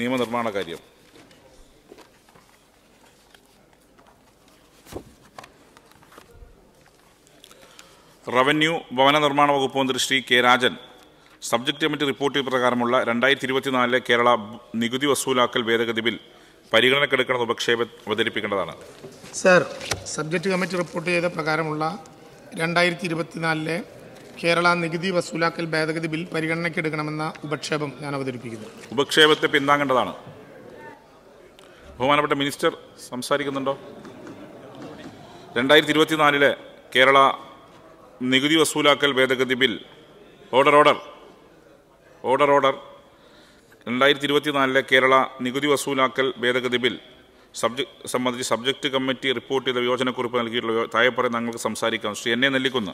നിയമനിർമ്മാണ കാര്യം റവന്യൂ ഭവന നിർമ്മാണ വകുപ്പ് മന്ത്രി Shri K Rajan subject committee report പ്രകാരമുള്ള രണ്ടായിരത്തി ഇരുപത്തിനാലിലെ കേരള നികുതി വസൂലാക്കൽ ഭേദഗതി ബിൽ പരിഗണനക്കെടുക്കണമെന്ന് ഉപക്ഷേപം അവതരിപ്പിക്കേണ്ടതാണ് സർ സബ്ജക്ട് കമ്മിറ്റി റിപ്പോർട്ട് ചെയ്ത പ്രകാരമുള്ള രണ്ടായിരത്തി ഇരുപത്തിനാലിലെ കേരള നികുതി വസൂലാക്കൽ ഭേദഗതി ബിൽ പരിഗണനയ്ക്കെടുക്കണമെന്ന ഉപക്ഷേപം ഞാൻ അവതരിപ്പിക്കുന്നു ഉപക്ഷേപത്തെ പിന്താങ്ങേണ്ടതാണ് ബഹുമാനപ്പെട്ട മിനിസ്റ്റർ സംസാരിക്കുന്നുണ്ടോ രണ്ടായിരത്തി ഇരുപത്തിനാലിലെ കേരള നികുതി വസൂലാക്കൽ ഭേദഗതി bill order order order order രണ്ടായിരത്തി ഇരുപത്തിനാലിലെ കേരള നികുതി വസൂലാക്കൽ ഭേദഗതി ബിൽ സബ്ജക്ട് സംബന്ധിച്ച് സബ്ജക്റ്റ് കമ്മിറ്റി റിപ്പോർട്ട് ചെയ്ത യോജനക്കുറിപ്പ് നൽകിയിട്ടുള്ള താഴെ പറയുന്ന ഞങ്ങൾക്ക് സംസാരിക്കാം ശ്രീ എന്നെ നെല്ലിക്കുന്ന്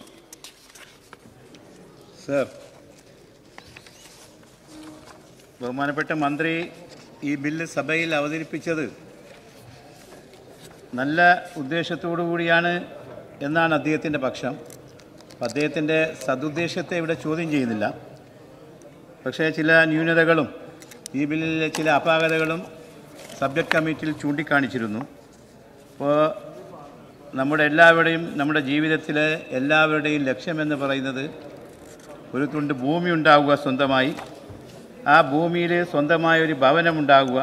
സർ ബഹുമാനപ്പെട്ട മന്ത്രി ഈ ബില്ല് സഭയിൽ അവതരിപ്പിച്ചത് നല്ല ഉദ്ദേശത്തോടു കൂടിയാണ് എന്നാണ് അദ്ദേഹത്തിൻ്റെ പക്ഷം അദ്ദേഹത്തിൻ്റെ സതുദ്ദേശത്തെ ഇവിടെ ചോദ്യം ചെയ്യുന്നില്ല പക്ഷേ ചില ന്യൂനതകളും ഈ ബില്ലിലെ ചില അപാകതകളും സബ്ജക്ട് കമ്മിറ്റിയിൽ ചൂണ്ടിക്കാണിച്ചിരുന്നു അപ്പോൾ നമ്മുടെ എല്ലാവരുടെയും നമ്മുടെ ജീവിതത്തിലെ എല്ലാവരുടെയും ലക്ഷ്യമെന്ന് പറയുന്നത് ഒരു തുണ്ട് ഭൂമി ഉണ്ടാവുക സ്വന്തമായി ആ ഭൂമിയിൽ സ്വന്തമായ ഒരു ഭവനമുണ്ടാകുക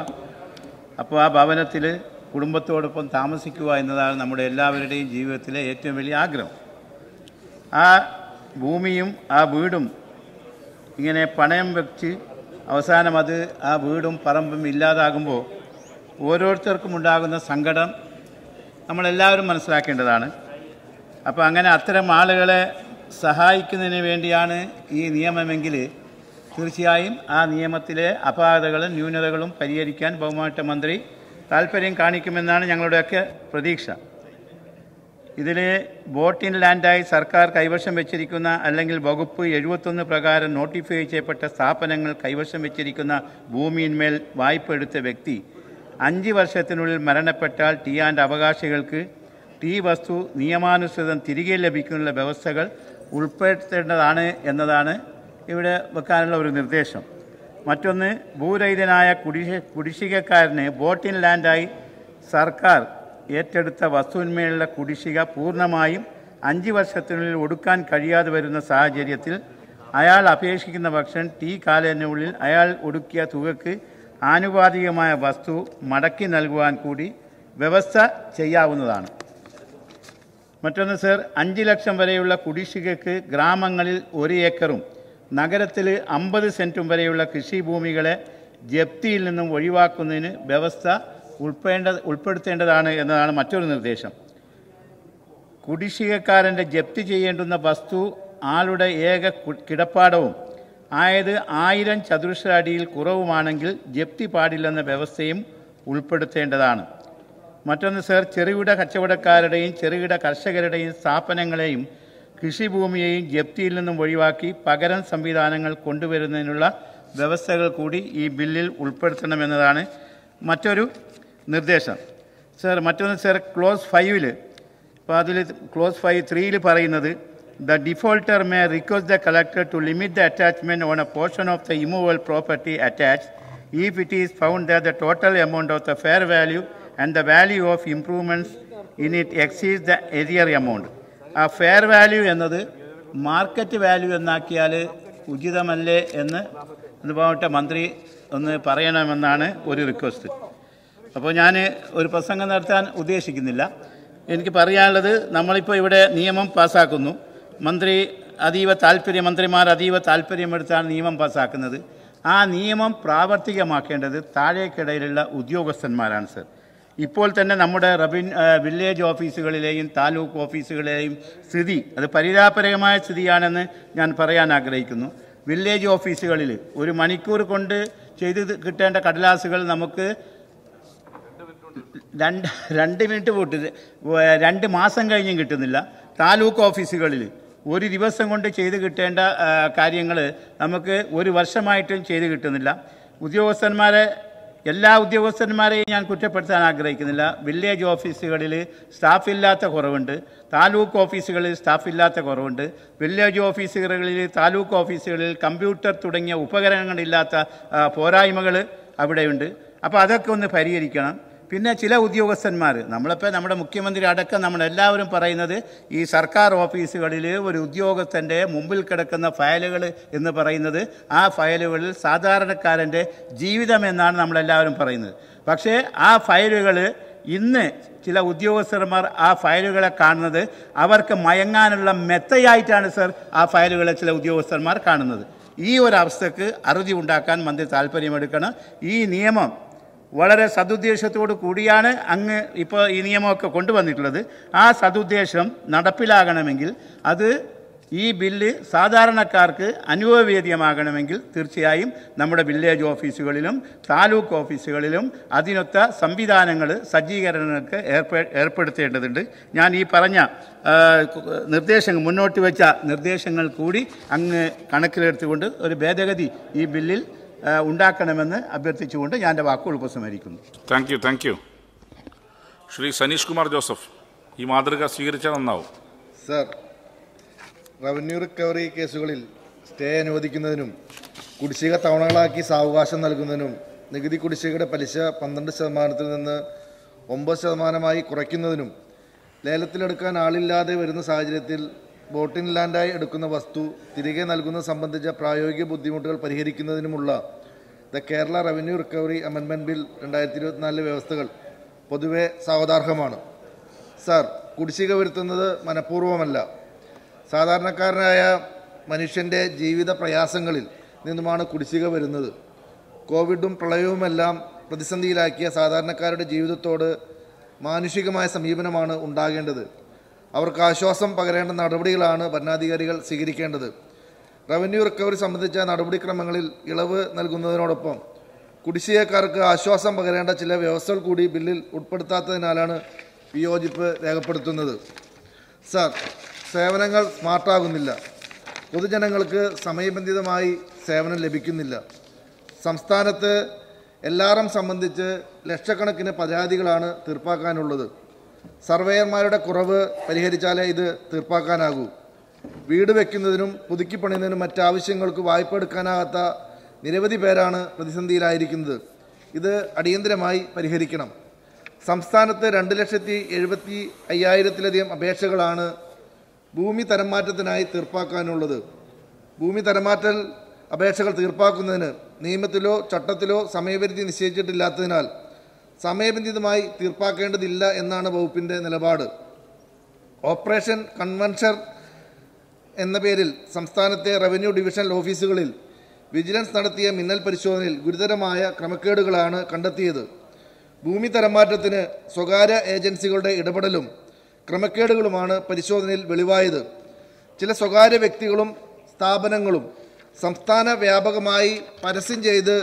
അപ്പോൾ ആ ഭവനത്തിൽ കുടുംബത്തോടൊപ്പം താമസിക്കുക എന്നതാണ് നമ്മുടെ എല്ലാവരുടെയും ജീവിതത്തിലെ ഏറ്റവും വലിയ ആഗ്രഹം ആ ഭൂമിയും ആ വീടും ഇങ്ങനെ പണയം വെച്ച് അവസാനം അത് ആ വീടും പറമ്പും ഇല്ലാതാകുമ്പോൾ ഓരോരുത്തർക്കും ഉണ്ടാകുന്ന സങ്കടം നമ്മളെല്ലാവരും മനസ്സിലാക്കേണ്ടതാണ് അപ്പോൾ അങ്ങനെ അത്തരം ആളുകളെ സഹായിക്കുന്നതിന് വേണ്ടിയാണ് ഈ നിയമമെങ്കിൽ തീർച്ചയായും ആ നിയമത്തിലെ അപാകതകളും ന്യൂനതകളും പരിഹരിക്കാൻ ബഹുമാനപ്പെട്ട മന്ത്രി താല്പര്യം കാണിക്കുമെന്നാണ് ഞങ്ങളുടെയൊക്കെ പ്രതീക്ഷ ഇതിൽ ബോട്ടിൻ ലാൻഡായി സർക്കാർ കൈവശം വെച്ചിരിക്കുന്ന അല്ലെങ്കിൽ വകുപ്പ് എഴുപത്തൊന്ന് പ്രകാരം നോട്ടിഫൈ ചെയ്യപ്പെട്ട സ്ഥാപനങ്ങൾ കൈവശം വെച്ചിരിക്കുന്ന ഭൂമിയിന്മേൽ വായ്പ എടുത്ത വ്യക്തി അഞ്ച് വർഷത്തിനുള്ളിൽ മരണപ്പെട്ടാൽ ടി ആൻഡ് അവകാശികൾക്ക് ടി വസ്തു നിയമാനുസൃതം തിരികെ ലഭിക്കുന്ന വ്യവസ്ഥകൾ ഉൾപ്പെടുത്തേണ്ടതാണ് എന്നതാണ് ഇവിടെ വെക്കാനുള്ള ഒരു നിർദ്ദേശം മറ്റൊന്ന് ഭൂരഹിതനായ കുടിശ കുടിശ്ശികക്കാരന് ബോട്ടിൻ ലാൻഡായി സർക്കാർ ഏറ്റെടുത്ത വസ്തുവിന്മേലുള്ള കുടിശ്ശിക പൂർണ്ണമായും അഞ്ച് വർഷത്തിനുള്ളിൽ ഒടുക്കാൻ കഴിയാതെ വരുന്ന സാഹചര്യത്തിൽ അയാൾ അപേക്ഷിക്കുന്ന പക്ഷം ടി കാലത്തിനുള്ളിൽ അയാൾ ഒടുക്കിയ തുകക്ക് ആനുപാതികമായ വസ്തു മടക്കി നൽകുവാൻ കൂടി വ്യവസ്ഥ ചെയ്യാവുന്നതാണ് മറ്റൊന്ന് സർ അഞ്ച് ലക്ഷം വരെയുള്ള കുടിശ്ശികക്ക് ഗ്രാമങ്ങളിൽ ഒരു ഏക്കറും നഗരത്തിൽ അമ്പത് സെൻറ്റും വരെയുള്ള കൃഷിഭൂമികളെ ജപ്തിയിൽ നിന്നും ഒഴിവാക്കുന്നതിന് വ്യവസ്ഥ ഉൾപ്പെടേണ്ട ഉൾപ്പെടുത്തേണ്ടതാണ് എന്നതാണ് മറ്റൊരു നിർദ്ദേശം കുടിശ്ശികക്കാരൻ്റെ ജപ്തി ചെയ്യേണ്ടുന്ന വസ്തു ആളുടെ ഏക കിടപ്പാടവും ആയത് ആയിരം ചതുരശ്ര അടിയിൽ കുറവുമാണെങ്കിൽ ജപ്തി പാടില്ലെന്ന വ്യവസ്ഥയും ഉൾപ്പെടുത്തേണ്ടതാണ് മറ്റൊന്ന് സർ ചെറുകിട കച്ചവടക്കാരുടെയും ചെറുകിട കർഷകരുടെയും സ്ഥാപനങ്ങളെയും കൃഷിഭൂമിയെയും ജപ്തിയിൽ നിന്നും ഒഴിവാക്കി പകരം സംവിധാനങ്ങൾ കൊണ്ടുവരുന്നതിനുള്ള വ്യവസ്ഥകൾ കൂടി ഈ ബില്ലിൽ ഉൾപ്പെടുത്തണമെന്നതാണ് മറ്റൊരു നിർദ്ദേശം സർ മറ്റൊന്ന് സർ ക്ലോസ് ഫൈവിൽ ഇപ്പോൾ അതിൽ ക്ലോസ് ഫൈവ് ത്രീയിൽ പറയുന്നത് the defaulter may request the collector to limit the attachment on a portion of the immovable property attach if it is found the total amount of the fair value and the value of improvements in it exceeds the earlier amount. A fair value എന്നത് market value എന്നാക്കിയാൽ ഉചിതമല്ലേ എന്ന് ബഹുമാനപ്പെട്ട മന്ത്രി ഒന്ന് പറയണമെന്നാണ് ഒരു request അപ്പോൾ ഞാൻ ഒരു പ്രസംഗം നടത്താൻ ഉദ്ദേശിക്കുന്നില്ല എനിക്ക് പറയാനുള്ളത് നമ്മളിപ്പോൾ ഇവിടെ നിയമം പാസ്സാക്കുന്നു മന്ത്രി അതീവ താല്പര്യം മന്ത്രിമാർ അതീവ താല്പര്യമെടുത്താണ് നിയമം പാസ്സാക്കുന്നത് ആ നിയമം പ്രാവർത്തികമാക്കേണ്ടത് താഴേക്കിടയിലുള്ള ഉദ്യോഗസ്ഥന്മാരാണ് സർ ഇപ്പോൾ തന്നെ നമ്മുടെ റബിൻ വില്ലേജ് ഓഫീസുകളിലെയും താലൂക്ക് ഓഫീസുകളിലെയും സ്ഥിതി അത് പരിതാപരകമായ സ്ഥിതിയാണെന്ന് ഞാൻ പറയാൻ ആഗ്രഹിക്കുന്നു വില്ലേജ് ഓഫീസുകളിൽ ഒരു മണിക്കൂർ കൊണ്ട് ചെയ്ത് കിട്ടേണ്ട കടലാസുകൾ നമുക്ക് രണ്ട് രണ്ട് മിനിറ്റ് പോട്ട് രണ്ട് മാസം കഴിഞ്ഞും കിട്ടുന്നില്ല താലൂക്ക് ഓഫീസുകളിൽ ഒരു ദിവസം കൊണ്ട് ചെയ്ത് കിട്ടേണ്ട കാര്യങ്ങൾ നമുക്ക് ഒരു വർഷമായിട്ടും ചെയ്ത് കിട്ടുന്നില്ല ഉദ്യോഗസ്ഥന്മാരെ എല്ലാ ഉദ്യോഗസ്ഥന്മാരെയും ഞാൻ കുറ്റപ്പെടുത്താൻ ആഗ്രഹിക്കുന്നില്ല വില്ലേജ് ഓഫീസുകളിൽ സ്റ്റാഫ് ഇല്ലാത്ത കുറവുണ്ട് താലൂക്ക് ഓഫീസുകളിൽ സ്റ്റാഫ് ഇല്ലാത്ത കുറവുണ്ട് വില്ലേജ് ഓഫീസുകളിൽ താലൂക്ക് ഓഫീസുകളിൽ കമ്പ്യൂട്ടർ തുടങ്ങിയ ഉപകരണങ്ങളില്ലാത്ത പോരായ്മകൾ അവിടെയുണ്ട് അപ്പോൾ അതൊക്കെ ഒന്ന് പരിഹരിക്കണം പിന്നെ ചില ഉദ്യോഗസ്ഥന്മാർ നമ്മളിപ്പോൾ നമ്മുടെ മുഖ്യമന്ത്രി അടക്കം നമ്മളെല്ലാവരും പറയുന്നത് ഈ സർക്കാർ ഓഫീസുകളിൽ ഒരു ഉദ്യോഗസ്ഥൻ്റെ മുമ്പിൽ കിടക്കുന്ന ഫയലുകൾ എന്ന് പറയുന്നത് ആ ഫയലുകളിൽ സാധാരണക്കാരൻ്റെ ജീവിതമെന്നാണ് നമ്മളെല്ലാവരും പറയുന്നത് പക്ഷേ ആ ഫയലുകൾ ഇന്ന് ചില ഉദ്യോഗസ്ഥന്മാർ ആ ഫയലുകളെ കാണുന്നത് അവർക്ക് മയങ്ങാനുള്ള മെത്തയായിട്ടാണ് സർ ആ ഫയലുകളെ ചില ഉദ്യോഗസ്ഥന്മാർ കാണുന്നത് ഈ ഒരു അവസ്ഥക്ക് അറുതി ഉണ്ടാക്കാൻ മന്ത്രി താല്പര്യമെടുക്കണം ഈ നിയമം വളരെ സതുദ്ദേശത്തോടു കൂടിയാണ് അങ്ങ് ഇപ്പോൾ ഈ നിയമമൊക്കെ കൊണ്ടുവന്നിട്ടുള്ളത് ആ സതുദ്ദേശം നടപ്പിലാകണമെങ്കിൽ അത് ഈ ബില്ല് സാധാരണക്കാർക്ക് അനുഭവവേദ്യമാകണമെങ്കിൽ തീർച്ചയായും നമ്മുടെ വില്ലേജ് ഓഫീസുകളിലും താലൂക്ക് ഓഫീസുകളിലും അതിനൊത്ത സംവിധാനങ്ങൾ സജ്ജീകരണങ്ങൾക്ക് ഏർപ്പെടുത്തേണ്ടതുണ്ട് ഞാൻ ഈ പറഞ്ഞ നിർദ്ദേശങ്ങൾ മുന്നോട്ട് വെച്ച നിർദ്ദേശങ്ങൾ കൂടി അങ്ങ് കണക്കിലെടുത്തുകൊണ്ട് ഒരു ഭേദഗതി ഈ ബില്ലിൽ ഉണ്ടാക്കണമെന്ന് അഭ്യർത്ഥിച്ചുകൊണ്ട് ഞാൻ എൻ്റെ വാക്കുകൾ ഉപസംഹരിക്കുന്നു thank you thank you Shri Sanish Kumar Joseph ഈ മാതൃക സ്വീകരിച്ചാൽ നന്നാവും സർ റവന്യൂ റിക്കവറി കേസുകളിൽ സ്റ്റേ അനുവദിക്കുന്നതിനും കുടിശ്ശിക തവണകളാക്കി സാവകാശം നൽകുന്നതിനും നികുതി കുടിശ്ശികയുടെ പലിശ പന്ത്രണ്ട് ശതമാനത്തിൽ നിന്ന് ഒമ്പത് ശതമാനമായി കുറയ്ക്കുന്നതിനും ലേലത്തിലെടുക്കാൻ ആളില്ലാതെ വരുന്ന സാഹചര്യത്തിൽ വോട്ടിംഗ് ലാൻഡായി എടുക്കുന്ന വസ്തു തിരികെ നൽകുന്നത് സംബന്ധിച്ച പ്രായോഗിക ബുദ്ധിമുട്ടുകൾ പരിഹരിക്കുന്നതിനുമുള്ള the Kerala revenue recovery amendment bill രണ്ടായിരത്തി ഇരുപത്തിനാലിലെ വ്യവസ്ഥകൾ പൊതുവെ സാവധാർഹമാണ് സാർ കുടിശ്ശിക വരുത്തുന്നത് മനഃപൂർവ്വമല്ല സാധാരണക്കാരനായ മനുഷ്യൻ്റെ ജീവിത പ്രയാസങ്ങളിൽ നിന്നുമാണ് കുടിശ്ശിക വരുന്നത് കോവിഡും പ്രളയവുമെല്ലാം പ്രതിസന്ധിയിലാക്കിയ സാധാരണക്കാരുടെ ജീവിതത്തോട് മാനുഷികമായ സമീപനമാണ് ഉണ്ടാകേണ്ടത് അവർക്ക് ആശ്വാസം പകരേണ്ട നടപടികളാണ് ഭരണാധികാരികൾ സ്വീകരിക്കേണ്ടത് റവന്യൂ റിക്കവറി സംബന്ധിച്ച നടപടിക്രമങ്ങളിൽ ഇളവ് നൽകുന്നതിനോടൊപ്പം കുടിശ്ശികക്കാർക്ക് ആശ്വാസം പകരേണ്ട ചില വ്യവസ്ഥകൾ കൂടി ബില്ലിൽ ഉൾപ്പെടുത്താത്തതിനാലാണ് വിയോജിപ്പ് രേഖപ്പെടുത്തുന്നത് സർ സേവനങ്ങൾ സ്മാർട്ടാകുന്നില്ല പൊതുജനങ്ങൾക്ക് സമയബന്ധിതമായി സേവനം ലഭിക്കുന്നില്ല സംസ്ഥാനത്ത് എല്ലാറും സംബന്ധിച്ച് ലക്ഷക്കണക്കിന് പരാതികളാണ് തീർപ്പാക്കാനുള്ളത് സർവേയർമാരുടെ കുറവ് പരിഹരിച്ചാലേ ഇത് തീർപ്പാക്കാനാകൂ വീട് വയ്ക്കുന്നതിനും പുതുക്കി പണിയുന്നതിനും മറ്റാവശ്യങ്ങൾക്ക് വായ്പ എടുക്കാനാകാത്ത നിരവധി പേരാണ് പ്രതിസന്ധിയിലായിരിക്കുന്നത് ഇത് അടിയന്തരമായി പരിഹരിക്കണം സംസ്ഥാനത്ത് രണ്ട് ലക്ഷത്തി എഴുപത്തി അയ്യായിരത്തിലധികം അപേക്ഷകളാണ് ഭൂമി തരംമാറ്റത്തിനായി തീർപ്പാക്കാനുള്ളത് ഭൂമി തരംമാറ്റൽ അപേക്ഷകൾ തീർപ്പാക്കുന്നതിന് നിയമത്തിലോ ചട്ടത്തിലോ സമയപരിധി നിശ്ചയിച്ചിട്ടില്ലാത്തതിനാൽ സമയബന്ധിതമായി തീർപ്പാക്കേണ്ടതില്ല എന്നാണ് വകുപ്പിൻ്റെ നിലപാട് ഓപ്പറേഷൻ കൺവെൻഷർ എന്ന പേരിൽ സംസ്ഥാനത്തെ റവന്യൂ ഡിവിഷണൽ ഓഫീസുകളിൽ വിജിലൻസ് നടത്തിയ മിന്നൽ പരിശോധനയിൽ ഗുരുതരമായ ക്രമക്കേടുകളാണ് കണ്ടെത്തിയത് ഭൂമി തരംമാറ്റത്തിന് സ്വകാര്യ ഏജൻസികളുടെ ഇടപെടലും ക്രമക്കേടുകളുമാണ് പരിശോധനയിൽ വെളിവായത് ചില സ്വകാര്യ വ്യക്തികളും സ്ഥാപനങ്ങളും സംസ്ഥാന വ്യാപകമായി പരസ്യം ചെയ്ത്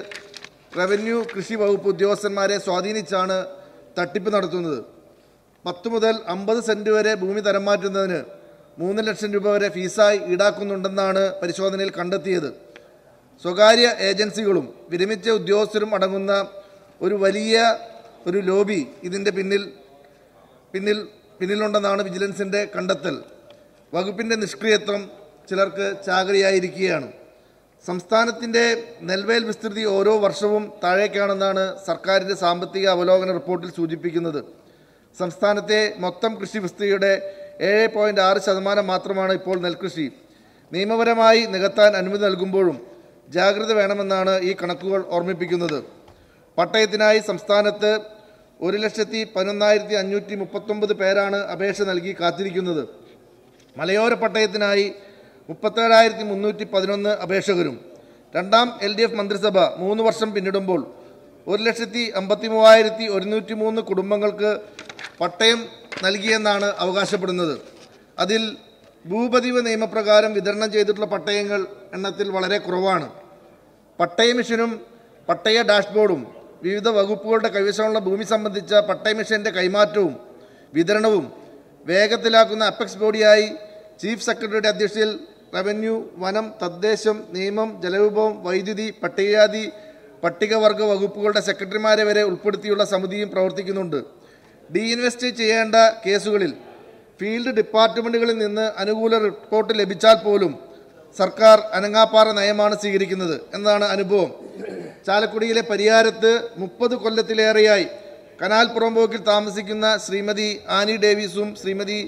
റവന്യൂ കൃഷി വകുപ്പ് ഉദ്യോഗസ്ഥന്മാരെ സ്വാധീനിച്ചാണ് തട്ടിപ്പ് നടത്തുന്നത് പത്ത് മുതൽ അമ്പത് സെൻറ്റ് വരെ ഭൂമി തരം മാറ്റുന്നതിന് മൂന്ന് ലക്ഷം രൂപ വരെ ഫീസായി ഈടാക്കുന്നുണ്ടെന്നാണ് പരിശോധനയിൽ കണ്ടെത്തിയത് സ്വകാര്യ ഏജൻസികളും വിരമിച്ച ഉദ്യോഗസ്ഥരും അടങ്ങുന്ന ഒരു വലിയ ഒരു ലോബി ഇതിൻ്റെ പിന്നിൽ പിന്നിൽ പിന്നിലുണ്ടെന്നാണ് വിജിലൻസിൻ്റെ കണ്ടെത്തൽ വകുപ്പിൻ്റെ നിഷ്ക്രിയത്വം ചിലർക്ക് ചാകരിയായിരിക്കുകയാണ് സംസ്ഥാനത്തിൻ്റെ നെൽവേൽ വിസ്തൃതി ഓരോ വർഷവും താഴേക്കാണെന്നാണ് സർക്കാരിൻ്റെ സാമ്പത്തിക അവലോകന റിപ്പോർട്ടിൽ സൂചിപ്പിക്കുന്നത് സംസ്ഥാനത്തെ മൊത്തം കൃഷി വിസ്തൃതിയുടെ ഏഴ് പോയിൻറ്റ് ആറ് ശതമാനം മാത്രമാണ് ഇപ്പോൾ നെൽകൃഷി നിയമപരമായി നികത്താൻ അനുമതി നൽകുമ്പോഴും ജാഗ്രത വേണമെന്നാണ് ഈ കണക്കുകൾ ഓർമ്മിപ്പിക്കുന്നത് പട്ടയത്തിനായി സംസ്ഥാനത്ത് ഒരു ലക്ഷത്തി പതിനൊന്നായിരത്തി അഞ്ഞൂറ്റി മുപ്പത്തൊമ്പത് പേരാണ് അപേക്ഷ നൽകി കാത്തിരിക്കുന്നത് മലയോര പട്ടയത്തിനായി മുപ്പത്തേഴായിരത്തി മുന്നൂറ്റി പതിനൊന്ന് അപേക്ഷകരും രണ്ടാം എൽ ഡി എഫ് മന്ത്രിസഭ മൂന്ന് വർഷം പിന്നിടുമ്പോൾ ഒരു ലക്ഷത്തി അമ്പത്തി മൂവായിരത്തി ഒരുന്നൂറ്റി മൂന്ന് കുടുംബങ്ങൾക്ക് പട്ടയം നൽകിയെന്നാണ് അവകാശപ്പെടുന്നത് അതിൽ ഭൂപതിവ് നിയമപ്രകാരം വിതരണം ചെയ്തിട്ടുള്ള പട്ടയങ്ങൾ എണ്ണത്തിൽ വളരെ കുറവാണ് പട്ടയ മിഷനും പട്ടയ ഡാഷ്ബോർഡും വിവിധ വകുപ്പുകളുടെ കൈവശമുള്ള ഭൂമി സംബന്ധിച്ച പട്ടയ മിഷൻ്റെ കൈമാറ്റവും വിതരണവും വേഗത്തിലാക്കുന്ന അപ്പെക്സ് ബോഡിയായി ചീഫ് സെക്രട്ടറിയുടെ അധ്യക്ഷതയിൽ റവന്യൂ വനം തദ്ദേശം നിയമം ജലവിഭവം വൈദ്യുതി പട്ടികജാതി പട്ടികവർഗ വകുപ്പുകളുടെ സെക്രട്ടറിമാരെ വരെ ഉൾപ്പെടുത്തിയുള്ള സമിതിയും പ്രവർത്തിക്കുന്നുണ്ട് ഡി ഇൻവെസ്റ്റ് ചെയ്യേണ്ട കേസുകളിൽ ഫീൽഡ് ഡിപ്പാർട്ട്മെൻറ്റുകളിൽ നിന്ന് അനുകൂല റിപ്പോർട്ട് ലഭിച്ചാൽ പോലും സർക്കാർ അനങ്ങാപ്പാറ നയമാണ് സ്വീകരിക്കുന്നത് എന്നതാണ് അനുഭവം ചാലക്കുടിയിലെ പരിയാരത്ത് മുപ്പത് കൊല്ലത്തിലേറെയായി കനാൽ പുറംപോക്കിൽ താമസിക്കുന്ന ശ്രീമതി ആനി ഡേവിസും ശ്രീമതി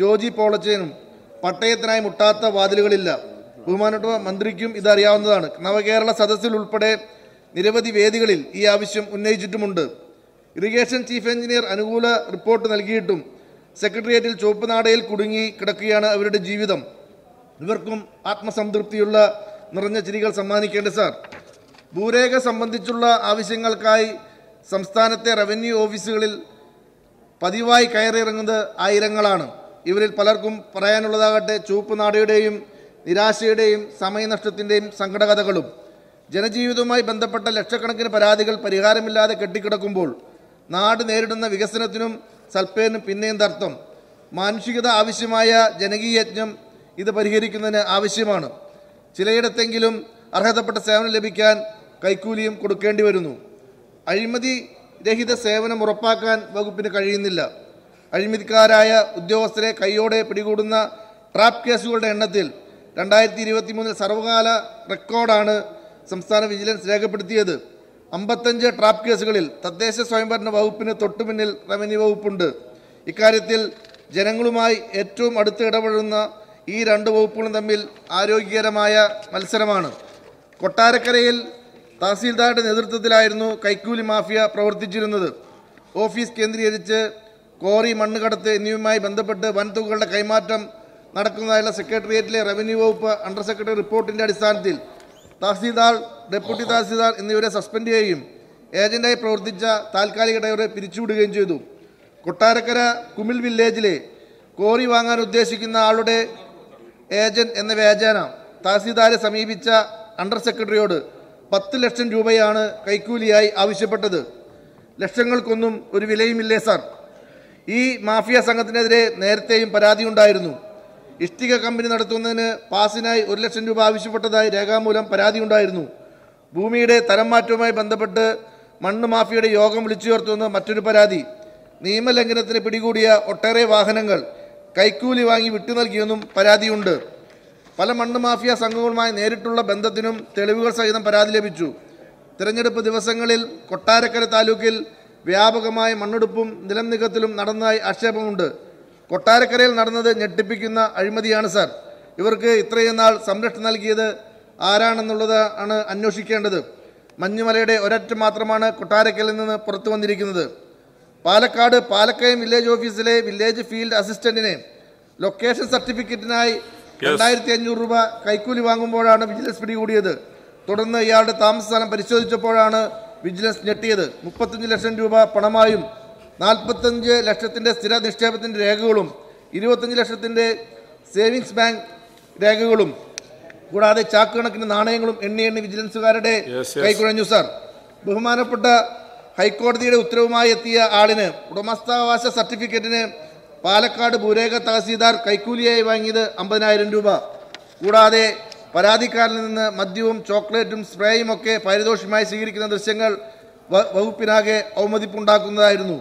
ജോജി പോളച്ചേനും പട്ടയത്തിനായി മുട്ടാത്ത വാതിലുകളില്ല ബഹുമാനപ്പെട്ട മന്ത്രിക്കും ഇതറിയാവുന്നതാണ് നവകേരള സദസ്സിൽ ഉൾപ്പെടെ നിരവധി വേദികളിൽ ഈ ആവശ്യം ഉന്നയിച്ചിട്ടുമുണ്ട് ഇറിഗേഷൻ ചീഫ് എഞ്ചിനീയർ അനുകൂല റിപ്പോർട്ട് നൽകിയിട്ടും സെക്രട്ടേറിയറ്റിൽ ചുവപ്പ് നാടയിൽ കുടുങ്ങി കിടക്കുകയാണ് അവരുടെ ജീവിതം ഇവർക്കും ആത്മസംതൃപ്തിയുള്ള നിറഞ്ഞ ചിരികൾ സമ്മാനിക്കേണ്ട സാർ ഭൂരേഖ സംബന്ധിച്ചുള്ള ആവശ്യങ്ങൾക്കായി സംസ്ഥാനത്തെ റവന്യൂ ഓഫീസുകളിൽ പതിവായി കയറിയിറങ്ങുന്നത് ആയിരങ്ങളാണ് ഇവരിൽ പലർക്കും പറയാനുള്ളതാകട്ടെ ചുവപ്പ് നാടയുടെയും നിരാശയുടെയും സമയനഷ്ടത്തിൻ്റെയും സങ്കടകഥകളും ജനജീവിതവുമായി ബന്ധപ്പെട്ട ലക്ഷക്കണക്കിന് പരാതികൾ പരിഹാരമില്ലാതെ കെട്ടിക്കിടക്കുമ്പോൾ നാട് നേരിടുന്ന വികസനത്തിനും സൽപ്പേനും പിന്നെയും തർത്ഥം മാനുഷികത ആവശ്യമായ ജനകീയ യജ്ഞം ഇത് പരിഹരിക്കുന്നതിന് ആവശ്യമാണ് ചിലയിടത്തെങ്കിലും അർഹതപ്പെട്ട സേവനം ലഭിക്കാൻ കൈക്കൂലിയും കൊടുക്കേണ്ടി വരുന്നു അഴിമതി രഹിത സേവനം ഉറപ്പാക്കാൻ വകുപ്പിന് കഴിയുന്നില്ല അഴിമതിക്കാരായ ഉദ്യോഗസ്ഥരെ കൈയോടെ പിടികൂടുന്ന ട്രാപ്പ് കേസുകളുടെ എണ്ണത്തിൽ രണ്ടായിരത്തി ഇരുപത്തി മൂന്നിൽ സർവകാല റെക്കോർഡാണ് സംസ്ഥാന വിജിലൻസ് രേഖപ്പെടുത്തിയത് അമ്പത്തഞ്ച് ട്രാപ്പ് കേസുകളിൽ തദ്ദേശ സ്വയംഭരണ വകുപ്പിന് തൊട്ടുമുന്നിൽ റവന്യൂ വകുപ്പുണ്ട് ഇക്കാര്യത്തിൽ ജനങ്ങളുമായി ഏറ്റവും അടുത്ത് ഇടപെടുന്ന ഈ രണ്ട് വകുപ്പുകളും തമ്മിൽ ആരോഗ്യകരമായ മത്സരമാണ് കൊട്ടാരക്കരയിൽ തഹസീൽദാരുടെ നേതൃത്വത്തിലായിരുന്നു കൈക്കൂലി മാഫിയ പ്രവർത്തിച്ചിരുന്നത് ഓഫീസ് കേന്ദ്രീകരിച്ച് കോറി മണ്ണ് കടത്ത് എന്നിവയുമായി ബന്ധപ്പെട്ട് വൻതുകകളുടെ കൈമാറ്റം നടക്കുന്നതായുള്ള സെക്രട്ടേറിയറ്റിലെ റവന്യൂ വകുപ്പ് അണ്ടർ സെക്രട്ടറി റിപ്പോർട്ടിൻ്റെ അടിസ്ഥാനത്തിൽ തഹസീൽദാർ ഡെപ്യൂട്ടി തഹസീൽദാർ എന്നിവരെ സസ്പെൻഡ് ചെയ്യുകയും ഏജന്റായി പ്രവർത്തിച്ച താൽക്കാലിക ഡ്രൈവറെ പിരിച്ചുവിടുകയും ചെയ്തു കൊട്ടാരക്കര കുമിൽ വില്ലേജിലെ കോറി വാങ്ങാൻ ഉദ്ദേശിക്കുന്ന ആളുടെ ഏജന്റ് എന്ന വ്യാജാനം തഹസീൽദാരെ സമീപിച്ച അണ്ടർ സെക്രട്ടറിയോട് പത്ത് ലക്ഷം രൂപയാണ് കൈക്കൂലിയായി ആവശ്യപ്പെട്ടത് ലക്ഷങ്ങൾക്കൊന്നും ഒരു വിലയുമില്ലേ സാർ ഈ മാഫിയ സംഘത്തിനെതിരെ നേരത്തെയും പരാതി ഉണ്ടായിരുന്നു ഇഷ്ടിക കമ്പനി നടത്തുന്നതിന് പാസിനായി ഒരു ലക്ഷം രൂപ ആവശ്യപ്പെട്ടതായി രേഖാമൂലം പരാതി ഉണ്ടായിരുന്നു ഭൂമിയുടെ തരംമാറ്റവുമായി ബന്ധപ്പെട്ട് മണ്ണ് മാഫിയയുടെ യോഗം വിളിച്ചു ചേർത്തുവെന്ന് മറ്റൊരു പരാതി നിയമലംഘനത്തിന് പിടികൂടിയ ഒട്ടേറെ വാഹനങ്ങൾ കൈക്കൂലി വാങ്ങി വിട്ടു നൽകിയെന്നും പരാതിയുണ്ട് പല മണ്ണ് മാഫിയ സംഘങ്ങളുമായി നേരിട്ടുള്ള ബന്ധത്തിനും തെളിവുകൾ സഹിതം പരാതി ലഭിച്ചു തിരഞ്ഞെടുപ്പ് ദിവസങ്ങളിൽ കൊട്ടാരക്കര താലൂക്കിൽ വ്യാപകമായ മണ്ണെടുപ്പും നിലം നടന്നതായി ആക്ഷേപമുണ്ട് കൊട്ടാരക്കരയിൽ നടന്നത് ഞെട്ടിപ്പിക്കുന്ന അഴിമതിയാണ് സാർ ഇവർക്ക് ഇത്രയും നാൾ സംരക്ഷണം നൽകിയത് ആരാണെന്നുള്ളത് ആണ് അന്വേഷിക്കേണ്ടത് മഞ്ഞുമലയുടെ ഒരറ്റം മാത്രമാണ് കൊട്ടാരക്കലിൽ നിന്ന് പുറത്തു വന്നിരിക്കുന്നത് പാലക്കാട് പാലക്കയം വില്ലേജ് ഓഫീസിലെ വില്ലേജ് ഫീൽഡ് അസിസ്റ്റന്റിനെ ലൊക്കേഷൻ സർട്ടിഫിക്കറ്റിനായി രണ്ടായിരത്തി അഞ്ഞൂറ് രൂപ കൈക്കൂലി വാങ്ങുമ്പോഴാണ് വിജിലൻസ് പിടികൂടിയത് തുടർന്ന് ഇയാളുടെ താമസ സ്ഥലം പരിശോധിച്ചപ്പോഴാണ് വിജിലൻസ് ഞെട്ടിയത് മുപ്പത്തഞ്ച് ലക്ഷം രൂപ പണമായും നാൽപ്പത്തഞ്ച് ലക്ഷത്തിൻ്റെ സ്ഥിര നിക്ഷേപത്തിൻ്റെ രേഖകളും ഇരുപത്തഞ്ച് ലക്ഷത്തിൻ്റെ സേവിങ്സ് ബാങ്ക് രേഖകളും കൂടാതെ ചാക്ക് കണക്കിന് നാണയങ്ങളും എണ്ണി എണ്ണി വിജിലൻസുകാരുടെ കൈക്കുഴഞ്ഞു സാർ ബഹുമാനപ്പെട്ട ഹൈക്കോടതിയുടെ ഉത്തരവുമായി എത്തിയ ആളിന് ഉടമസ്ഥാവകാശ സർട്ടിഫിക്കറ്റിന് പാലക്കാട് ഭൂരേഖ തഹസീൽദാർ കൈക്കൂലിയായി വാങ്ങിയത് അമ്പതിനായിരം രൂപ കൂടാതെ പരാതിക്കാരിൽ നിന്ന് മദ്യവും ചോക്ലേറ്റും സ്പ്രേയും ഒക്കെ പാരിതോഷികമായി സ്വീകരിക്കുന്ന ദൃശ്യങ്ങൾ വകുപ്പിനാകെ അവമതിപ്പുണ്ടാക്കുന്നതായിരുന്നു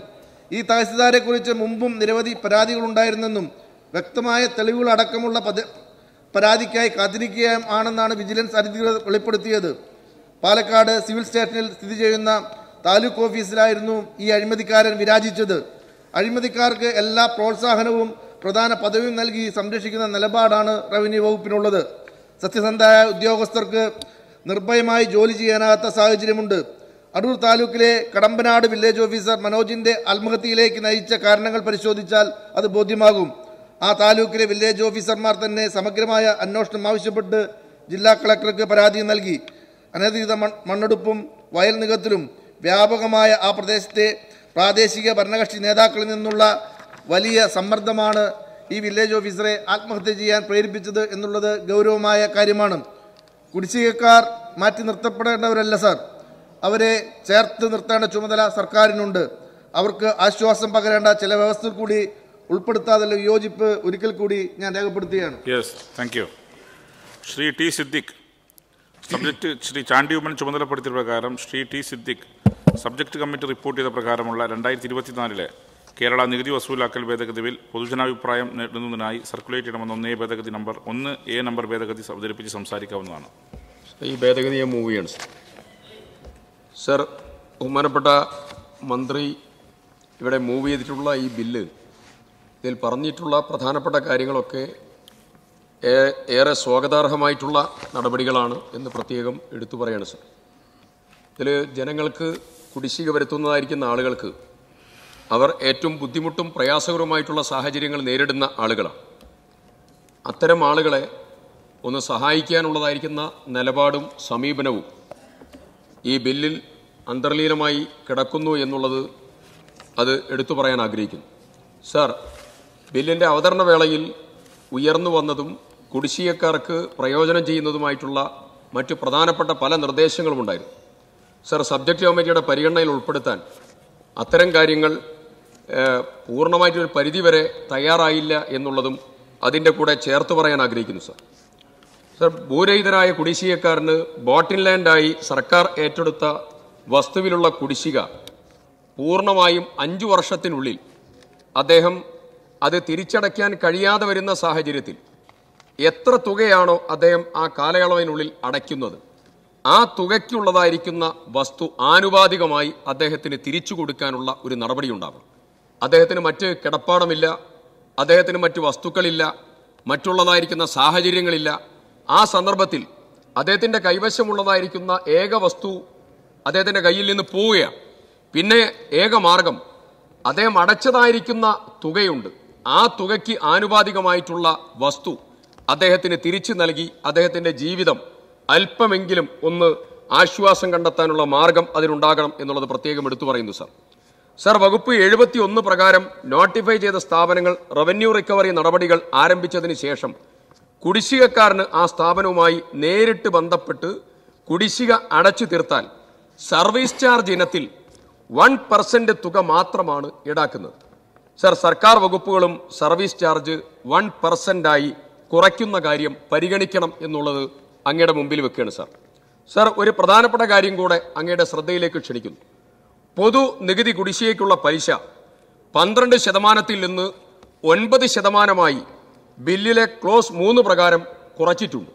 ഈ തഹസിൽദാരെക്കുറിച്ച് മുമ്പും നിരവധി പരാതികളുണ്ടായിരുന്നെന്നും വ്യക്തമായ തെളിവുകൾ അടക്കമുള്ള പരാതിക്കായി കാത്തിരിക്കുകയാണെന്നാണ് വിജിലൻസ് അധികൃതർ വെളിപ്പെടുത്തിയത് പാലക്കാട് സിവിൽ സ്റ്റേഷനിൽ സ്ഥിതി ചെയ്യുന്ന താലൂക്ക് ഓഫീസിലായിരുന്നു ഈ അഴിമതിക്കാരൻ വിരാജിച്ചത് അഴിമതിക്കാർക്ക് എല്ലാ പ്രോത്സാഹനവും പ്രധാന പദവിയും നൽകി സംരക്ഷിക്കുന്ന നിലപാടാണ് റവന്യൂ വകുപ്പിനുള്ളത് സത്യസന്ധരായ ഉദ്യോഗസ്ഥർക്ക് നിർഭയമായി ജോലി ചെയ്യാനാകാത്ത സാഹചര്യമുണ്ട് അടൂർ താലൂക്കിലെ കടമ്പനാട് വില്ലേജ് ഓഫീസർ മനോജിന്റെ ആത്മഹത്യയിലേക്ക് നയിച്ച കാരണങ്ങൾ പരിശോധിച്ചാൽ അത് ബോധ്യമാകും ആ താലൂക്കിലെ വില്ലേജ് ഓഫീസർമാർ തന്നെ സമഗ്രമായ അന്വേഷണം ആവശ്യപ്പെട്ട് ജില്ലാ കളക്ടർക്ക് പരാതി നൽകി അനധികൃത മണ്ണെടുപ്പും വയൽ നികത്തിലും വ്യാപകമായ ആ പ്രദേശത്തെ പ്രാദേശിക ഭരണകക്ഷി നേതാക്കളിൽ നിന്നുള്ള വലിയ സമ്മർദ്ദമാണ് ഈ വില്ലേജ് ഓഫീസറെ ആത്മഹത്യ ചെയ്യാൻ പ്രേരിപ്പിച്ചത് എന്നുള്ളത് ഗൗരവമായ കാര്യമാണ് കുടിശ്ശികക്കാർ മാറ്റി നിർത്തപ്പെടേണ്ടവരല്ല സാർ അവരെ ചേർത്ത് നിർത്തേണ്ട ചുമതല സർക്കാരിനുണ്ട് അവർക്ക് ആശ്വാസം പകരേണ്ട ചില വ്യവസ്ഥ കൂടി ഉൾപ്പെടുത്താതെ യോജിപ്പ് ഒരിക്കൽ കൂടി ഞാൻ രേഖപ്പെടുത്തുകയാണ് yes Shri T Siddique subject Shri Oommen ചുമതലപ്പെടുത്തിയ പ്രകാരം Shri T Siddique subject committee report ചെയ്ത പ്രകാരമുള്ള രണ്ടായിരത്തി ഇരുപത്തിനാലിലെ Kerala Nigri was Sulakal Vedaka the Bill, Pudujana Prime Nedunai, circulated among the number on the A number Vedaka of the Repetition of Sari Kavanana. Vedaka the Movians, Sir Umarapata Mandri, if I movie the Tula E. Bill, Del Parnitula, Prathanapata Kiringal, okay, Ere Swagadar Hamaitula, Nadabadigalana, in the Pratiagam, Editu Varanus, Tele General Kudishi Varetuna Arikan, അവർ ഏറ്റവും ബുദ്ധിമുട്ടും പ്രയാസകരവുമായിട്ടുള്ള സാഹചര്യങ്ങൾ നേരിടുന്ന ആളുകളാണ് അത്തരം ആളുകളെ ഒന്ന് സഹായിക്കാനുള്ളതായിരിക്കുന്ന നിലപാടും സമീപനവും ഈ ബില്ലിൽ അന്തർലീനമായി കിടക്കുന്നു എന്നുള്ളത് അത് എടുത്തു പറയാൻ ആഗ്രഹിക്കുന്നു സർ ബില്ലിൻ്റെ അവതരണ വേളയിൽ ഉയർന്നു വന്നതും കുടിശ്ശികക്കാർക്ക് പ്രയോജനം ചെയ്യുന്നതുമായിട്ടുള്ള മറ്റു പ്രധാനപ്പെട്ട പല നിർദ്ദേശങ്ങളും ഉണ്ടായിരുന്നു സർ സബ്ജക്റ്റ് കമ്മിറ്റിയുടെ പരിഗണനയിൽ ഉൾപ്പെടുത്താൻ അത്തരം കാര്യങ്ങൾ പൂർണ്ണമായിട്ടൊരു പരിധിവരെ തയ്യാറായില്ല എന്നുള്ളതും അതിൻ്റെ കൂടെ ചേർത്ത് പറയാൻ ആഗ്രഹിക്കുന്നു സാർ സാർ ഭൂരഹിതരായ കുടിശ്ശികക്കാരന് ബോട്ടിൻ ലാൻഡായി സർക്കാർ ഏറ്റെടുത്ത വസ്തുവിലുള്ള കുടിശ്ശിക പൂർണ്ണമായും അഞ്ചു വർഷത്തിനുള്ളിൽ അദ്ദേഹം അത് തിരിച്ചടയ്ക്കാൻ കഴിയാതെ വരുന്ന സാഹചര്യത്തിൽ എത്ര തുകയാണോ അദ്ദേഹം ആ കാലയളവിനുള്ളിൽ അടയ്ക്കുന്നത് ആ തുകയ്ക്കുള്ളതായിരിക്കുന്ന വസ്തു ആനുപാതികമായി അദ്ദേഹത്തിന് തിരിച്ചു കൊടുക്കാനുള്ള ഒരു നടപടി ഉണ്ടാകും അദ്ദേഹത്തിന് മറ്റ് കിടപ്പാടമില്ല അദ്ദേഹത്തിന് മറ്റ് വസ്തുക്കളില്ല മറ്റുള്ളതായിരിക്കുന്ന സാഹചര്യങ്ങളില്ല ആ സന്ദർഭത്തിൽ അദ്ദേഹത്തിൻ്റെ കൈവശമുള്ളതായിരിക്കുന്ന ഏക വസ്തു അദ്ദേഹത്തിൻ്റെ കയ്യിൽ നിന്ന് പോവുകയാണ് പിന്നെ ഏക മാർഗം അദ്ദേഹം അടച്ചതായിരിക്കുന്ന തുകയുണ്ട് ആ തുകയ്ക്ക് ആനുപാതികമായിട്ടുള്ള വസ്തു അദ്ദേഹത്തിന് തിരിച്ചു നൽകി അദ്ദേഹത്തിൻ്റെ ജീവിതം അല്പമെങ്കിലും ഒന്ന് ആശ്വാസം കണ്ടെത്താനുള്ള മാർഗം അതിനുണ്ടാകണം എന്നുള്ളത് പ്രത്യേകം എടുത്തു പറയുന്നു സാർ സർ വകുപ്പ് എഴുപത്തി ഒന്ന് പ്രകാരം നോട്ടിഫൈ ചെയ്ത സ്ഥാപനങ്ങൾ റവന്യൂ റിക്കവറി നടപടികൾ ആരംഭിച്ചതിന് ശേഷം കുടിശ്ശികക്കാരന് ആ സ്ഥാപനവുമായി നേരിട്ട് ബന്ധപ്പെട്ട് കുടിശ്ശിക അടച്ചു തീർത്താൽ സർവീസ് ചാർജ് ഇനത്തിൽ വൺ പെർസെൻ്റ് തുക മാത്രമാണ് ഈടാക്കുന്നത് സർ സർക്കാർ വകുപ്പുകളും സർവീസ് ചാർജ് വൺ പെർസെൻ്റായി കുറയ്ക്കുന്ന കാര്യം പരിഗണിക്കണം എന്നുള്ളത് അങ്ങയുടെ മുമ്പിൽ വെക്കുകയാണ് സർ സർ ഒരു പ്രധാനപ്പെട്ട കാര്യം കൂടെ അങ്ങയുടെ ശ്രദ്ധയിലേക്ക് ക്ഷണിക്കുന്നു പൊതു നികുതി കുടിശ്ശികയ്ക്കുള്ള പലിശ പന്ത്രണ്ട് ശതമാനത്തിൽ നിന്ന് ഒൻപത് ശതമാനമായി ബില്ലിലെ ക്ലോസ് മൂന്ന് പ്രകാരം കുറച്ചിട്ടുണ്ട്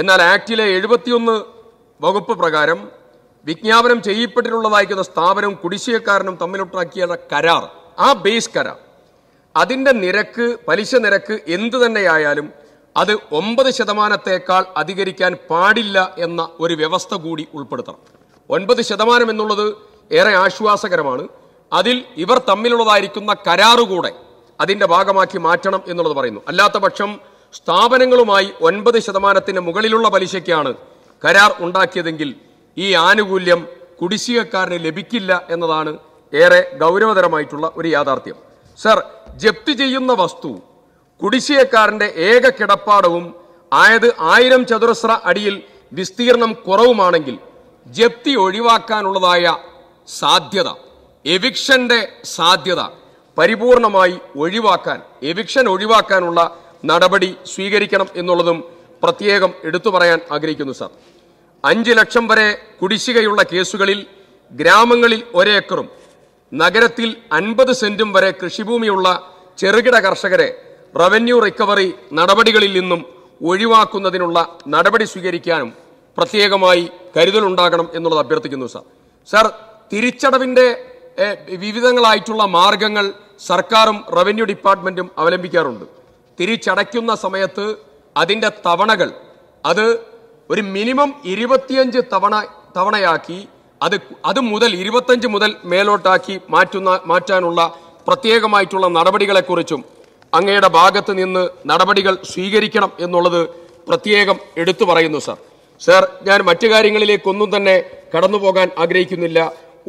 എന്നാൽ ആക്ടിലെ എഴുപത്തിയൊന്ന് വകുപ്പ് പ്രകാരം വിജ്ഞാപനം ചെയ്യപ്പെട്ടിട്ടുള്ളതായിരിക്കുന്ന സ്ഥാപനവും കുടിശ്ശികക്കാരനും തമ്മിലൊട്ടാക്കിയ കരാർ ആ ബേസ് കരാർ അതിൻ്റെ നിരക്ക് പലിശ നിരക്ക് എന്തു തന്നെയായാലും അത് ഒമ്പത് ശതമാനത്തേക്കാൾ അധികരിക്കാൻ പാടില്ല എന്ന ഒരു വ്യവസ്ഥ കൂടി ഉൾപ്പെടുത്തണം ഒൻപത് ശതമാനം എന്നുള്ളത് ഏറെ ആശ്വാസകരമാണ് അതിൽ ഇവർ തമ്മിലുള്ളതായിരിക്കുന്ന കരാറുകൂടെ അതിൻ്റെ ഭാഗമാക്കി മാറ്റണം എന്നുള്ളത് പറയുന്നു അല്ലാത്ത പക്ഷം സ്ഥാപനങ്ങളുമായി ഒൻപത് ശതമാനത്തിന് മുകളിലുള്ള പലിശയ്ക്കാണ് കരാർ ഉണ്ടാക്കിയതെങ്കിൽ ഈ ആനുകൂല്യം കുടിശ്ശികക്കാരന് ലഭിക്കില്ല എന്നതാണ് ഏറെ ഗൗരവതരമായിട്ടുള്ള ഒരു യാഥാർത്ഥ്യം സർ ജപ്തി ചെയ്യുന്ന വസ്തു കുടിശ്ശികക്കാരൻ്റെ ഏക കിടപ്പാടവും ആയത് ആയിരം ചതുരശ്ര അടിയിൽ വിസ്തീർണം കുറവുമാണെങ്കിൽ ജപ്തി ഒഴിവാക്കാനുള്ളതായ സാധ്യത എവിക്ഷന്റെ സാധ്യത പരിപൂർണമായി ഒഴിവാക്കാൻ എവിക്ഷൻ ഒഴിവാക്കാനുള്ള നടപടി സ്വീകരിക്കണം എന്നുള്ളതും പ്രത്യേകം എടുത്തു പറയാൻ ആഗ്രഹിക്കുന്നു സാർ അഞ്ച് ലക്ഷം വരെ കുടിശ്ശികയുള്ള കേസുകളിൽ ഗ്രാമങ്ങളിൽ ഒരേക്കറും നഗരത്തിൽ അൻപത് സെന്റും വരെ കൃഷിഭൂമിയുള്ള ചെറുകിട കർഷകരെ റവന്യൂ റിക്കവറി നടപടികളിൽ നിന്നും ഒഴിവാക്കുന്നതിനുള്ള നടപടി സ്വീകരിക്കാനും പ്രത്യേകമായി കരുതലുണ്ടാകണം എന്നുള്ളത് അഭ്യർത്ഥിക്കുന്നു സാർ സാർ തിരിച്ചടവിൻ്റെ വിവിധങ്ങളായിട്ടുള്ള മാർഗങ്ങൾ സർക്കാരും റവന്യൂ ഡിപ്പാർട്ട്മെൻറ്റും അവലംബിക്കാറുണ്ട് തിരിച്ചടയ്ക്കുന്ന സമയത്ത് അതിൻ്റെ തവണകൾ അത് ഒരു മിനിമം ഇരുപത്തിയഞ്ച് തവണ തവണയാക്കി അത് അത് മുതൽ ഇരുപത്തഞ്ച് മുതൽ മേലോട്ടാക്കി മാറ്റുന്ന മാറ്റാനുള്ള പ്രത്യേകമായിട്ടുള്ള നടപടികളെക്കുറിച്ചും അങ്ങയുടെ ഭാഗത്ത് നിന്ന് നടപടികൾ സ്വീകരിക്കണം എന്നുള്ളത് പ്രത്യേകം എടുത്തു പറയുന്നു സർ സർ ഞാൻ മറ്റു കാര്യങ്ങളിലേക്കൊന്നും തന്നെ കടന്നു പോകാൻ ആഗ്രഹിക്കുന്നില്ല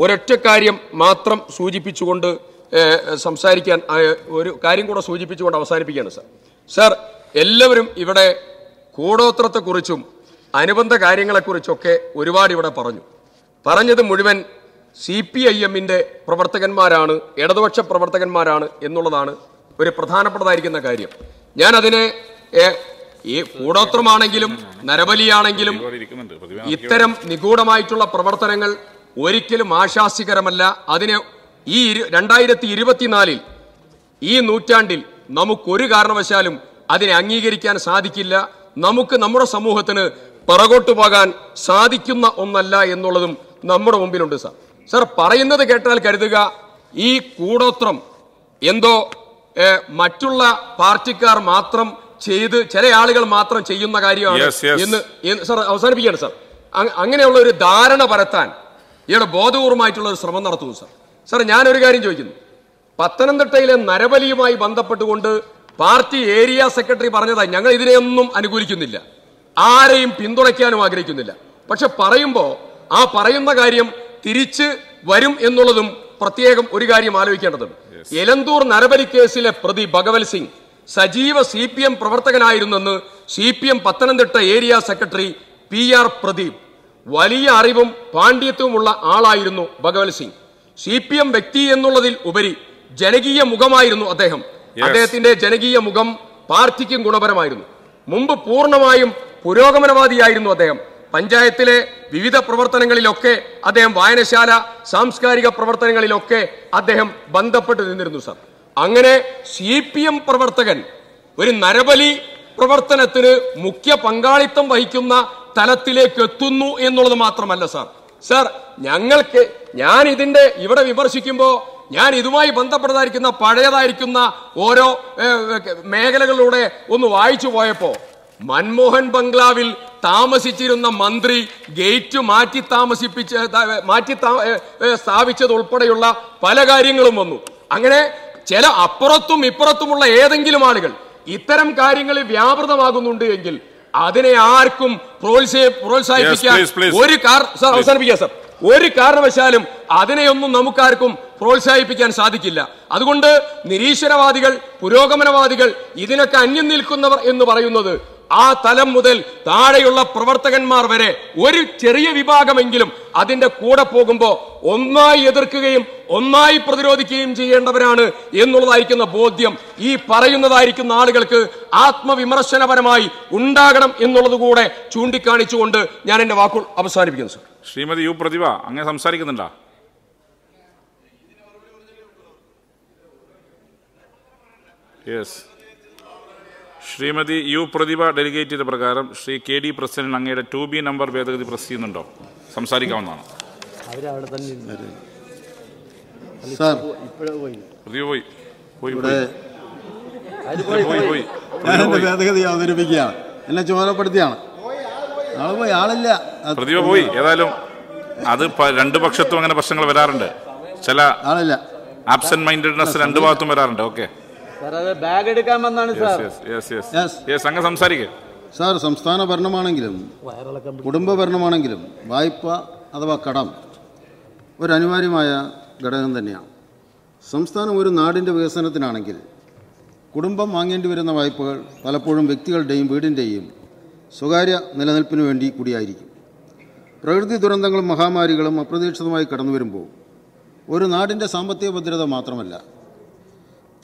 ഒരൊറ്റ കാര്യം മാത്രം സൂചിപ്പിച്ചുകൊണ്ട് സംസാരിക്കാൻ ഒരു കാര്യം കൂടെ സൂചിപ്പിച്ചുകൊണ്ട് അവസാനിപ്പിക്കുകയാണ് സാർ സാർ എല്ലാവരും ഇവിടെ കൂടോത്രത്തെക്കുറിച്ചും അനുബന്ധ കാര്യങ്ങളെക്കുറിച്ചൊക്കെ ഒരുപാട് ഇവിടെ പറഞ്ഞു പറഞ്ഞത് മുഴുവൻ സി പി ഐ എമ്മിൻ്റെ പ്രവർത്തകന്മാരാണ് ഇടതുപക്ഷ പ്രവർത്തകന്മാരാണ് എന്നുള്ളതാണ് ഒരു പ്രധാനപ്പെട്ടതായിരിക്കുന്ന കാര്യം ഞാൻ അതിനെ ഈ കൂടോത്രമാണെങ്കിലും നരബലിയാണെങ്കിലും ഇത്തരം നിഗൂഢമായിട്ടുള്ള പ്രവർത്തനങ്ങൾ ഒരിക്കലും ആശാസ്യകരമല്ല അതിനെ ഈ രണ്ടായിരത്തി ഇരുപത്തിനാലിൽ ഈ നൂറ്റാണ്ടിൽ നമുക്കൊരു കാരണവശാലും അതിനെ അംഗീകരിക്കാൻ സാധിക്കില്ല നമുക്ക് നമ്മുടെ സമൂഹത്തിന് പിറകോട്ടു പോകാൻ സാധിക്കുന്ന ഒന്നല്ല എന്നുള്ളതും നമ്മുടെ മുമ്പിലുണ്ട് സാർ സാർ പറയുന്നത് കേട്ടാൽ കരുതുക ഈ കൂടോത്രം എന്തോ മറ്റുള്ള പാർട്ടിക്കാർ മാത്രം ചെയ്ത് ചില ആളുകൾ മാത്രം ചെയ്യുന്ന കാര്യമാണ് എന്ന് സാർ അവസാനിപ്പിക്കുകയാണ് സാർ അങ്ങനെയുള്ള ഒരു ധാരണ പരത്താൻ ഇയാളുടെ ബോധപൂർവമായിട്ടുള്ള ഒരു ശ്രമം നടത്തുന്നു സാർ സാർ ഞാനൊരു കാര്യം ചോദിക്കുന്നു പത്തനംതിട്ടയിലെ നരബലിയുമായി ബന്ധപ്പെട്ടുകൊണ്ട് പാർട്ടി ഏരിയ സെക്രട്ടറി പറഞ്ഞതായി ഞങ്ങൾ ഇതിനെയൊന്നും അനുകൂലിക്കുന്നില്ല ആരെയും പിന്തുണയ്ക്കാനും ആഗ്രഹിക്കുന്നില്ല പക്ഷെ പറയുമ്പോൾ ആ പറയുന്ന കാര്യം തിരിച്ച് വരും എന്നുള്ളതും പ്രത്യേകം ഒരു കാര്യം ആലോചിക്കേണ്ടതുണ്ട് എലന്തൂർ നരബലി കേസിലെ പ്രതി ഭഗവത് സിംഗ് സജീവ സി പി എം പ്രവർത്തകനായിരുന്നെന്ന് C P M Pathanamthitta area secretary P R Pradeep വലിയ അറിവും പാണ്ഡിത്യവുമുള്ള ആളായിരുന്നു Bhagavath Singh C P M വ്യക്തി എന്നുള്ളതിൽ ഉപരി ജനകീയ മുഖമായിരുന്നു അദ്ദേഹം അദ്ദേഹത്തിന്റെ ജനകീയ മുഖം പാർട്ടിക്കും ഗുണപരമായിരുന്നു മുമ്പ് പൂർണ്ണമായും പുരോഗമനവാദിയായിരുന്നു അദ്ദേഹം പഞ്ചായത്തിലെ വിവിധ പ്രവർത്തനങ്ങളിലൊക്കെ അദ്ദേഹം വായനശാല സാംസ്കാരിക പ്രവർത്തനങ്ങളിലൊക്കെ അദ്ദേഹം ബന്ധപ്പെട്ട് നിന്നിരുന്നു സർ അങ്ങനെ സി പി എം പ്രവർത്തകൻ ഒരു നരബലി പ്രവർത്തനത്തിന് മുഖ്യ പങ്കാളിത്തം വഹിക്കുന്ന തലത്തിലേക്ക് എത്തുന്നു എന്നുള്ളത് മാത്രമല്ല സാർ സാർ ഞങ്ങൾക്ക് ഞാൻ ഇതിന്റെ ഇവിടെ വിമർശിക്കുമ്പോൾ ഞാൻ ഇതുമായി ബന്ധപ്പെട്ടതായിരിക്കുന്ന പഴയതായിരിക്കുന്ന ഓരോ മേഖലകളിലൂടെ ഒന്ന് വായിച്ചു പോയപ്പോൾ മൻമോഹൻ ബംഗ്ലാവിൽ താമസിച്ചിരുന്ന മന്ത്രി ഗേറ്റ് മാറ്റി താമസിപ്പിച്ച് മാറ്റി സ്ഥാപിച്ചത് ഉൾപ്പെടെയുള്ള പല കാര്യങ്ങളും വന്നു അങ്ങനെ ചില അപ്പുറത്തും ഇപ്പുറത്തുമുള്ള ഏതെങ്കിലും ആളുകൾ ഇത്തരം കാര്യങ്ങളിൽ വ്യാപൃതമാകുന്നുണ്ട് എങ്കിൽ അതിനെ ആർക്കും പ്രോത്സാഹിപ്പിക്കാൻ ഒരു അവസാനിപ്പിക്കുക സാർ ഒരു കാരണവശാലും അതിനെയൊന്നും നമുക്കാർക്കും പ്രോത്സാഹിപ്പിക്കാൻ സാധിക്കില്ല അതുകൊണ്ട് നിരീശ്വരവാദികൾ പുരോഗമനവാദികൾ ഇതിനൊക്കെ അന്യം നിൽക്കുന്നവർ എന്ന് പറയുന്നത് ആ തലം മുതൽ താഴെയുള്ള പ്രവർത്തകന്മാർ വരെ ഒരു ചെറിയ വിഭാഗമെങ്കിലും അതിന്റെ കൂടെ പോകുമ്പോൾ ഒന്നായി എതിർക്കുകയും ഒന്നായി പ്രതിരോധിക്കുകയും ചെയ്യേണ്ടവരാണ് എന്നുള്ളതായിരിക്കുന്ന ബോധ്യം ഈ പറയുന്നതായിരിക്കുന്ന ആളുകൾക്ക് ആത്മവിമർശനപരമായി ഉണ്ടാകണം എന്നുള്ളത് കൂടെ ചൂണ്ടിക്കാണിച്ചുകൊണ്ട് ഞാൻ എന്റെ വാക്കുകൾ അവസാനിപ്പിക്കുന്നു സാർ ശ്രീമതി യു പ്രതിഭ അങ്ങനെ സംസാരിക്കുന്നുണ്ടോ yes Shrimati U Prathibha delegate ചെയ്ത പ്രകാരം ശ്രീ കെ ഡി പ്രസിഡന്റ് അങ്ങയുടെ ടു ബി നമ്പർ ഭേദഗതി പ്രസ് ചെയ്യുന്നുണ്ടോ സംസാരിക്കാവുന്നതാണ് പ്രതിഭ പോയി പോയി പോയി പോയി ഞാനെന്റെ ഭേദഗതി അവതരിപ്പിക്കുകയാണ് എന്നെ ചുമതലപ്പെടുത്തിയാണ് ആള് പോയി ആളില്ല പ്രതിഭ പോയി ഏതായാലും അത് രണ്ടു പക്ഷത്തും അങ്ങനെ പ്രശ്നങ്ങൾ വരാറുണ്ട് ചില ആളില്ല ആബ്സെന്റ് മൈൻഡഡ്നെസ് രണ്ടു ഭാഗത്തും വരാറുണ്ട് ഓക്കെ ബാഗ് എടുക്കാൻ വന്നാണ് സാർ അങ്ങ് സാർ സംസ്ഥാന ഭരണമാണെങ്കിലും കുടുംബ ഭരണമാണെങ്കിലും വായ്പ അഥവാ കടം ഒരു അനിവാര്യമായ ഘടകം തന്നെയാണ് സംസ്ഥാനം ഒരു നാടിൻ്റെ വികസനത്തിനാണെങ്കിൽ കുടുംബം വാങ്ങേണ്ടി വരുന്ന വായ്പകൾ പലപ്പോഴും വ്യക്തികളുടെയും വീടിൻ്റെയും സ്വകാര്യ നിലനിൽപ്പിനു വേണ്ടി കൂടിയായിരിക്കും പ്രകൃതി ദുരന്തങ്ങളും മഹാമാരികളും അപ്രതീക്ഷിതമായി കടന്നു വരുമ്പോൾ ഒരു നാടിൻ്റെ സാമ്പത്തിക ഭദ്രത മാത്രമല്ല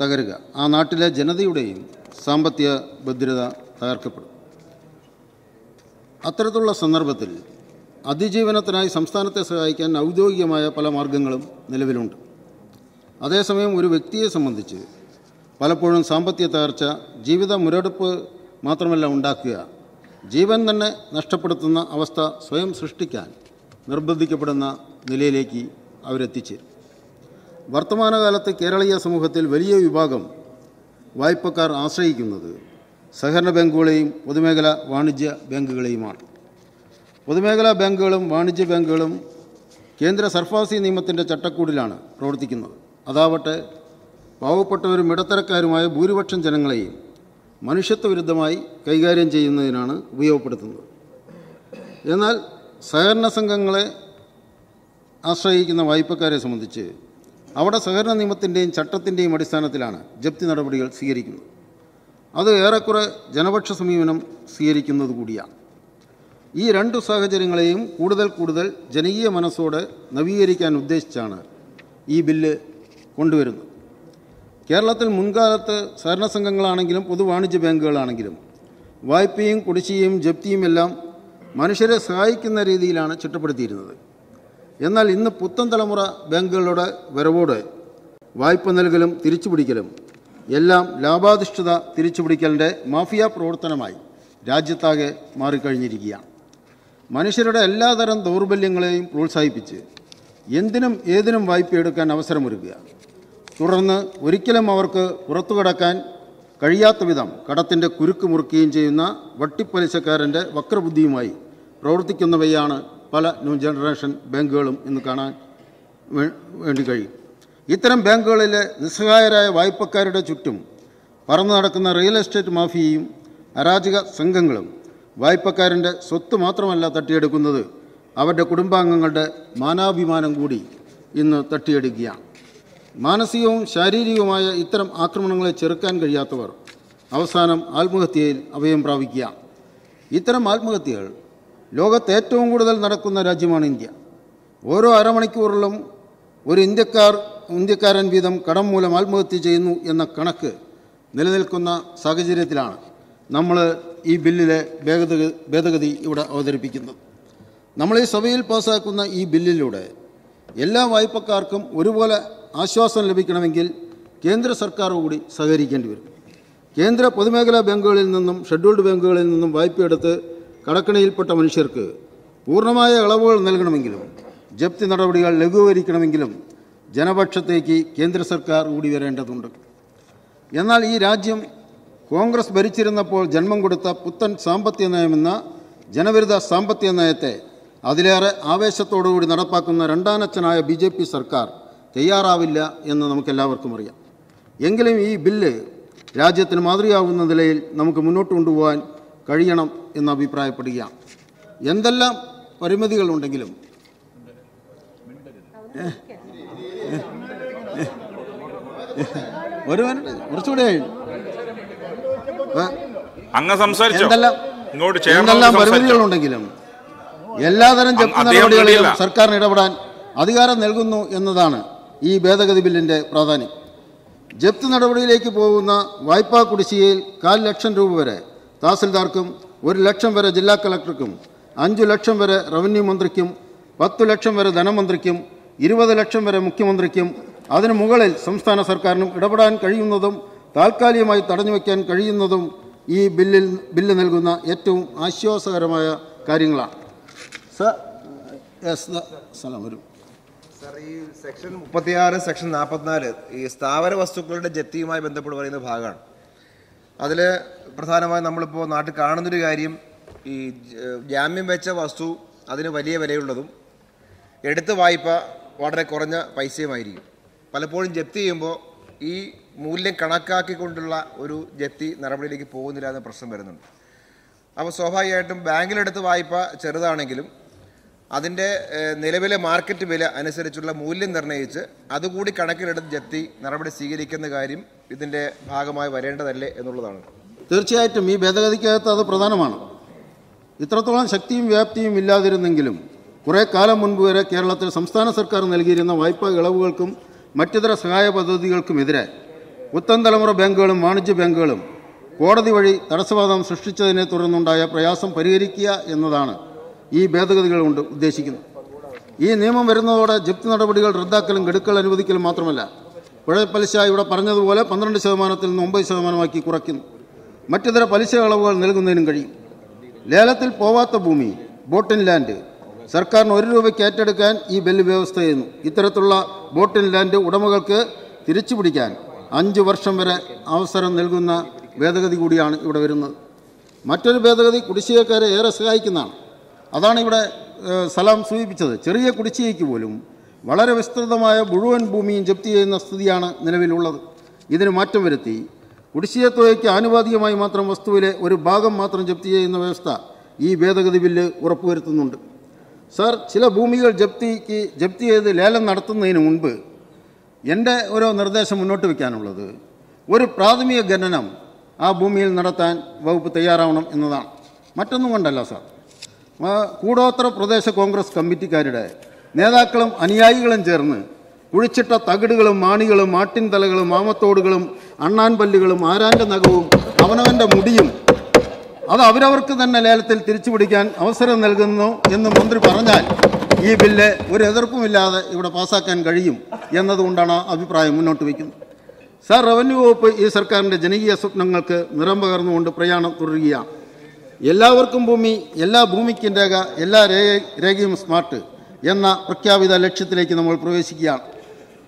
തകരുക ആ നാട്ടിലെ ജനതയുടെയും സാമ്പത്തിക ഭദ്രത തകർക്കപ്പെടും അത്തരത്തിലുള്ള സന്ദർഭത്തിൽ അതിജീവനത്തിനായി സംസ്ഥാനത്തെ സഹായിക്കാൻ ഔദ്യോഗികമായ പല മാർഗങ്ങളും നിലവിലുണ്ട് അതേസമയം ഒരു വ്യക്തിയെ സംബന്ധിച്ച് പലപ്പോഴും സാമ്പത്തിക തകർച്ച ജീവിത മുരടെടുപ്പ് മാത്രമല്ല ഉണ്ടാക്കുക ജീവൻ തന്നെ നഷ്ടപ്പെടുത്തുന്ന അവസ്ഥ സ്വയം സൃഷ്ടിക്കാൻ നിർബന്ധിക്കപ്പെടുന്ന നിലയിലേക്ക് അവരെത്തിച്ചേരും വർത്തമാനകാലത്ത് കേരളീയ സമൂഹത്തിൽ വലിയ വിഭാഗം വായ്പക്കാർ ആശ്രയിക്കുന്നത് സഹകരണ ബാങ്കുകളെയും പൊതുമേഖലാ വാണിജ്യ ബാങ്കുകളെയുമാണ് പൊതുമേഖലാ ബാങ്കുകളും വാണിജ്യ ബാങ്കുകളും കേന്ദ്ര സർഫാസി നിയമത്തിൻ്റെ ചട്ടക്കൂടിലാണ് പ്രവർത്തിക്കുന്നത് അതാവട്ടെ പാവപ്പെട്ടവരും ഇടത്തരക്കാരുമായ ഭൂരിപക്ഷം ജനങ്ങളെയും മനുഷ്യത്വവിരുദ്ധമായി കൈകാര്യം ചെയ്യുന്നതിനാണ് ഉപയോഗപ്പെടുത്തുന്നത് എന്നാൽ സഹകരണ സംഘങ്ങളെ ആശ്രയിക്കുന്ന വായ്പക്കാരെ സംബന്ധിച്ച് അവിടെ സഹകരണ നിയമത്തിൻ്റെയും ചട്ടത്തിൻ്റെയും അടിസ്ഥാനത്തിലാണ് ജപ്തി നടപടികൾ സ്വീകരിക്കുന്നത് അത് ഏറെക്കുറെ ജനപക്ഷ സമീപനം സ്വീകരിക്കുന്നത് കൂടിയാണ് ഈ രണ്ടു സാഹചര്യങ്ങളെയും കൂടുതൽ കൂടുതൽ ജനകീയ മനസ്സോടെ നവീകരിക്കാൻ ഉദ്ദേശിച്ചാണ് ഈ ബില്ല് കൊണ്ടുവരുന്നത് കേരളത്തിൽ മുൻകാലത്ത് സഹകരണ സംഘങ്ങളാണെങ്കിലും പൊതുവാണിജ്യ ബാങ്കുകളാണെങ്കിലും വായ്പയും കുടിശ്ശികയും ജപ്തിയും എല്ലാം മനുഷ്യരെ സഹായിക്കുന്ന രീതിയിലാണ് ചിട്ടപ്പെടുത്തിയിരുന്നത് എന്നാൽ ഇന്ന് പുത്തൻ തലമുറ ബാങ്കുകളുടെ വരവോട് വായ്പ നൽകലും തിരിച്ചുപിടിക്കലും എല്ലാം ലാഭാധിഷ്ഠിത തിരിച്ചുപിടിക്കലിൻ്റെ മാഫിയ പ്രവർത്തനമായി രാജ്യത്താകെ മാറിക്കഴിഞ്ഞിരിക്കുകയാണ് മനുഷ്യരുടെ എല്ലാതരം ദൗർബല്യങ്ങളെയും പ്രോത്സാഹിപ്പിച്ച് എന്തിനും ഏതിനും വായ്പയെടുക്കാൻ അവസരമൊരുക്കുക തുടർന്ന് ഒരിക്കലും അവർക്ക് പുറത്തു കടക്കാൻ കഴിയാത്ത വിധം കടത്തിൻ്റെ കുരുക്ക് മുറുക്കുകയും ചെയ്യുന്ന വട്ടിപ്പലിശക്കാരൻ്റെ വക്രബുദ്ധിയുമായി പ്രവർത്തിക്കുന്നവയാണ് പല ന്യൂ ജനറേഷൻ ബാങ്കുകളും ഇന്ന് കാണാൻ വേണ്ടി കഴിയും ഇത്തരം ബാങ്കുകളിലെ നിസ്സഹായരായ വായ്പക്കാരുടെ ചുറ്റും പറന്നു നടക്കുന്ന റിയൽ എസ്റ്റേറ്റ് മാഫിയയും അരാജക സംഘങ്ങളും വായ്പക്കാരൻ്റെ സ്വത്ത് മാത്രമല്ല തട്ടിയെടുക്കുന്നത് അവരുടെ കുടുംബാംഗങ്ങളുടെ മാനാഭിമാനം കൂടി ഇന്ന് തട്ടിയെടുക്കുകയാണ് മാനസികവും ശാരീരികവുമായ ഇത്തരം ആക്രമണങ്ങളെ ചെറുക്കാൻ കഴിയാത്തവർ അവസാനം ആത്മഹത്യയിൽ അഭയം പ്രാപിക്കുക ഇത്തരം ആത്മഹത്യകൾ ലോകത്ത് ഏറ്റവും കൂടുതൽ നടക്കുന്ന രാജ്യമാണ് ഇന്ത്യ ഓരോ അരമണിക്കൂറിലും ഒരു ഇന്ത്യക്കാർ ഇന്ത്യക്കാരൻ വീതം കടം മൂലം ആത്മഹത്യ ചെയ്യുന്നു എന്ന കണക്ക് നിലനിൽക്കുന്ന സാഹചര്യത്തിലാണ് നമ്മൾ ഈ ബില്ലിലെ ഭേദഗതി ഭേദഗതി ഇവിടെ അവതരിപ്പിക്കുന്നത് നമ്മൾ ഈ സഭയിൽ പാസ്സാക്കുന്ന ഈ ബില്ലിലൂടെ എല്ലാ വായ്പക്കാർക്കും ഒരുപോലെ ആശ്വാസം ലഭിക്കണമെങ്കിൽ കേന്ദ്ര സർക്കാർ കൂടി സഹകരിക്കേണ്ടി വരും കേന്ദ്ര പൊതുമേഖലാ ബാങ്കുകളിൽ നിന്നും ഷെഡ്യൂൾഡ് ബാങ്കുകളിൽ നിന്നും വായ്പയെടുത്ത് കടക്കിണിയിൽപ്പെട്ട മനുഷ്യർക്ക് പൂർണ്ണമായ ഇളവുകൾ നൽകണമെങ്കിലും ജപ്തി നടപടികൾ ലഘൂകരിക്കണമെങ്കിലും ജനപക്ഷത്തേക്ക് കേന്ദ്ര സർക്കാർ കൂടി വരേണ്ടതുണ്ട് എന്നാൽ ഈ രാജ്യം കോൺഗ്രസ് ഭരിച്ചിരുന്നപ്പോൾ ജന്മം കൊടുത്ത പുത്തൻ സാമ്പത്തിക നയമെന്ന ജനവിരുദ്ധ സാമ്പത്തിക നയത്തെ അതിലേറെ ആവേശത്തോടുകൂടി നടപ്പാക്കുന്ന രണ്ടാനച്ഛനായ ബി ജെ പി സർക്കാർ തയ്യാറാവില്ല എന്ന് നമുക്കെല്ലാവർക്കും അറിയാം എങ്കിലും ഈ ബില്ല് രാജ്യത്തിന് മാതൃകയാവുന്ന നിലയിൽ നമുക്ക് മുന്നോട്ട് കൊണ്ടുപോകാൻ കഴിയണം എന്ന് അഭിപ്രായപ്പെടുക എന്തെല്ലാം പരിമിതികളുണ്ടെങ്കിലും ഒരു മിനിറ്റ് കുറച്ചുകൂടി അങ്ങ് എന്തെല്ലാം പരിമിതികളുണ്ടെങ്കിലും എല്ലാതരം ജപ്തി നടപടികളിലും സർക്കാരിന് ഇടപെടാൻ അധികാരം നൽകുന്നു എന്നതാണ് ഈ ഭേദഗതി ബില്ലിന്റെ പ്രാധാന്യം ജപ്തി നടപടിയിലേക്ക് പോകുന്ന വായ്പാ കുടിശ്ശികയിൽ കാൽ ലക്ഷം രൂപ വരെ തഹസിൽദാർക്കും ഒരു ലക്ഷം വരെ ജില്ലാ കളക്ടർക്കും അഞ്ചു ലക്ഷം വരെ റവന്യൂ മന്ത്രിക്കും പത്തു ലക്ഷം വരെ ധനമന്ത്രിക്കും ഇരുപത് ലക്ഷം വരെ മുഖ്യമന്ത്രിക്കും അതിനു മുകളിൽ സംസ്ഥാന സർക്കാരിനും ഇടപെടാൻ കഴിയുന്നതും താൽക്കാലികമായി തടഞ്ഞു വയ്ക്കാൻ കഴിയുന്നതും ഈ ബില്ലിൽ ബില്ല് നൽകുന്ന ഏറ്റവും ആശ്വാസകരമായ കാര്യങ്ങളാണ് സർ സ്ഥലം വരും ഈ സെക്ഷൻ മുപ്പത്തിയാറ് സെക്ഷൻ നാൽപ്പത്തിനാല് ഈ സ്ഥാവര വസ്തുക്കളുടെ ജപ്തിയുമായി ബന്ധപ്പെട്ട് പറയുന്ന ഭാഗമാണ് അതിൽ പ്രധാനമായും നമ്മളിപ്പോൾ നാട്ടിൽ കാണുന്നൊരു കാര്യം ഈ ജാമ്യം വെച്ച വസ്തു അതിന് വലിയ വിലയുള്ളതും എടുത്ത വായ്പ വളരെ കുറഞ്ഞ പൈസയുമായിരിക്കും പലപ്പോഴും ജപ്തി ചെയ്യുമ്പോൾ ഈ മൂല്യം കണക്കാക്കിക്കൊണ്ടുള്ള ഒരു ജപ്തി നടപടിയിലേക്ക് പോകുന്നില്ല എന്ന പ്രശ്നം വരുന്നുണ്ട് അപ്പോൾ സ്വാഭാവികമായിട്ടും ബാങ്കിലെടുത്ത് വായ്പ ചെറുതാണെങ്കിലും അതിൻ്റെ നിലവിലെ മാർക്കറ്റ് വില അനുസരിച്ചുള്ള മൂല്യം നിർണ്ണയിച്ച് അതുകൂടി കണക്കിലെടുത്ത് ജപ്തി നടപടി സ്വീകരിക്കുന്ന കാര്യം ഇതിൻ്റെ ഭാഗമായി വരേണ്ടതല്ലേ എന്നുള്ളതാണ് തീർച്ചയായിട്ടും ഈ ഭേദഗതിക്കകത്ത് അത് പ്രധാനമാണ് ഇത്രത്തോളം ശക്തിയും വ്യാപ്തിയും ഇല്ലാതിരുന്നെങ്കിലും കുറേ കാലം മുൻപ് വരെ കേരളത്തിൽ സംസ്ഥാന സർക്കാർ നൽകിയിരുന്ന വായ്പാ ഇളവുകൾക്കും മറ്റിതര സഹായ പദ്ധതികൾക്കുമെതിരെ പുത്തൻ തലമുറ ബാങ്കുകളും വാണിജ്യ ബാങ്കുകളും കോടതി വഴി തടസ്സവാദം സൃഷ്ടിച്ചതിനെ തുടർന്നുണ്ടായ പ്രയാസം പരിഹരിക്കുക എന്നതാണ് ഈ ഭേദഗതികൾ കൊണ്ട് ഉദ്ദേശിക്കുന്നത് ഈ നിയമം വരുന്നതോടെ ജപ്തി നടപടികൾ റദ്ദാക്കലും ഗഡുക്കൾ അനുവദിക്കലും മാത്രമല്ല പുഴ പലിശ ഇവിടെ പറഞ്ഞതുപോലെ പന്ത്രണ്ട് ശതമാനത്തിൽ നിന്ന് ഒമ്പത് ശതമാനമാക്കി കുറയ്ക്കുന്നു മറ്റുതര പലിശ ഇളവുകൾ നൽകുന്നതിനും കഴിയും ലേലത്തിൽ പോവാത്ത ഭൂമി ബോട്ടിൻ ലാൻഡ് സർക്കാരിന് ഒരു രൂപയ്ക്ക് ഏറ്റെടുക്കാൻ ഈ ബില്ല് വ്യവസ്ഥ ചെയ്യുന്നു ഇത്തരത്തിലുള്ള ബോട്ടിൻ ലാൻഡ് ഉടമകൾക്ക് തിരിച്ചു പിടിക്കാൻ അഞ്ച് വർഷം വരെ അവസരം നൽകുന്ന ഭേദഗതി കൂടിയാണ് ഇവിടെ വരുന്നത് മറ്റൊരു ഭേദഗതി കുടിശ്ശികക്കാരെ ഏറെ സഹായിക്കുന്നതാണ് അതാണ് ഇവിടെ സലാം സൂചിപ്പിച്ചത് ചെറിയ കുടിശ്ശികയ്ക്ക് പോലും വളരെ വിസ്തൃതമായ മുഴുവൻ ഭൂമിയും ജപ്തി ചെയ്യുന്ന സ്ഥിതിയാണ് നിലവിലുള്ളത് ഇതിന് മാറ്റം വരുത്തി കുടിശ്ശിക തുകയ്ക്ക് ആനുപാതികമായി മാത്രം വസ്തുവിലെ ഒരു ഭാഗം മാത്രം ജപ്തി ചെയ്യുന്ന വ്യവസ്ഥ ഈ ഭേദഗതി ബില്ല് ഉറപ്പുവരുത്തുന്നുണ്ട് സർ ചില ഭൂമികൾ ജപ്തിക്ക് ജപ്തി ചെയ്ത് ലേലം നടത്തുന്നതിന് മുൻപ് എൻ്റെ ഓരോ നിർദ്ദേശം മുന്നോട്ട് വയ്ക്കാനുള്ളത് ഒരു പ്രാഥമിക ഖനനം ആ ഭൂമിയിൽ നടത്താൻ വകുപ്പ് തയ്യാറാവണം എന്നതാണ് മറ്റൊന്നും കൊണ്ടല്ല സാർ കൂടോത്ര പ്രദേശ കോൺഗ്രസ് കമ്മിറ്റിക്കാരുടെ നേതാക്കളും അനുയായികളും ചേർന്ന് കുഴിച്ചിട്ട തകിടുകളും മാണികളും ആട്ടിൻ തലകളും മാമത്തോടുകളും അണ്ണാൻ പല്ലുകളും ആരാൻ്റെ നഖവും അവനവൻ്റെ മുടിയും അത് അവരവർക്ക് തന്നെ ലേലത്തിൽ തിരിച്ചു പിടിക്കാൻ അവസരം നൽകുന്നു എന്ന് മന്ത്രി പറഞ്ഞാൽ ഈ ബില്ല് ഒരു എതിർപ്പുമില്ലാതെ ഇവിടെ പാസ്സാക്കാൻ കഴിയും എന്നതുകൊണ്ടാണ് അഭിപ്രായം മുന്നോട്ട് വയ്ക്കുന്നത് സാർ റവന്യൂ വകുപ്പ് ഈ സർക്കാരിൻ്റെ ജനകീയ സ്വപ്നങ്ങൾക്ക് നിറം പകർന്നുകൊണ്ട് പ്രയാണം തുടരുകയാണ് എല്ലാവർക്കും ഭൂമി എല്ലാ ഭൂമിക്കും രേഖ എല്ലാ രേഖയും സ്മാർട്ട് എന്ന പ്രഖ്യാപിത ലക്ഷ്യത്തിലേക്ക് നമ്മൾ പ്രവേശിക്കുകയാണ്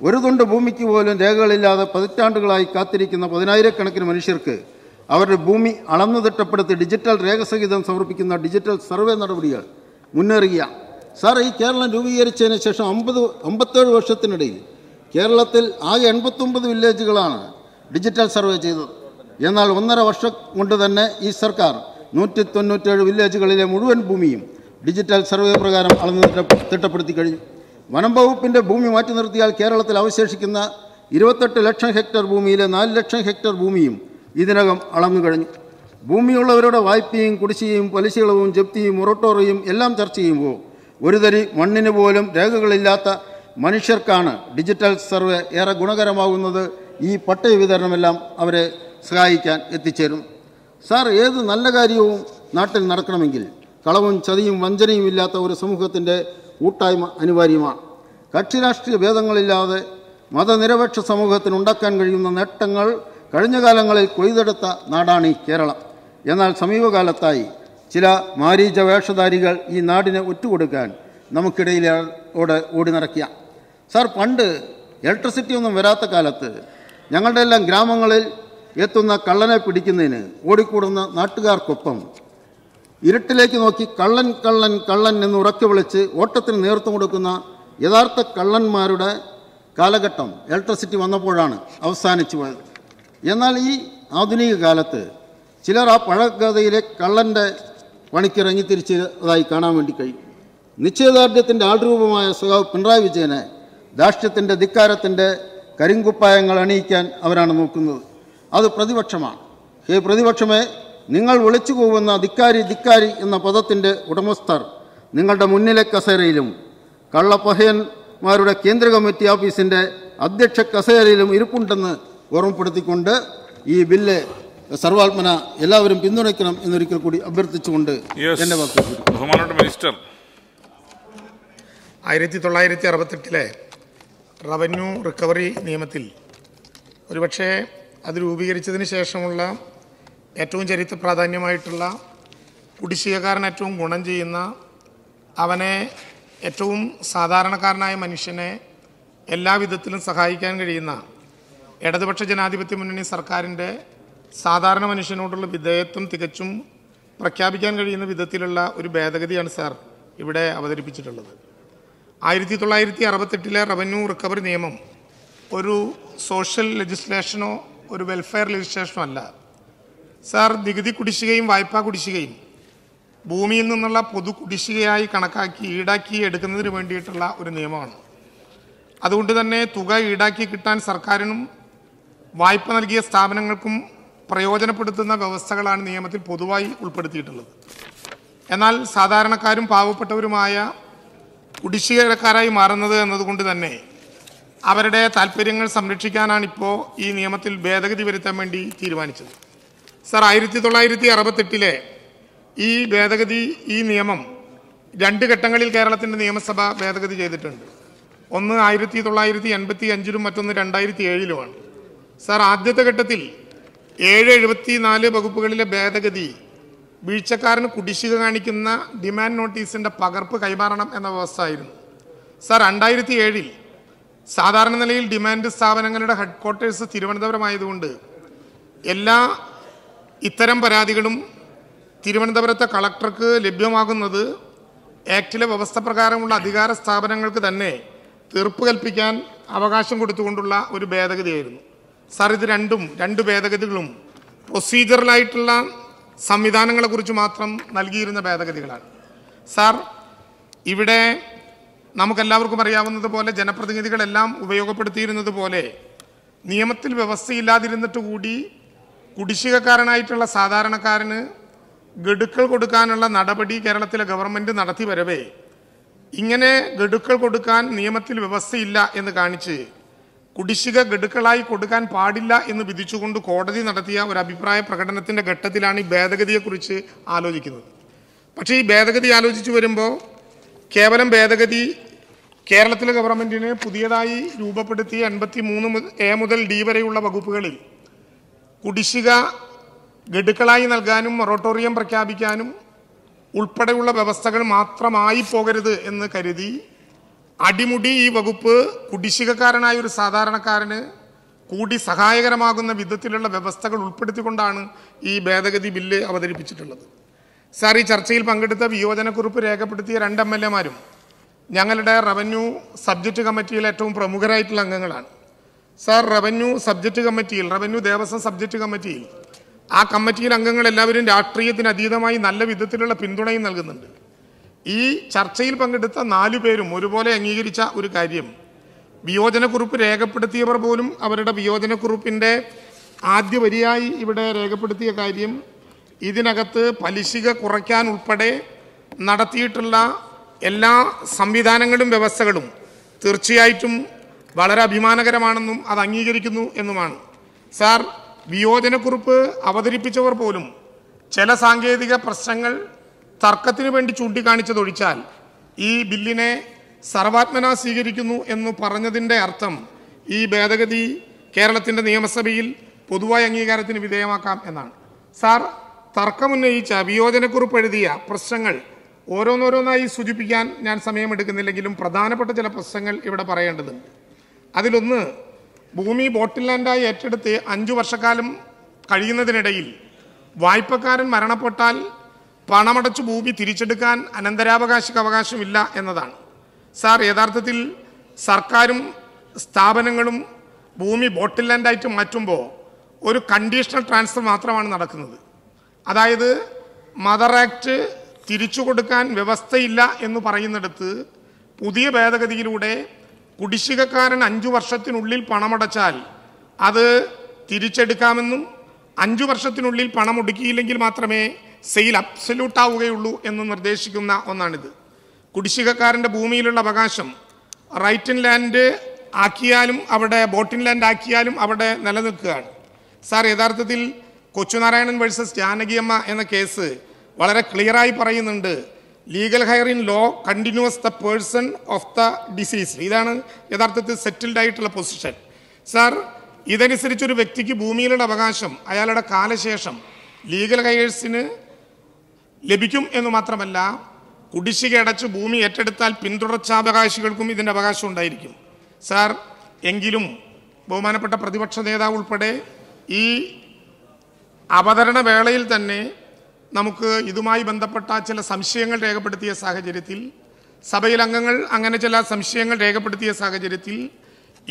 ഒരു തുണ്ട് ഭൂമിക്ക് പോലും രേഖകളില്ലാതെ പതിറ്റാണ്ടുകളായി കാത്തിരിക്കുന്ന പതിനായിരക്കണക്കിന് മനുഷ്യർക്ക് അവരുടെ ഭൂമി അളന്നു തിട്ടപ്പെടുത്തി ഡിജിറ്റൽ രേഖസഹിതം സമർപ്പിക്കുന്ന ഡിജിറ്റൽ സർവേ നടപടികൾ മുന്നേറിയ സാർ ഈ കേരളം രൂപീകരിച്ചതിന് ശേഷം അമ്പത് അമ്പത്തേഴ് വർഷത്തിനിടയിൽ കേരളത്തിൽ ആകെ എൺപത്തൊമ്പത് വില്ലേജുകളാണ് ഡിജിറ്റൽ സർവേ ചെയ്തത് എന്നാൽ ഒന്നര വർഷം കൊണ്ട് തന്നെ ഈ സർക്കാർ നൂറ്റി തൊണ്ണൂറ്റേഴ് വില്ലേജുകളിലെ മുഴുവൻ ഭൂമിയും ഡിജിറ്റൽ സർവേ പ്രകാരം അളന്ന് തിട്ടപ്പെടുത്തി കഴിഞ്ഞു വനം വകുപ്പിൻ്റെ ഭൂമി മാറ്റി നിർത്തിയാൽ കേരളത്തിൽ അവശേഷിക്കുന്ന ഇരുപത്തെട്ട് ലക്ഷം ഹെക്ടർ ഭൂമിയിലെ നാല് ലക്ഷം ഹെക്ടർ ഭൂമിയും ഇതിനകം അളന്നു കഴിഞ്ഞു ഭൂമിയുള്ളവരുടെ വായ്പയും കുടിശ്ശികയും പലിശകളവും ജപ്തിയും മൊറട്ടോറിയും എല്ലാം ചർച്ച ചെയ്യുമ്പോൾ ഒരു തരി മണ്ണിന് പോലും രേഖകളില്ലാത്ത മനുഷ്യർക്കാണ് ഡിജിറ്റൽ സർവേ ഏറെ ഗുണകരമാകുന്നത് ഈ പട്ടയ വിതരണമെല്ലാം അവരെ സഹായിക്കാൻ എത്തിച്ചേരുന്നു സാർ ഏത് നല്ല കാര്യവും നാട്ടിൽ നടക്കണമെങ്കിൽ കളവും ചതിയും വഞ്ചനയും ഇല്ലാത്ത ഒരു സമൂഹത്തിൻ്റെ കൂട്ടായ്മ അനിവാര്യമാണ് കക്ഷി രാഷ്ട്രീയ ഭേദങ്ങളില്ലാതെ മതനിരപേക്ഷ സമൂഹത്തിന് ഉണ്ടാക്കാൻ കഴിയുന്ന നേട്ടങ്ങൾ കഴിഞ്ഞ കാലങ്ങളിൽ കൊയ്തെടുത്ത നാടാണ് ഈ കേരളം എന്നാൽ സമീപകാലത്തായി ചില മാരീച വേഷധാരികൾ ഈ നാടിനെ ഒറ്റുകൊടുക്കാൻ നമുക്കിടയിലോട് ഓടി നടക്കുക സാർ പണ്ട് ഇലക്ട്രിസിറ്റി ഒന്നും വരാത്ത കാലത്ത് ഞങ്ങളുടെ എല്ലാം ഗ്രാമങ്ങളിൽ എത്തുന്ന കള്ളനെ പിടിക്കുന്നതിന് ഓടിക്കൂടുന്ന നാട്ടുകാർക്കൊപ്പം ഇരുട്ടിലേക്ക് നോക്കി കള്ളൻ കള്ളൻ കള്ളൻ എന്ന് ഉറക്കി വിളിച്ച് ഓട്ടത്തിന് നേതൃത്വം കൊടുക്കുന്ന യഥാർത്ഥ കള്ളന്മാരുടെ കാലഘട്ടം ഇലക്ട്രിസിറ്റി വന്നപ്പോഴാണ് അവസാനിച്ചു പോയത് എന്നാൽ ഈ ആധുനിക കാലത്ത് ചിലർ ആ പഴകഥയിലെ കള്ളൻ്റെ പണിക്കിറങ്ങി തിരിച്ചതായി കാണാൻ വേണ്ടി കഴിയും നിശ്ചയദാർഢ്യത്തിൻ്റെ ആൾരൂപമായ സ്വഭാവ് പിണറായി വിജയനെ ധാർഷ്ട്യത്തിൻ്റെ ധിക്കാരത്തിൻ്റെ കരിങ്കുപ്പായങ്ങൾ അണിയിക്കാൻ അവരാണ് നോക്കുന്നത് അത് പ്രതിപക്ഷമാണ് ഈ പ്രതിപക്ഷമേ നിങ്ങൾ വിളിച്ചു കൂവുന്ന ധിക്കാരി ധിക്കാരി എന്ന പദത്തിൻ്റെ ഉടമസ്ഥർ നിങ്ങളുടെ മുന്നിലെ കസേരയിലും കള്ളപ്പഹയന്മാരുടെ കേന്ദ്ര കമ്മിറ്റി ഓഫീസിൻ്റെ അധ്യക്ഷ കസേരയിലും ഇരിപ്പുണ്ടെന്ന് ഓർമ്മപ്പെടുത്തിക്കൊണ്ട് ഈ ബില്ല് സർവാത്മന എല്ലാവരും പിന്തുണയ്ക്കണം എന്നൊരിക്കൽ കൂടി അഭ്യർത്ഥിച്ചുകൊണ്ട് എൻ്റെ ബഹുമാനപ്പെട്ട മിനിസ്റ്റർ ആയിരത്തി തൊള്ളായിരത്തി അറുപത്തെട്ടിലെ റവന്യൂ റിക്കവറി നിയമത്തിൽ ഒരുപക്ഷേ അത് രൂപീകരിച്ചതിന് ശേഷമുള്ള ഏറ്റവും ചരിത്ര പ്രാധാന്യമായിട്ടുള്ള കുടിശ്ശികക്കാരൻ ഏറ്റവും ഗുണം ചെയ്യുന്ന അവനെ ഏറ്റവും സാധാരണക്കാരനായ മനുഷ്യനെ എല്ലാ വിധത്തിലും സഹായിക്കാൻ കഴിയുന്ന ഇടതുപക്ഷ ജനാധിപത്യ മുന്നണി സർക്കാരിൻ്റെ സാധാരണ മനുഷ്യനോടുള്ള വിധേയത്വം തികച്ചും പ്രഖ്യാപിക്കാൻ കഴിയുന്ന വിധത്തിലുള്ള ഒരു ഭേദഗതിയാണ് സാർ ഇവിടെ അവതരിപ്പിച്ചിട്ടുള്ളത് ആയിരത്തി തൊള്ളായിരത്തി അറുപത്തെട്ടിലെ റവന്യൂ റിക്കവറി നിയമം ഒരു സോഷ്യൽ ലെജിസ്ലേഷനോ ഒരു വെൽഫെയർ ലെജിസ്ലേഷനോ അല്ല സാർ നികുതി കുടിശ്ശികയും വായ്പാ കുടിശ്ശികയും ഭൂമിയിൽ നിന്നുള്ള പൊതു കുടിശ്ശികയായി കണക്കാക്കി ഈടാക്കി എടുക്കുന്നതിന് വേണ്ടിയിട്ടുള്ള ഒരു നിയമമാണ് അതുകൊണ്ട് തന്നെ തുക ഈടാക്കി കിട്ടാൻ സർക്കാരിനും വായ്പ നൽകിയ സ്ഥാപനങ്ങൾക്കും പ്രയോജനപ്പെടുത്തുന്ന വ്യവസ്ഥകളാണ് നിയമത്തിൽ പൊതുവായി ഉൾപ്പെടുത്തിയിട്ടുള്ളത് എന്നാൽ സാധാരണക്കാരും പാവപ്പെട്ടവരുമായ കുടിശ്ശികക്കാരായി മാറുന്നത് എന്നതുകൊണ്ട് തന്നെ അവരുടെ താല്പര്യങ്ങൾ സംരക്ഷിക്കാനാണിപ്പോൾ ഈ നിയമത്തിൽ ഭേദഗതി വരുത്താൻ വേണ്ടി തീരുമാനിച്ചത് സർ ആയിരത്തി തൊള്ളായിരത്തി അറുപത്തെട്ടിലെ ഈ ഭേദഗതി ഈ നിയമം രണ്ട് ഘട്ടങ്ങളിൽ കേരളത്തിൻ്റെ നിയമസഭ ഭേദഗതി ചെയ്തിട്ടുണ്ട് ഒന്ന് ആയിരത്തി തൊള്ളായിരത്തി എൺപത്തി അഞ്ചിലും മറ്റൊന്ന് രണ്ടായിരത്തി ഏഴിലുമാണ് സർ ആദ്യത്തെ ഘട്ടത്തിൽ ഏഴ് എഴുപത്തി നാല് വകുപ്പുകളിലെ ഭേദഗതി വീഴ്ചക്കാരന് കുടിശ്ശിക കാണിക്കുന്ന ഡിമാൻഡ് നോട്ടീസിൻ്റെ പകർപ്പ് കൈമാറണം എന്ന വ്യവസ്ഥ ആയിരുന്നു സർ രണ്ടായിരത്തി ഏഴിൽ സാധാരണ നിലയിൽ ഡിമാൻഡ് സ്ഥാപനങ്ങളുടെ ഹെഡ് ക്വാർട്ടേഴ്സ് തിരുവനന്തപുരമായതുകൊണ്ട് എല്ലാ ഇത്തരം പരാതികളും തിരുവനന്തപുരത്തെ കളക്ടർക്ക് ലഭ്യമാകുന്നത് ആക്ടിലെ വ്യവസ്ഥ പ്രകാരമുള്ള അധികാര സ്ഥാപനങ്ങൾക്ക് തന്നെ തീർപ്പ് കൽപ്പിക്കാൻ അവകാശം കൊടുത്തുകൊണ്ടുള്ള ഒരു ഭേദഗതിയായിരുന്നു സാർ ഇത് രണ്ടും രണ്ട് ഭേദഗതികളും പ്രൊസീജിയറലായിട്ടുള്ള സംവിധാനങ്ങളെക്കുറിച്ച് മാത്രം നൽകിയിരുന്ന ഭേദഗതികളാണ് സാർ ഇവിടെ നമുക്കെല്ലാവർക്കും അറിയാവുന്നത് പോലെ ജനപ്രതിനിധികളെല്ലാം ഉപയോഗപ്പെടുത്തിയിരുന്നത് പോലെ നിയമത്തിൽ വ്യവസ്ഥയില്ലാതിരുന്നിട്ട് കൂടി കുടിശ്ശികക്കാരനായിട്ടുള്ള സാധാരണക്കാരന് ഗഡുക്കൾ കൊടുക്കാനുള്ള നടപടി കേരളത്തിലെ ഗവൺമെൻറ് നടത്തി വരവേ ഇങ്ങനെ ഗഡുക്കൾ കൊടുക്കാൻ നിയമത്തിൽ വ്യവസ്ഥയില്ല എന്ന് കാണിച്ച് കുടിശ്ശിക ഗഡുക്കളായി കൊടുക്കാൻ പാടില്ല എന്ന് വിധിച്ചുകൊണ്ട് കോടതി നടത്തിയ ഒരു അഭിപ്രായ പ്രകടനത്തിൻ്റെ ഘട്ടത്തിലാണ് ഈ ഭേദഗതിയെക്കുറിച്ച് ആലോചിക്കുന്നത് പക്ഷേ ഈ ഭേദഗതി ആലോചിച്ച് വരുമ്പോൾ കേവലം ഭേദഗതി കേരളത്തിലെ ഗവൺമെൻറ്റിന് പുതിയതായി രൂപപ്പെടുത്തിയ എൺപത്തി മൂന്ന് എ മുതൽ ഡി വരെയുള്ള വകുപ്പുകളിൽ കുടിശ്ശിക ഗഡുക്കളായി നൽകാനും മൊറട്ടോറിയം പ്രഖ്യാപിക്കാനും ഉൾപ്പെടെയുള്ള വ്യവസ്ഥകൾ മാത്രമായി പോകരുത് എന്ന് കരുതി അടിമുടി ഈ വകുപ്പ് കുടിശ്ശികക്കാരനായ ഒരു സാധാരണക്കാരന് കൂടി സഹായകരമാകുന്ന വിധത്തിലുള്ള വ്യവസ്ഥകൾ ഉൾപ്പെടുത്തിക്കൊണ്ടാണ് ഈ ഭേദഗതി ബില്ല് അവതരിപ്പിച്ചിട്ടുള്ളത് സാർ ഈ ചർച്ചയിൽ പങ്കെടുത്ത വിയോജനക്കുറിപ്പ് രേഖപ്പെടുത്തിയ രണ്ട് എം എൽ എമാരും ഞങ്ങളുടെ റവന്യൂ സബ്ജക്റ്റ് കമ്മിറ്റിയിലെ ഏറ്റവും പ്രമുഖരായിട്ടുള്ള അംഗങ്ങളാണ് സാർ റവന്യൂ സബ്ജക്റ്റ് കമ്മിറ്റിയിൽ റവന്യൂ ദേവസ്വം സബ്ജക്റ്റ് കമ്മിറ്റിയിൽ ആ കമ്മിറ്റിയിൽ അംഗങ്ങൾ എല്ലാവരും രാഷ്ട്രീയത്തിന് അതീതമായി നല്ല വിധത്തിലുള്ള പിന്തുണയും നൽകുന്നുണ്ട് ഈ ചർച്ചയിൽ പങ്കെടുത്ത നാലു പേരും ഒരുപോലെ അംഗീകരിച്ച ഒരു കാര്യം വിയോജനക്കുറിപ്പ് രേഖപ്പെടുത്തിയവർ പോലും അവരുടെ വിയോജനക്കുറിപ്പിൻ്റെ ആദ്യ വരിയായി ഇവിടെ രേഖപ്പെടുത്തിയ കാര്യം ഇതിനകത്ത് പലിശിക കുറയ്ക്കാൻ ഉൾപ്പെടെ നടത്തിയിട്ടുള്ള എല്ലാ സംവിധാനങ്ങളും വ്യവസ്ഥകളും തീർച്ചയായിട്ടും വളരെ അഭിമാനകരമാണെന്നും അത് അംഗീകരിക്കുന്നു എന്നുമാണ് സാർ വിയോജനക്കുറിപ്പ് അവതരിപ്പിച്ചവർ പോലും ചില സാങ്കേതിക പ്രശ്നങ്ങൾ തർക്കത്തിന് വേണ്ടി ചൂണ്ടിക്കാണിച്ചതൊഴിച്ചാൽ ഈ ബില്ലിനെ സർവാത്മന സ്വീകരിക്കുന്നു എന്ന് പറഞ്ഞതിൻ്റെ അർത്ഥം ഈ ഭേദഗതി കേരളത്തിൻ്റെ നിയമസഭയിൽ പൊതുവായ അംഗീകാരത്തിന് വിധേയമാക്കാം എന്നാണ് സാർ തർക്കമുന്നയിച്ച വിയോജനക്കുറിപ്പ് എഴുതിയ പ്രശ്നങ്ങൾ ഓരോന്നോരോന്നായി സൂചിപ്പിക്കാൻ ഞാൻ സമയമെടുക്കുന്നില്ലെങ്കിലും പ്രധാനപ്പെട്ട ചില പ്രശ്നങ്ങൾ ഇവിടെ പറയേണ്ടതുണ്ട് അതിലൊന്ന് ഭൂമി ബോട്ടിൽ ലാൻഡായി ഏറ്റെടുത്ത് അഞ്ചു വർഷക്കാലം കഴിയുന്നതിനിടയിൽ വായ്പക്കാരൻ മരണപ്പെട്ടാൽ പണമടച്ചു ഭൂമി തിരിച്ചെടുക്കാൻ അനന്തരാവകാശിക്ക് അവകാശമില്ല എന്നതാണ് സാർ യഥാർത്ഥത്തിൽ സർക്കാരും സ്ഥാപനങ്ങളും ഭൂമി ബോട്ടിൽ ലാൻഡായിട്ട് മാറ്റുമ്പോൾ ഒരു കണ്ടീഷണൽ ട്രാൻസ്ഫർ മാത്രമാണ് നടക്കുന്നത് അതായത് മദർ ആക്ട് തിരിച്ചു കൊടുക്കാൻ വ്യവസ്ഥയില്ല എന്ന് പറയുന്നിടത്ത് പുതിയ ഭേദഗതിയിലൂടെ കുടിശ്ശികക്കാരൻ അഞ്ചു വർഷത്തിനുള്ളിൽ പണമടച്ചാൽ അത് തിരിച്ചെടുക്കാമെന്നും അഞ്ചു വർഷത്തിനുള്ളിൽ പണം ഒടുക്കിയില്ലെങ്കിൽ മാത്രമേ സെയിൽ അബ്സല്യൂട്ട് ആവുകയുള്ളൂ എന്ന് നിർദ്ദേശിക്കുന്ന ഒന്നാണിത് കുടിശ്ശികക്കാരൻ്റെ ഭൂമിയിലുള്ള അവകാശം റൈറ്റ് ഇൻ ലാൻഡ് ആക്കിയാലും അവിടെ ബോട്ടിൻ ലാൻഡ് ആക്കിയാലും അവിടെ നിലനിൽക്കുകയാണ് സാർ യഥാർത്ഥത്തിൽ കൊച്ചുനാരായണൻ വേഴ്സസ് ജാനകിയമ്മ എന്ന കേസ് വളരെ ക്ലിയറായി പറയുന്നുണ്ട് legal heir in law continues the person of the deceased ഇതാണ് യഥാർത്ഥത്തിൽ സെറ്റിൽഡ് ആയിട്ടുള്ള പൊസിഷൻ സാർ ഇതനുസരിച്ച് ഒരു വ്യക്തിക്ക് ഭൂമിയിലുള്ള അവകാശം അയാളുടെ കാലശേഷം ലീഗൽ ഹയേഴ്സിന് ലഭിക്കും എന്ന് മാത്രമല്ല കുടിശ്ശിക അടച്ച് ഭൂമി ഏറ്റെടുത്താൽ പിന്തുടർച്ചാവകാശികൾക്കും ഇതിൻ്റെ അവകാശം ഉണ്ടായിരിക്കും സാർ എങ്കിലും ബഹുമാനപ്പെട്ട പ്രതിപക്ഷ നേതാവ് ഉൾപ്പെടെ ഈ അവതരണ വേളയിൽ തന്നെ നമുക്ക് ഇതുമായി ബന്ധപ്പെട്ട ചില സംശയങ്ങൾ രേഖപ്പെടുത്തിയ സാഹചര്യത്തിൽ സഭയിൽ അംഗങ്ങൾ അങ്ങനെ ചില സംശയങ്ങൾ രേഖപ്പെടുത്തിയ സാഹചര്യത്തിൽ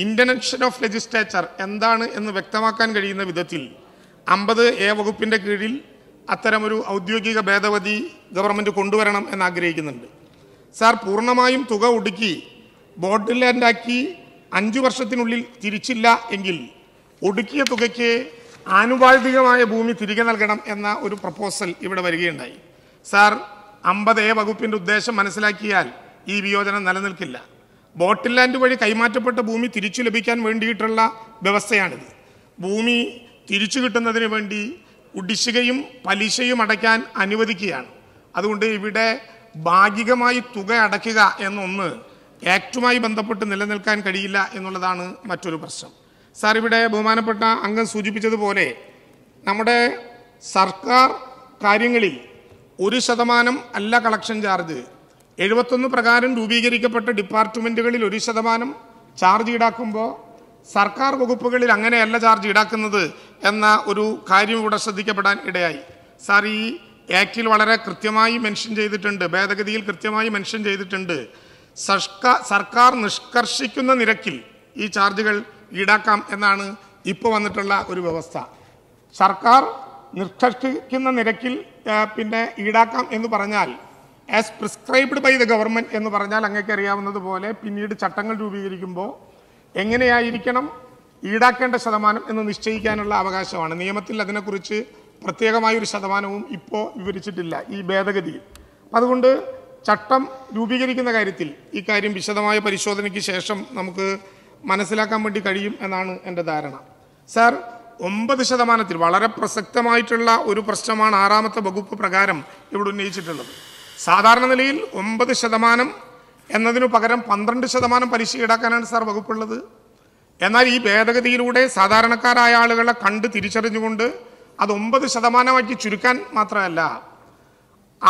ഇൻ്റർനെക്ഷൻ ഓഫ് ലെജിസ്ട്രേച്ചർ എന്താണ് എന്ന് വ്യക്തമാക്കാൻ കഴിയുന്ന വിധത്തിൽ അമ്പത് എ വകുപ്പിൻ്റെ കീഴിൽ അത്തരമൊരു ഔദ്യോഗിക ഭേദഗതി ഗവൺമെൻറ് കൊണ്ടുവരണം എന്നാഗ്രഹിക്കുന്നുണ്ട് സാർ പൂർണ്ണമായും തുക ഒടുക്കി ബോർഡ് ലാൻഡാക്കി അഞ്ചു വർഷത്തിനുള്ളിൽ തിരിച്ചില്ല എങ്കിൽ ഒടുക്കിയ തുകയ്ക്ക് ആനുപാതികമായ ഭൂമി തിരികെ നൽകണം എന്ന ഒരു പ്രപ്പോസൽ ഇവിടെ വരികയുണ്ടായി സാർ അമ്പത് എ വകുപ്പിൻ്റെ ഉദ്ദേശം മനസ്സിലാക്കിയാൽ ഈ വിയോജനം നിലനിൽക്കില്ല ബോട്ടിൽ ലാൻഡ് വഴി കൈമാറ്റപ്പെട്ട ഭൂമി തിരിച്ചു ലഭിക്കാൻ വേണ്ടിയിട്ടുള്ള വ്യവസ്ഥയാണിത് ഭൂമി തിരിച്ചു കിട്ടുന്നതിന് വേണ്ടി കുടിശ്ശികയും പലിശയും അടയ്ക്കാൻ അനുവദിക്കുകയാണ് അതുകൊണ്ട് ഇവിടെ ഭാഗികമായി തുക അടയ്ക്കുക എന്നൊന്ന് ആക്റ്റുമായി ബന്ധപ്പെട്ട് നിലനിൽക്കാൻ കഴിയില്ല എന്നുള്ളതാണ് മറ്റൊരു പ്രശ്നം സാർ ഇവിടെ ബഹുമാനപ്പെട്ട അംഗം സൂചിപ്പിച്ചതുപോലെ നമ്മുടെ സർക്കാർ കാര്യങ്ങളിൽ ഒരു ശതമാനം അല്ല കളക്ഷൻ ചാർജ് എഴുപത്തൊന്ന് പ്രകാരം രൂപീകരിക്കപ്പെട്ട ഡിപ്പാർട്ട്മെൻറ്റുകളിൽ ഒരു ശതമാനം ചാർജ് ഈടാക്കുമ്പോൾ സർക്കാർ വകുപ്പുകളിൽ അങ്ങനെയല്ല ചാർജ് ഈടാക്കുന്നത് എന്ന ഒരു കാര്യം ഇവിടെ ശ്രദ്ധിക്കപ്പെടാൻ ഇടയായി സാർ ഈ ആക്റ്റിൽ വളരെ കൃത്യമായി മെൻഷൻ ചെയ്തിട്ടുണ്ട് ഭേദഗതിയിൽ കൃത്യമായി മെൻഷൻ ചെയ്തിട്ടുണ്ട് സർക്കാർ നിഷ്കർഷിക്കുന്ന നിരക്കിൽ ഈ ചാർജുകൾ ഈടാക്കാം എന്നാണ് ഇപ്പോൾ വന്നിട്ടുള്ള ഒരു വ്യവസ്ഥ സർക്കാർ നിർഷ്ഠിക്കുന്ന നിരക്കിൽ പിന്നെ ഈടാക്കാം എന്ന് പറഞ്ഞാൽ as prescribed by the government എന്ന് പറഞ്ഞാൽ അങ്ങേക്ക് അറിയാവുന്നതുപോലെ പിന്നീട് ചട്ടങ്ങൾ രൂപീകരിക്കുമ്പോൾ എങ്ങനെയായിരിക്കണം ഈടാക്കേണ്ട ശതമാനം എന്ന് നിശ്ചയിക്കാനുള്ള അവകാശമാണ് നിയമത്തിൽ അതിനെക്കുറിച്ച് പ്രത്യേകമായ ഒരു ശതമാനവും ഇപ്പോൾ വിവരിച്ചിട്ടില്ല ഈ ഭേദഗതി അതുകൊണ്ട് ചട്ടം രൂപീകരിക്കുന്ന കാര്യത്തിൽ ഈ കാര്യം വിശദമായ പരിശോധനയ്ക്ക് ശേഷം നമുക്ക് മനസ്സിലാക്കാൻ വേണ്ടി കഴിയും എന്നാണ് എൻ്റെ ധാരണ സാർ ഒമ്പത് ശതമാനത്തിൽ വളരെ പ്രസക്തമായിട്ടുള്ള ഒരു പ്രശ്നമാണ് ആറാമത്തെ വകുപ്പ് പ്രകാരം ഇവിടെ ഉന്നയിച്ചിട്ടുള്ളത് സാധാരണ നിലയിൽ ഒമ്പത് ശതമാനം എന്നതിനു പകരം പന്ത്രണ്ട് ശതമാനം പലിശ ഈടാക്കാനാണ് സാർ വകുപ്പുള്ളത് എന്നാൽ ഈ ഭേദഗതിയിലൂടെ സാധാരണക്കാരായ ആളുകളെ കണ്ട് തിരിച്ചറിഞ്ഞുകൊണ്ട് അത് ഒമ്പത് ശതമാനമാക്കി ചുരുക്കാൻ മാത്രമല്ല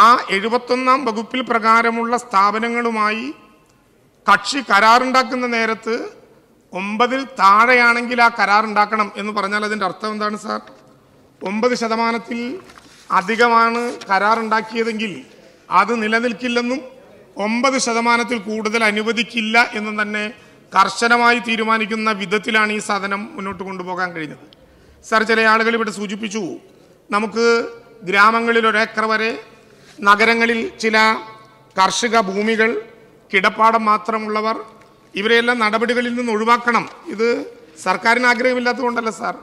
ആ എഴുപത്തൊന്നാം വകുപ്പിൽ പ്രകാരമുള്ള സ്ഥാപനങ്ങളുമായി കക്ഷി കരാറുണ്ടാക്കുന്ന നേരത്ത് ഒമ്പതിൽ താഴെയാണെങ്കിൽ ആ കരാർ ഉണ്ടാക്കണം എന്ന് പറഞ്ഞാൽ അതിൻ്റെ അർത്ഥം എന്താണ് സാർ ഒമ്പത് ശതമാനത്തിൽ അധികമാണ് കരാർ ഉണ്ടാക്കിയതെങ്കിൽ അത് നിലനിൽക്കില്ലെന്നും ഒമ്പത് ശതമാനത്തിൽ കൂടുതൽ അനുവദിക്കില്ല എന്നും തന്നെ കർശനമായി തീരുമാനിക്കുന്ന വിധത്തിലാണ് ഈ സാധനം മുന്നോട്ട് കൊണ്ടുപോകാൻ കഴിഞ്ഞത് സാർ ചില ആളുകൾ ഇവിടെ സൂചിപ്പിച്ചു നമുക്ക് ഗ്രാമങ്ങളിൽ ഒരേക്കർ വരെ നഗരങ്ങളിൽ ചില കാർഷിക ഭൂമികൾ കിടപ്പാടം മാത്രമുള്ളവർ ഇവരെയെല്ലാം നടപടികളിൽ നിന്ന് ഒഴിവാക്കണം ഇത് സർക്കാരിന് കൊണ്ടല്ല സാർ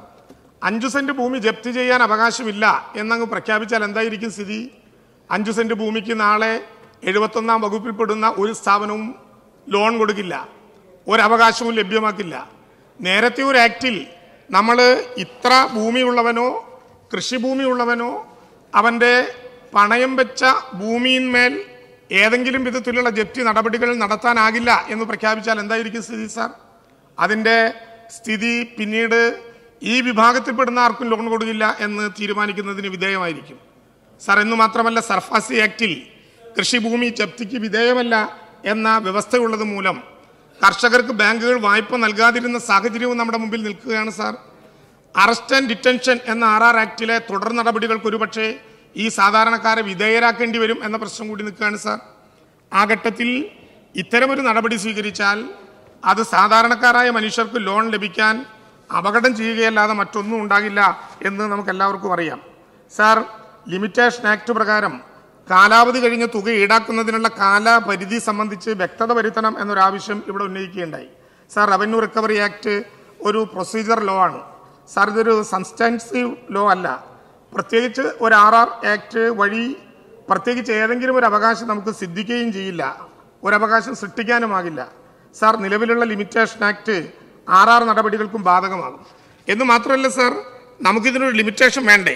അഞ്ചു സെന്റ് ഭൂമി ജപ്തി ചെയ്യാൻ അവകാശമില്ല എന്നങ്ങ് പ്രഖ്യാപിച്ചാൽ എന്തായിരിക്കും സ്ഥിതി അഞ്ചു സെന്റ് ഭൂമിക്ക് നാളെ എഴുപത്തൊന്നാം വകുപ്പിൽപ്പെടുന്ന ഒരു സ്ഥാപനവും ലോൺ കൊടുക്കില്ല ഒരവകാശവും ലഭ്യമാക്കില്ല നേരത്തെ ഒരു ആക്റ്റിൽ നമ്മൾ ഇത്ര ഭൂമിയുള്ളവനോ ഉള്ളവനോ അവൻ്റെ പണയം വെച്ച ഭൂമിയിന്മേൽ ഏതെങ്കിലും വിധത്തിലുള്ള ജപ്തി നടപടികൾ നടത്താനാകില്ല എന്ന് പ്രഖ്യാപിച്ചാൽ എന്തായിരിക്കും സ്ഥിതി സാർ അതിൻ്റെ സ്ഥിതി പിന്നീട് ഈ വിഭാഗത്തിൽപ്പെടുന്ന ആർക്കും ലോൺ കൊടുക്കില്ല എന്ന് തീരുമാനിക്കുന്നതിന് വിധേയമായിരിക്കും സാർ എന്ന് മാത്രമല്ല സർഫാസി ആക്റ്റിൽ കൃഷിഭൂമി ജപ്തിക്ക് വിധേയമല്ല എന്ന വ്യവസ്ഥയുള്ളത് മൂലം കർഷകർക്ക് ബാങ്കുകൾ വായ്പ നൽകാതിരുന്ന സാഹചര്യവും നമ്മുടെ മുമ്പിൽ നിൽക്കുകയാണ് സാർ അറസ്റ്റ് ആൻഡ് ഡിറ്റൻഷൻ എന്ന ആർ ആർ ആക്ടിലെ തുടർ നടപടികൾക്ക് ഒരുപക്ഷേ ഈ സാധാരണക്കാരെ വിധേയരാക്കേണ്ടി വരും എന്ന പ്രശ്നം കൂടി നിൽക്കുകയാണ് സാർ ആ ഘട്ടത്തിൽ ഇത്തരമൊരു നടപടി സ്വീകരിച്ചാൽ അത് സാധാരണക്കാരായ മനുഷ്യർക്ക് ലോൺ ലഭിക്കാൻ അപകടം ചെയ്യുകയല്ലാതെ മറ്റൊന്നും ഉണ്ടാകില്ല എന്ന് നമുക്ക് എല്ലാവർക്കും അറിയാം സാർ ലിമിറ്റേഷൻ ആക്ട് പ്രകാരം കാലാവധി കഴിഞ്ഞ തുക ഈടാക്കുന്നതിനുള്ള കാലപരിധി സംബന്ധിച്ച് വ്യക്തത വരുത്തണം എന്നൊരാവശ്യം ഇവിടെ ഉന്നയിക്കുകയുണ്ടായി സാർ റവന്യൂ റിക്കവറി ആക്ട് ഒരു പ്രൊസീജിയർ ലോ ആണ് സാർ ഇതൊരു സബ്സ്റ്റാൻസീവ് ലോ അല്ല പ്രത്യേകിച്ച് ഒരു ആർ ആർ ആക്ട് വഴി പ്രത്യേകിച്ച് ഏതെങ്കിലും ഒരു അവകാശം നമുക്ക് സിദ്ധിക്കുകയും ചെയ്യില്ല ഒരു അവകാശം സൃഷ്ടിക്കാനുമാകില്ല സാർ നിലവിലുള്ള ലിമിറ്റേഷൻ ആക്ട് ആർ ആർ നടപടികൾക്കും ബാധകമാകും എന്ന് മാത്രമല്ല സാർ നമുക്കിതിനൊരു ലിമിറ്റേഷൻ വേണ്ടേ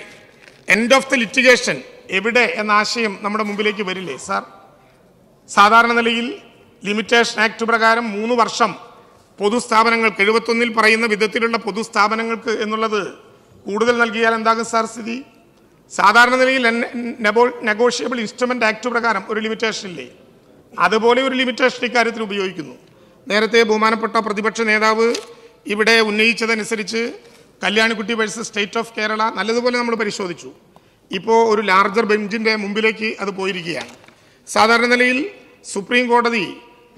എൻഡ് ഓഫ് ദി ലിറ്റിഗേഷൻ എവിടെ എന്ന ആശയം നമ്മുടെ മുമ്പിലേക്ക് വരില്ലേ സാർ സാധാരണ നിലയിൽ ലിമിറ്റേഷൻ ആക്ട് പ്രകാരം മൂന്ന് വർഷം പൊതുസ്ഥാപനങ്ങൾക്ക് എഴുപത്തൊന്നിൽ പറയുന്ന വിധത്തിലുള്ള പൊതുസ്ഥാപനങ്ങൾക്ക് എന്നുള്ളത് കൂടുതൽ നൽകിയാൽ എന്താകും സാർ സ്ഥിതി സാധാരണ നിലയിൽ നെബോൾ നെഗോഷ്യബിൾ ഇൻസ്ട്രുമെൻ്റ് ആക്ട് പ്രകാരം ഒരു ലിമിറ്റേഷൻ ഇല്ലേ അതുപോലെ ഒരു ലിമിറ്റേഷൻ ഇക്കാര്യത്തിൽ ഉപയോഗിക്കുന്നു നേരത്തെ ബഹുമാനപ്പെട്ട പ്രതിപക്ഷ നേതാവ് ഇവിടെ ഉന്നയിച്ചതനുസരിച്ച് Kalyanikutty versus state of Kerala നല്ലതുപോലെ നമ്മൾ പരിശോധിച്ചു ഇപ്പോൾ ഒരു ലാർജർ ബെഞ്ചിൻ്റെ മുമ്പിലേക്ക് അത് പോയിരിക്കുകയാണ് സാധാരണ നിലയിൽ സുപ്രീം കോടതി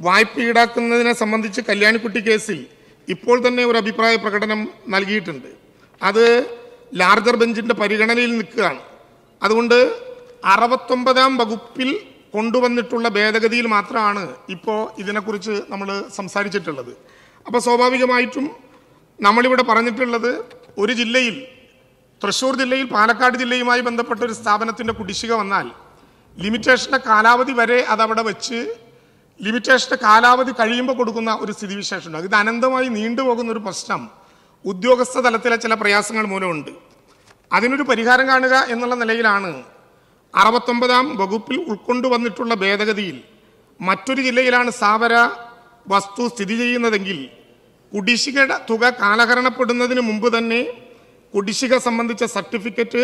വായ്പ ഈടാക്കുന്നതിനെ സംബന്ധിച്ച് കല്യാണിക്കുട്ടി കേസിൽ ഇപ്പോൾ തന്നെ ഒരു അഭിപ്രായ പ്രകടനം നൽകിയിട്ടുണ്ട് അത് ലാർജർ ബെഞ്ചിൻ്റെ പരിഗണനയിൽ നിൽക്കുകയാണ് അതുകൊണ്ട് അറുപത്തൊമ്പതാം വകുപ്പിൽ കൊണ്ടുവന്നിട്ടുള്ള ഭേദഗതിയിൽ മാത്രമാണ് ഇപ്പോൾ ഇതിനെക്കുറിച്ച് നമ്മൾ സംസാരിച്ചിട്ടുള്ളത് അപ്പോൾ സ്വാഭാവികമായിട്ടും നമ്മളിവിടെ പറഞ്ഞിട്ടുള്ളത് ഒരു ജില്ലയിൽ തൃശ്ശൂർ ജില്ലയിൽ പാലക്കാട് ജില്ലയുമായി ബന്ധപ്പെട്ട ഒരു സ്ഥാപനത്തിൻ്റെ കുടിശ്ശിക വന്നാൽ ലിമിറ്റേഷൻ്റെ കാലാവധി വരെ അതവിടെ വെച്ച് ലിമിറ്റേഷൻ്റെ കാലാവധി കഴിയുമ്പോൾ കൊടുക്കുന്ന ഒരു സ്ഥിതിവിശേഷമുണ്ട് ഇത് അനന്തമായി നീണ്ടുപോകുന്ന ഒരു പ്രശ്നം ഉദ്യോഗസ്ഥ തലത്തിലെ ചില പ്രയാസങ്ങൾ മൂലമുണ്ട് അതിനൊരു പരിഹാരം കാണുക എന്നുള്ള നിലയിലാണ് അറുപത്തൊമ്പതാം വകുപ്പിൽ ഉൾക്കൊണ്ടുവന്നിട്ടുള്ള ഭേദഗതിയിൽ മറ്റൊരു ജില്ലയിലാണ് സാവര വസ്തു സ്ഥിതി ചെയ്യുന്നതെങ്കിൽ കുടിശ്ശികയുടെ തുക കാലഹരണപ്പെടുന്നതിന് മുമ്പ് തന്നെ കുടിശ്ശിക സംബന്ധിച്ച സർട്ടിഫിക്കറ്റ്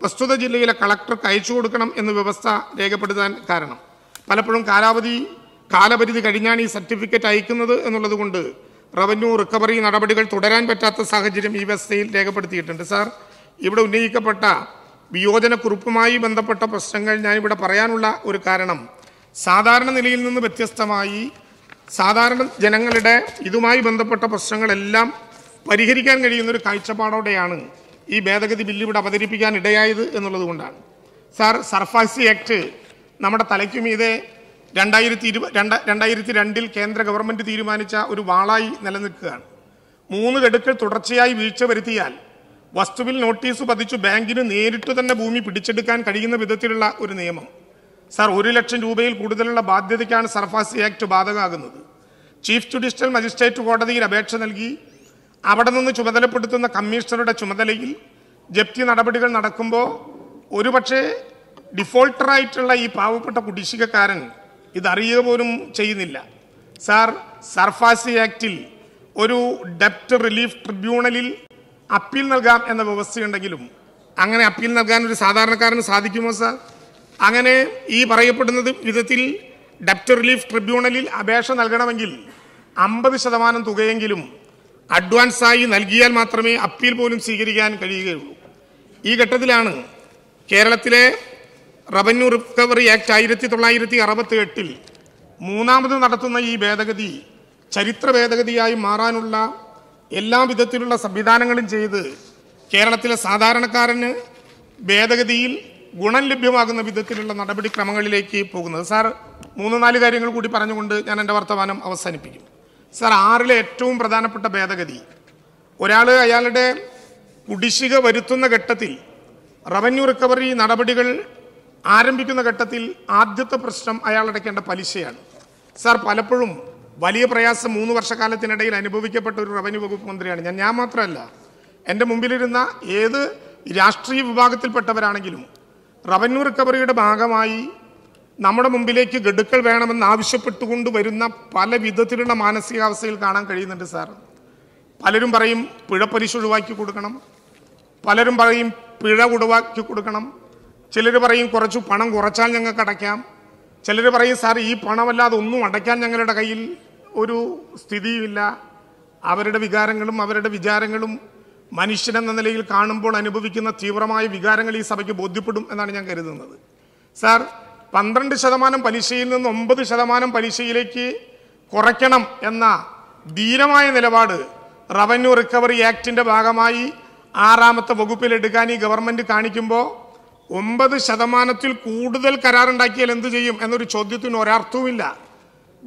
പ്രസ്തുത ജില്ലയിലെ കളക്ടർക്ക് അയച്ചു കൊടുക്കണം എന്ന വ്യവസ്ഥ രേഖപ്പെടുത്താൻ കാരണം പലപ്പോഴും കാലാവധി കാലപരിധി കഴിഞ്ഞാണ് ഈ സർട്ടിഫിക്കറ്റ് അയക്കുന്നത് എന്നുള്ളത് കൊണ്ട് റവന്യൂ റിക്കവറി നടപടികൾ തുടരാൻ പറ്റാത്ത സാഹചര്യം ഈ വ്യവസ്ഥയിൽ രേഖപ്പെടുത്തിയിട്ടുണ്ട് സാർ ഇവിടെ ഉന്നയിക്കപ്പെട്ട വിയോജനക്കുറിപ്പുമായി ബന്ധപ്പെട്ട പ്രശ്നങ്ങൾ ഞാനിവിടെ പറയാനുള്ള ഒരു കാരണം സാധാരണ നിലയിൽ നിന്ന് വ്യത്യസ്തമായി സാധാരണ ജനങ്ങളുടെ ഇതുമായി ബന്ധപ്പെട്ട പ്രശ്നങ്ങളെല്ലാം പരിഹരിക്കാൻ കഴിയുന്നൊരു കാഴ്ചപ്പാടോടെയാണ് ഈ ഭേദഗതി ബില്ല് ഇവിടെ അവതരിപ്പിക്കാൻ ഇടയായത് എന്നുള്ളത് കൊണ്ടാണ് സാർ സർഫാസി ആക്ട് നമ്മുടെ തലയ്ക്കുമീതെ രണ്ടായിരത്തി ഇരുപ രണ്ട രണ്ടായിരത്തി രണ്ടിൽ കേന്ദ്ര ഗവൺമെൻറ് തീരുമാനിച്ച ഒരു വാളായി നിലനിൽക്കുകയാണ് മൂന്ന് ഗഡുക്കൾ തുടർച്ചയായി വീഴ്ച വരുത്തിയാൽ വസ്തുവിൽ നോട്ടീസ് പതിച്ചു ബാങ്കിന് നേരിട്ട് തന്നെ ഭൂമി പിടിച്ചെടുക്കാൻ കഴിയുന്ന വിധത്തിലുള്ള ഒരു നിയമം സാർ ഒരു ലക്ഷം രൂപയിൽ കൂടുതലുള്ള ബാധ്യതയ്ക്കാണ് സർഫാസി ആക്ട് ബാധകമാകുന്നത് ചീഫ് ജുഡീഷ്യൽ മജിസ്ട്രേറ്റ് കോടതിയിൽ അപേക്ഷ നൽകി അവിടെ നിന്ന് ചുമതലപ്പെടുത്തുന്ന കമ്മീഷണറുടെ ചുമതലയിൽ ജപ്തി നടപടികൾ നടക്കുമ്പോൾ ഒരുപക്ഷെ ഡിഫോൾട്ടറായിട്ടുള്ള ഈ പാവപ്പെട്ട കുടിശ്ശികക്കാരൻ ഇതറിയുക പോലും ചെയ്യുന്നില്ല സാർ സർഫാസി ആക്റ്റിൽ ഒരു ഡെപ്റ്റ് റിലീഫ് ട്രിബ്യൂണലിൽ അപ്പീൽ നൽകാം എന്ന വ്യവസ്ഥയുണ്ടെങ്കിലും അങ്ങനെ അപ്പീൽ നൽകാൻ ഒരു സാധാരണക്കാരന് സാധിക്കുമോ സാർ അങ്ങനെ ഈ പറയപ്പെടുന്നത് വിധത്തിൽ ഡെപ്റ്റ് റിലീഫ് ട്രിബ്യൂണലിൽ അപേക്ഷ നൽകണമെങ്കിൽ അമ്പത് ശതമാനം തുകയെങ്കിലും അഡ്വാൻസായി നൽകിയാൽ മാത്രമേ അപ്പീൽ പോലും സ്വീകരിക്കാൻ കഴിയുകയുള്ളൂ ഈ ഘട്ടത്തിലാണ് കേരളത്തിലെ റവന്യൂ റിക്കവറി ആക്ട് ആയിരത്തി തൊള്ളായിരത്തി അറുപത്തി എട്ടിൽ മൂന്നാമത് നടത്തുന്ന ഈ ഭേദഗതി ചരിത്ര ഭേദഗതിയായി മാറാനുള്ള എല്ലാ വിധത്തിലുള്ള സംവിധാനങ്ങളും ചെയ്ത് കേരളത്തിലെ സാധാരണക്കാരന് ഭേദഗതിയിൽ ഗുണം ലഭ്യമാകുന്ന വിധത്തിലുള്ള നടപടിക്രമങ്ങളിലേക്ക് പോകുന്നത് സാർ മൂന്ന് നാല് കാര്യങ്ങൾ കൂടി പറഞ്ഞുകൊണ്ട് ഞാൻ എൻ്റെ വർത്തമാനം അവസാനിപ്പിക്കും സാർ ആറിലെ ഏറ്റവും പ്രധാനപ്പെട്ട ഭേദഗതി ഒരാൾ അയാളുടെ കുടിശ്ശിക വരുത്തുന്ന ഘട്ടത്തിൽ റവന്യൂ റിക്കവറി നടപടികൾ ആരംഭിക്കുന്ന ഘട്ടത്തിൽ ആദ്യത്തെ പ്രശ്നം അയാൾ അടയ്ക്കേണ്ട പലിശയാണ് സാർ പലപ്പോഴും വലിയ പ്രയാസം മൂന്ന് വർഷക്കാലത്തിനിടയിൽ അനുഭവിക്കപ്പെട്ട ഒരു റവന്യൂ വകുപ്പ് മന്ത്രിയാണ് ഞാൻ ഞാൻ മാത്രമല്ല എൻ്റെ മുമ്പിലിരുന്ന ഏത് രാഷ്ട്രീയ വിഭാഗത്തിൽപ്പെട്ടവരാണെങ്കിലും റവന്യൂ റിക്കവറിയുടെ ഭാഗമായി നമ്മുടെ മുമ്പിലേക്ക് ഗഡുക്കൾ വേണമെന്ന് ആവശ്യപ്പെട്ടുകൊണ്ട് വരുന്ന പല വിധത്തിലുള്ള മാനസികാവസ്ഥയിൽ കാണാൻ കഴിയുന്നുണ്ട് സാർ പലരും പറയും പിഴ പലിശ ഒഴിവാക്കി കൊടുക്കണം പലരും പറയും പിഴ ഉടവാക്കി കൊടുക്കണം ചിലർ പറയും കുറച്ചു പണം കുറച്ചാൽ ഞങ്ങൾക്ക് അടയ്ക്കാം ചിലർ പറയും സാർ ഈ പണമല്ലാതെ ഒന്നും അടയ്ക്കാൻ ഞങ്ങളുടെ കയ്യിൽ ഒരു സ്ഥിതിയുമില്ല അവരുടെ വികാരങ്ങളും അവരുടെ വിചാരങ്ങളും മനുഷ്യനെന്ന നിലയിൽ കാണുമ്പോൾ അനുഭവിക്കുന്ന തീവ്രമായ വികാരങ്ങൾ ഈ സഭയ്ക്ക് ബോധ്യപ്പെടും എന്നാണ് ഞാൻ കരുതുന്നത് സാർ പന്ത്രണ്ട് ശതമാനം പലിശയിൽ നിന്ന് ഒമ്പത് ശതമാനം പലിശയിലേക്ക് കുറയ്ക്കണം എന്ന ധീരമായ നിലപാട് റവന്യൂ റിക്കവറി ആക്ടിൻ്റെ ഭാഗമായി ആറാമത്തെ വകുപ്പിലെടുക്കാൻ ഈ ഗവൺമെൻറ് കാണിക്കുമ്പോൾ ഒമ്പത് ശതമാനത്തിൽ കൂടുതൽ കരാറുണ്ടാക്കിയാൽ എന്ത് ചെയ്യും എന്നൊരു ചോദ്യത്തിന് ഒരർത്ഥവുമില്ല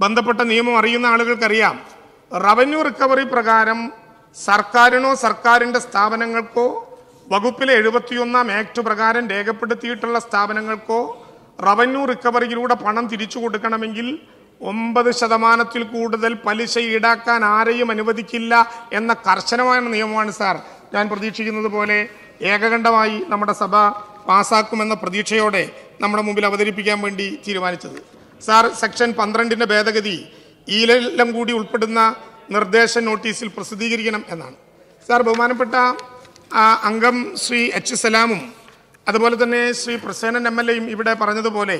ബന്ധപ്പെട്ട നിയമം അറിയുന്ന ആളുകൾക്കറിയാം റവന്യൂ റിക്കവറി പ്രകാരം സർക്കാരിനോ സർക്കാരിൻ്റെ സ്ഥാപനങ്ങൾക്കോ വകുപ്പിലെ എഴുപത്തിയൊന്നാം ആക്ട് പ്രകാരം രേഖപ്പെടുത്തിയിട്ടുള്ള സ്ഥാപനങ്ങൾക്കോ റവന്യൂ റിക്കവറിയിലൂടെ പണം തിരിച്ചു കൊടുക്കണമെങ്കിൽ ഒമ്പത് ശതമാനത്തിൽ കൂടുതൽ പലിശ ഈടാക്കാൻ ആരെയും അനുവദിക്കില്ല എന്ന കർശനമായ നിയമമാണ് സാർ ഞാൻ പ്രതീക്ഷിക്കുന്നത് പോലെ ഏകകണ്ഠമായി നമ്മുടെ സഭ പാസാക്കുമെന്ന പ്രതീക്ഷയോടെ നമ്മുടെ മുമ്പിൽ അവതരിപ്പിക്കാൻ വേണ്ടി തീരുമാനിച്ചത് സാർ സെക്ഷൻ പന്ത്രണ്ടിൻ്റെ ഭേദഗതി ഈലെല്ലാം കൂടി ഉൾപ്പെടുന്ന നിർദ്ദേശ നോട്ടീസിൽ പ്രസിദ്ധീകരിക്കണം എന്നാണ് സാർ ബഹുമാനപ്പെട്ട അംഗം ശ്രീ എച്ച് സലാമും അതുപോലെ തന്നെ ശ്രീ പ്രസേനൻ എം എൽ എയും ഇവിടെ പറഞ്ഞതുപോലെ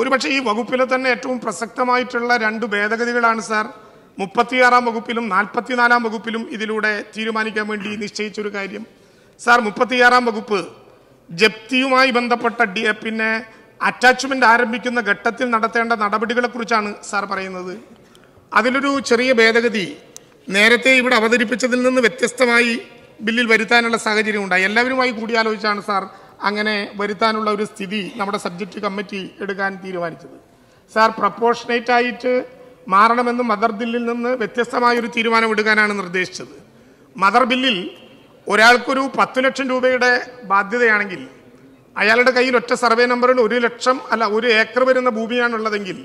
ഒരുപക്ഷെ ഈ വകുപ്പിലെ തന്നെ ഏറ്റവും പ്രസക്തമായിട്ടുള്ള രണ്ട് ഭേദഗതികളാണ് സാർ മുപ്പത്തിയാറാം വകുപ്പിലും നാൽപ്പത്തിനാലാം വകുപ്പിലും ഇതിലൂടെ തീരുമാനിക്കാൻ വേണ്ടി നിശ്ചയിച്ചൊരു കാര്യം സാർ മുപ്പത്തിയാറാം വകുപ്പ് ജപ്തിയുമായി ബന്ധപ്പെട്ട ഡി പിന്നെ അറ്റാച്ച്മെന്റ് ആരംഭിക്കുന്ന ഘട്ടത്തിൽ നടത്തേണ്ട നടപടികളെക്കുറിച്ചാണ് സാർ പറയുന്നത് അതിലൊരു ചെറിയ ഭേദഗതി നേരത്തെ ഇവിടെ അവതരിപ്പിച്ചതിൽ നിന്ന് വ്യത്യസ്തമായി ബില്ലിൽ വരുത്താനുള്ള സാഹചര്യം ഉണ്ടായി എല്ലാവരുമായി കൂടിയാലോചിച്ചാണ് സാർ അങ്ങനെ വരുത്താനുള്ള ഒരു സ്ഥിതി നമ്മുടെ സബ്ജക്റ്റ് കമ്മിറ്റി എടുക്കാൻ തീരുമാനിച്ചത് സാർ പ്രപ്പോർഷനേറ്റ് ആയിട്ട് മാറണമെന്ന് മദർ ബില്ലിൽ നിന്ന് വ്യത്യസ്തമായൊരു തീരുമാനം എടുക്കാനാണ് നിർദ്ദേശിച്ചത് മദർ ബില്ലിൽ ഒരാൾക്കൊരു പത്ത് ലക്ഷം രൂപയുടെ ബാധ്യതയാണെങ്കിൽ അയാളുടെ കയ്യിൽ ഒറ്റ സർവേ നമ്പറിൽ ഒരു ലക്ഷം അല്ല ഒരു ഏക്കർ വരുന്ന ഭൂമിയാണുള്ളതെങ്കിൽ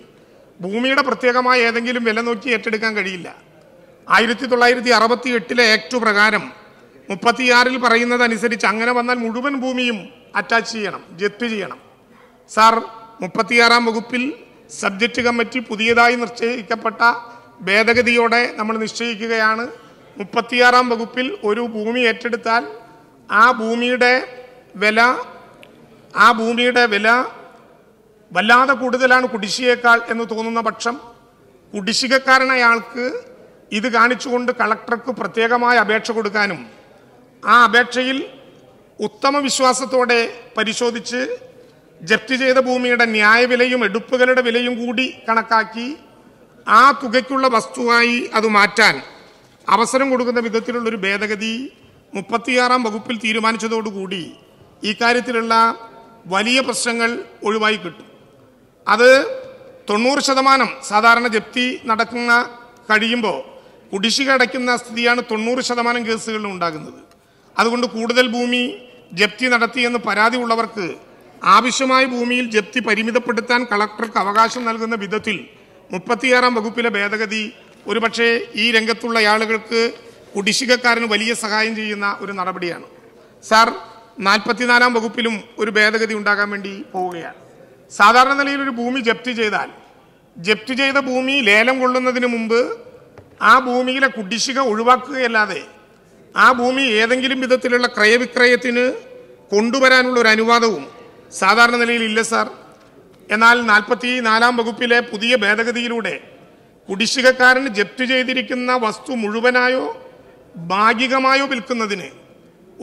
ഭൂമിയുടെ പ്രത്യേകമായ ഏതെങ്കിലും വില നോക്കി ഏറ്റെടുക്കാൻ കഴിയില്ല ആയിരത്തി തൊള്ളായിരത്തി അറുപത്തി എട്ടിലെ ആക്ട് പ്രകാരം മുപ്പത്തിയാറിൽ പറയുന്നതനുസരിച്ച് അങ്ങനെ വന്നാൽ മുഴുവൻ ഭൂമിയും അറ്റാച്ച് ചെയ്യണം ജപ്തി ചെയ്യണം സാർ മുപ്പത്തിയാറാം വകുപ്പിൽ സബ്ജക്റ്റ് കമ്മിറ്റി പുതിയതായി നിശ്ചയിക്കപ്പെട്ട ഭേദഗതിയോടെ നമ്മൾ നിശ്ചയിക്കുകയാണ് മുപ്പത്തിയാറാം വകുപ്പിൽ ഒരു ഭൂമി ഏറ്റെടുത്താൽ ആ ഭൂമിയുടെ വില ആ ഭൂമിയുടെ വില വല്ലാതെ കൂടുതലാണ് കുടിശ്ശിയേക്കാൾ എന്ന് തോന്നുന്ന പക്ഷം കുടിശ്ശികക്കാരനയാൾക്ക് ഇത് കാണിച്ചുകൊണ്ട് കളക്ടർക്ക് പ്രത്യേകമായ അപേക്ഷ കൊടുക്കാനും ആ അപേക്ഷയിൽ ഉത്തമ വിശ്വാസത്തോടെ പരിശോധിച്ച് ജപ്തി ചെയ്ത ഭൂമിയുടെ ന്യായവിലയും എടുപ്പുകളുടെ വിലയും കൂടി കണക്കാക്കി ആ തുകയ്ക്കുള്ള വസ്തുവായി അത് മാറ്റാൻ അവസരം കൊടുക്കുന്ന വിധത്തിലുള്ളൊരു ഭേദഗതി മുപ്പത്തിയാറാം വകുപ്പിൽ തീരുമാനിച്ചതോടുകൂടി ഇക്കാര്യത്തിലുള്ള വലിയ പ്രശ്നങ്ങൾ ഒഴിവായി കിട്ടും അത് തൊണ്ണൂറ് ശതമാനം സാധാരണ ജപ്തി നടക്കുന്ന കഴിയുമ്പോൾ കുടിശ്ശിക അടയ്ക്കുന്ന സ്ഥിതിയാണ് തൊണ്ണൂറ് ശതമാനം കേസുകളിൽ ഉണ്ടാകുന്നത് അതുകൊണ്ട് കൂടുതൽ ഭൂമി ജപ്തി നടത്തിയെന്ന് പരാതി ഉള്ളവർക്ക് ആവശ്യമായ ഭൂമിയിൽ ജപ്തി പരിമിതപ്പെടുത്താൻ കളക്ടർക്ക് അവകാശം നൽകുന്ന വിധത്തിൽ മുപ്പത്തിയാറാം വകുപ്പിലെ ഭേദഗതി ഒരുപക്ഷെ ഈ രംഗത്തുള്ള ആളുകൾക്ക് കുടിശ്ശികക്കാരന് വലിയ സഹായം ചെയ്യുന്ന ഒരു നടപടിയാണ് സാർ നാൽപ്പത്തിനാലാം വകുപ്പിലും ഒരു ഭേദഗതി ഉണ്ടാകാൻ വേണ്ടി പോവുകയാണ് സാധാരണ നിലയിൽ ഒരു ഭൂമി ജപ്തി ചെയ്താൽ ജപ്തി ചെയ്ത ഭൂമി ലേലം കൊള്ളുന്നതിന് മുമ്പ് ആ ഭൂമിയിലെ കുടിശ്ശിക ഒഴിവാക്കുകയല്ലാതെ ആ ഭൂമി ഏതെങ്കിലും വിധത്തിലുള്ള ക്രയവിക്രയത്തിന് കൊണ്ടുവരാനുള്ള ഒരു അനുവാദവും സാധാരണ നിലയിൽ ഇല്ല സാർ എന്നാൽ നാൽപ്പത്തി നാലാം വകുപ്പിലെ പുതിയ ഭേദഗതിയിലൂടെ കുടിശ്ശികക്കാരന് ജപ്തി ചെയ്തിരിക്കുന്ന വസ്തു മുഴുവനായോ ഭാഗികമായോ വിൽക്കുന്നതിന്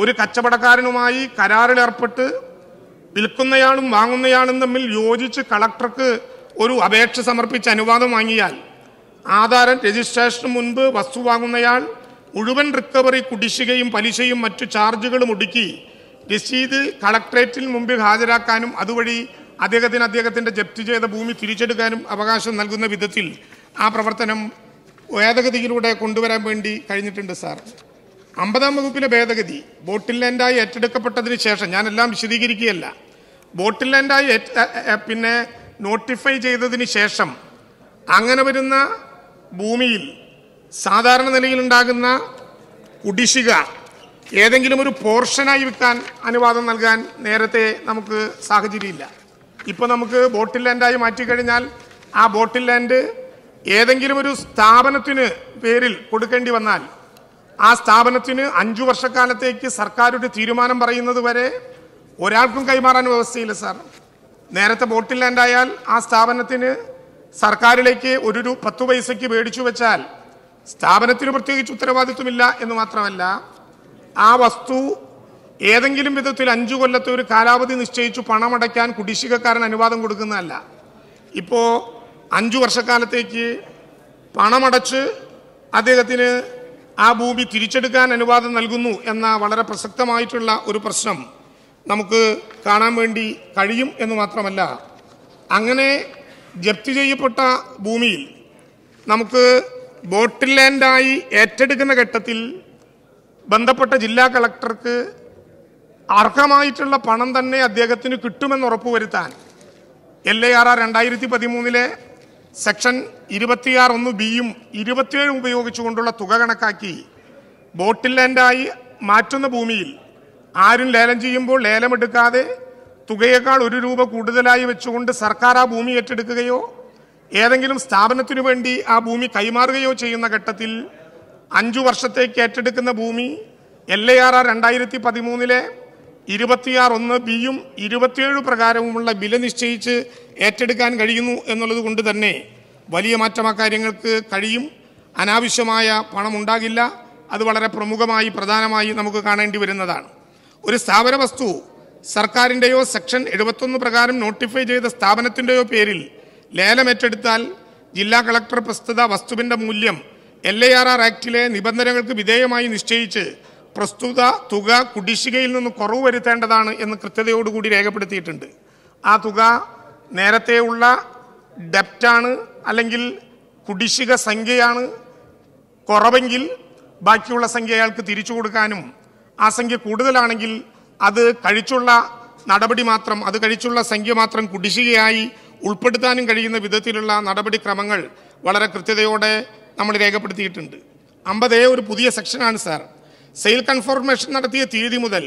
ഒരു കച്ചവടക്കാരനുമായി കരാറിലേർപ്പെട്ട് വിൽക്കുന്നയാളും വാങ്ങുന്നയാളും തമ്മിൽ യോജിച്ച് കളക്ടർക്ക് ഒരു അപേക്ഷ സമർപ്പിച്ച് അനുവാദം വാങ്ങിയാൽ ആധാരം രജിസ്ട്രേഷന് മുൻപ് വസ്തു വാങ്ങുന്നയാൾ മുഴുവൻ റിക്കവറി കുടിശ്ശികയും പലിശയും മറ്റു ചാർജുകളും ഒടുക്കി രസീത് കളക്ട്രേറ്റിൽ മുമ്പിൽ ഹാജരാക്കാനും അതുവഴി അദ്ദേഹത്തിന് അദ്ദേഹത്തിൻ്റെ ജപ്തി ചെയ്ത ഭൂമി തിരിച്ചെടുക്കാനും അവകാശം നൽകുന്ന വിധത്തിൽ ആ പ്രവർത്തനം ഭേദഗതിയിലൂടെ കൊണ്ടുവരാൻ വേണ്ടി കഴിഞ്ഞിട്ടുണ്ട് സാർ അമ്പതാം വകുപ്പിലെ ഭേദഗതി ബോട്ടിൽ ലാൻഡായി ഏറ്റെടുക്കപ്പെട്ടതിന് ശേഷം ഞാനെല്ലാം വിശദീകരിക്കുകയല്ല ബോട്ടിൽ ലാൻഡായി പിന്നെ നോട്ടിഫൈ ചെയ്തതിന് ശേഷം അങ്ങനെ വരുന്ന ഭൂമിയിൽ സാധാരണ നിലയിലുണ്ടാകുന്ന കുടിശിക ഏതെങ്കിലും ഒരു പോർഷനായി വിൽക്കാൻ അനുവാദം നൽകാൻ നേരത്തെ നമുക്ക് സാഹചര്യമില്ല ഇപ്പോൾ നമുക്ക് ബോട്ടിൽ ലാൻഡായി മാറ്റിക്കഴിഞ്ഞാൽ ആ ബോട്ടിൽ ലാൻഡ് ഏതെങ്കിലും ഒരു സ്ഥാപനത്തിന് പേരിൽ കൊടുക്കേണ്ടി വന്നാൽ ആ സ്ഥാപനത്തിന് അഞ്ചു വർഷക്കാലത്തേക്ക് സർക്കാരുടെ തീരുമാനം പറയുന്നത് വരെ ഒരാൾക്കും കൈമാറാൻ വ്യവസ്ഥയില്ല സാർ നേരത്തെ ബോട്ടിൽ ലാൻഡ് ആയാൽ ആ സ്ഥാപനത്തിന് സർക്കാരിലേക്ക് ഒരു പത്തു പൈസയ്ക്ക് മേടിച്ചു വെച്ചാൽ സ്ഥാപനത്തിന് പ്രത്യേകിച്ച് ഉത്തരവാദിത്വമില്ല എന്ന് മാത്രമല്ല ആ വസ്തു ഏതെങ്കിലും വിധത്തിൽ അഞ്ചു കൊല്ലത്തെ ഒരു കാലാവധി നിശ്ചയിച്ചു പണമടയ്ക്കാൻ കുടിശ്ശികക്കാരൻ അനുവാദം കൊടുക്കുന്നതല്ല ഇപ്പോൾ അഞ്ചു വർഷക്കാലത്തേക്ക് പണമടച്ച് അദ്ദേഹത്തിന് ആ ഭൂമി തിരിച്ചെടുക്കാൻ അനുവാദം നൽകുന്നു എന്ന വളരെ പ്രസക്തമായിട്ടുള്ള ഒരു പ്രശ്നം നമുക്ക് കാണാൻ വേണ്ടി കഴിയും എന്ന് മാത്രമല്ല അങ്ങനെ ജപ്തി ചെയ്യപ്പെട്ട ഭൂമിയിൽ നമുക്ക് ബോട്ടിൽ ലാൻഡായി ഏറ്റെടുക്കുന്ന ഘട്ടത്തിൽ ബന്ധപ്പെട്ട ജില്ലാ കളക്ടർക്ക് അർഹമായിട്ടുള്ള പണം തന്നെ അദ്ദേഹത്തിന് കിട്ടുമെന്ന് ഉറപ്പുവരുത്താൻ എൽ എ ആർ ആർ രണ്ടായിരത്തി പതിമൂന്നിലെ സെക്ഷൻ ഇരുപത്തിയാറ് ഒന്ന് ബിയും ഇരുപത്തിയേഴും ഉപയോഗിച്ചുകൊണ്ടുള്ള തുക കണക്കാക്കി ബോട്ടിൽ ലാൻഡായി മാറ്റുന്ന ഭൂമിയിൽ ആരും ലേലം ചെയ്യുമ്പോൾ ലേലമെടുക്കാതെ തുകയേക്കാൾ ഒരു രൂപ കൂടുതലായി വെച്ചുകൊണ്ട് സർക്കാർ ആ ഭൂമി ഏറ്റെടുക്കുകയോ ഏതെങ്കിലും സ്ഥാപനത്തിനു വേണ്ടി ആ ഭൂമി കൈമാറുകയോ ചെയ്യുന്ന ഘട്ടത്തിൽ അഞ്ചു വർഷത്തേക്ക് ഏറ്റെടുക്കുന്ന ഭൂമി എൽ എ ആർ ആർ രണ്ടായിരത്തി പതിമൂന്നിലെ ഇരുപത്തിയാറ് ഒന്ന് ബിയും ഇരുപത്തിയേഴ് പ്രകാരവുമുള്ള വില നിശ്ചയിച്ച് ഏറ്റെടുക്കാൻ കഴിയുന്നു എന്നുള്ളത് കൊണ്ട് തന്നെ വലിയ മാറ്റം അക്കാര്യങ്ങൾക്ക് കഴിയും അനാവശ്യമായ പണമുണ്ടാകില്ല അത് വളരെ പ്രമുഖമായി പ്രധാനമായി നമുക്ക് കാണേണ്ടി വരുന്നതാണ് ഒരു സ്ഥാപന വസ്തു സർക്കാരിൻ്റെയോ സെക്ഷൻ എഴുപത്തൊന്ന് പ്രകാരം നോട്ടിഫൈ ചെയ്ത സ്ഥാപനത്തിൻ്റെയോ പേരിൽ ലേലം ഏറ്റെടുത്താൽ ജില്ലാ കളക്ടർ പ്രസ്തുത വസ്തുവിൻ്റെ മൂല്യം എൽ എ ആർ ആർ ആക്ടിലെ നിബന്ധനകൾക്ക് വിധേയമായി നിശ്ചയിച്ച് പ്രസ്തുത തുക കുടിശ്ശികയിൽ നിന്ന് കുറവ് വരുത്തേണ്ടതാണ് എന്ന് കൃത്യതയോടുകൂടി രേഖപ്പെടുത്തിയിട്ടുണ്ട് ആ തുക നേരത്തെയുള്ള ഡെപ്റ്റാണ് അല്ലെങ്കിൽ കുടിശ്ശിക സംഖ്യയാണ് കുറവെങ്കിൽ ബാക്കിയുള്ള സംഖ്യ അയാൾക്ക് തിരിച്ചു കൊടുക്കാനും ആ സംഖ്യ കൂടുതലാണെങ്കിൽ അത് കഴിച്ചുള്ള നടപടി മാത്രം അത് കഴിച്ചുള്ള സംഖ്യ മാത്രം കുടിശ്ശികയായി ഉൾപ്പെടുത്താനും കഴിയുന്ന വിധത്തിലുള്ള നടപടിക്രമങ്ങൾ വളരെ കൃത്യതയോടെ നമ്മൾ രേഖപ്പെടുത്തിയിട്ടുണ്ട് അമ്പതേ ഒരു പുതിയ സെക്ഷനാണ് സാർ സെയിൽ കൺഫർമേഷൻ നടത്തിയ തീയതി മുതൽ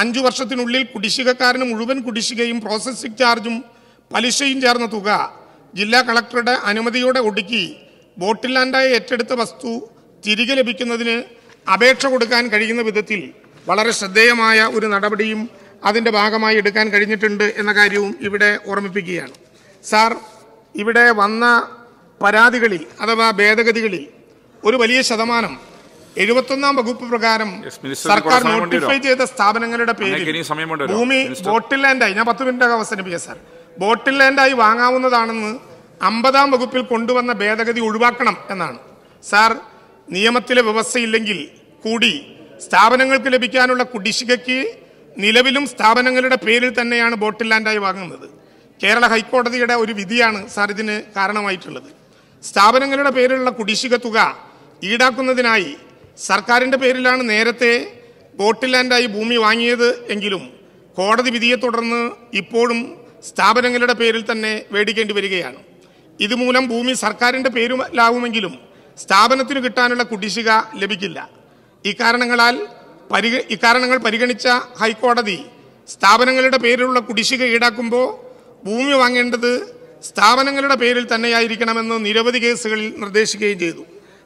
അഞ്ചു വർഷത്തിനുള്ളിൽ കുടിശ്ശികക്കാരന് മുഴുവൻ കുടിശ്ശികയും പ്രോസസ്സിംഗ് ചാർജും പലിശയും ചേർന്ന തുക ജില്ലാ കളക്ടറുടെ അനുമതിയോടെ ഒടുക്കി ബോട്ടിൽ ലാൻഡായി ഏറ്റെടുത്ത വസ്തു തിരികെ ലഭിക്കുന്നതിന് അപേക്ഷ കൊടുക്കാൻ കഴിയുന്ന വിധത്തിൽ വളരെ ശ്രദ്ധേയമായ ഒരു നടപടിയും അതിൻ്റെ ഭാഗമായി എടുക്കാൻ കഴിഞ്ഞിട്ടുണ്ട് എന്ന കാര്യവും ഇവിടെ ഓർമ്മിപ്പിക്കുകയാണ് സാർ ഇവിടെ വന്ന പരാതികളിൽ അഥവാ ഭേദഗതികളിൽ ഒരു വലിയ ശതമാനം എഴുപത്തൊന്നാം വകുപ്പ് പ്രകാരം സർക്കാർ നോട്ടിഫൈ ചെയ്ത സ്ഥാപനങ്ങളുടെ പേര് ഭൂമി ബോട്ടിൽ ലാൻഡായി ഞാൻ പത്ത് മിനിറ്റ് അവസാനിപ്പിക്കാം സാർ ബോട്ടിൽ ലാൻഡായി വാങ്ങാവുന്നതാണെന്ന് അമ്പതാം വകുപ്പിൽ കൊണ്ടുവന്ന ഭേദഗതി ഒഴിവാക്കണം എന്നാണ് സാർ നിയമത്തിലെ വ്യവസ്ഥയില്ലെങ്കിൽ കൂടി സ്ഥാപനങ്ങൾക്ക് ലഭിക്കാനുള്ള കുടിശ്ശികയ്ക്ക് നിലവിലും സ്ഥാപനങ്ങളുടെ പേരിൽ തന്നെയാണ് ബോട്ടിൽ ലാൻഡായി വാങ്ങുന്നത് കേരള ഹൈക്കോടതിയുടെ ഒരു വിധിയാണ് സാർ ഇതിന് കാരണമായിട്ടുള്ളത് സ്ഥാപനങ്ങളുടെ പേരിലുള്ള കുടിശ്ശിക തുക ഈടാക്കുന്നതിനായി സർക്കാരിൻ്റെ പേരിലാണ് നേരത്തെ ബോട്ടിൽ ലാൻഡായി ഭൂമി വാങ്ങിയത് എങ്കിലും കോടതി വിധിയെ തുടർന്ന് ഇപ്പോഴും സ്ഥാപനങ്ങളുടെ പേരിൽ തന്നെ മേടിക്കേണ്ടി വരികയാണ് ഇതുമൂലം ഭൂമി സർക്കാരിൻ്റെ പേരിലാവുമെങ്കിലും സ്ഥാപനത്തിന് കിട്ടാനുള്ള കുടിശ്ശിക ലഭിക്കില്ല ഇക്കാരണങ്ങളാൽ പരിഗ ഇക്കാരണങ്ങൾ പരിഗണിച്ച ഹൈക്കോടതി സ്ഥാപനങ്ങളുടെ പേരിലുള്ള കുടിശ്ശിക ഈടാക്കുമ്പോൾ ഭൂമി വാങ്ങേണ്ടത് സ്ഥാപനങ്ങളുടെ പേരിൽ തന്നെയായിരിക്കണമെന്ന് നിരവധി കേസുകളിൽ നിർദ്ദേശിക്കുകയും ചെയ്തു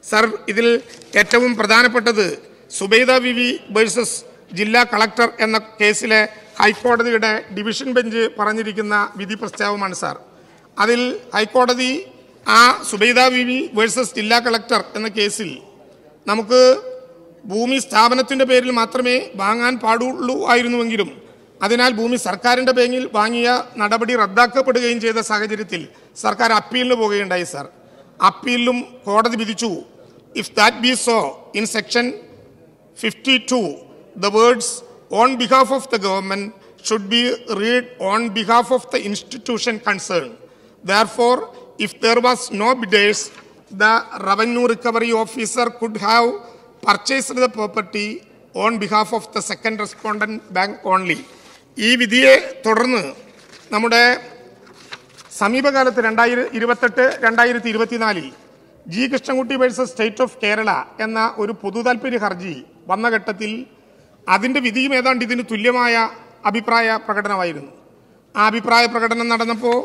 സർ ഇതിൽ ഏറ്റവും പ്രധാനപ്പെട്ടത് സുബൈദ വിവി വേഴ്സസ് ജില്ലാ കളക്ടർ എന്ന കേസിലെ ഹൈക്കോടതിയുടെ ഡിവിഷൻ ബെഞ്ച് പറഞ്ഞിരിക്കുന്ന വിധി പ്രസ്താവമാണ് സാർ അതിൽ ഹൈക്കോടതി ആ സുബൈദ വി വേഴ്സസ് ജില്ലാ കളക്ടർ എന്ന കേസിൽ നമുക്ക് ഭൂമി സ്ഥാപനത്തിൻ്റെ പേരിൽ മാത്രമേ വാങ്ങാൻ പാടുള്ളൂ ആയിരുന്നുവെങ്കിലും അതിനാൽ ഭൂമി സർക്കാരിൻ്റെ പേരിൽ വാങ്ങിയ നടപടി റദ്ദാക്കപ്പെടുകയും ചെയ്ത സാഹചര്യത്തിൽ സർക്കാർ അപ്പീലിന് പോകുകയുണ്ടായി സാർ അപ്പീലിലും കോടതി വിധിച്ചു if that be so in section fifty two the words on behalf of the government should be read on behalf of the institution concerned. Therefore, if there was no bidders, the revenue recovery officer could have purchased the property on behalf of the second respondent bank only. ഈ വിധിയെ തുടർന്ന് നമ്മുടെ സമീപകാലത്ത് രണ്ടായിരത്തി ഇരുപത്തെട്ട് രണ്ടായിരത്തി ഇരുപത്തിനാലിൽ G Krishnankutty versus state of Kerala എന്ന ഒരു പൊതുതാൽപര്യ ഹർജി വന്ന ഘട്ടത്തിൽ അതിൻ്റെ വിധിയും ഏതാണ്ട് ഇതിന് തുല്യമായ അഭിപ്രായ പ്രകടനമായിരുന്നു ആ അഭിപ്രായ പ്രകടനം നടന്നപ്പോൾ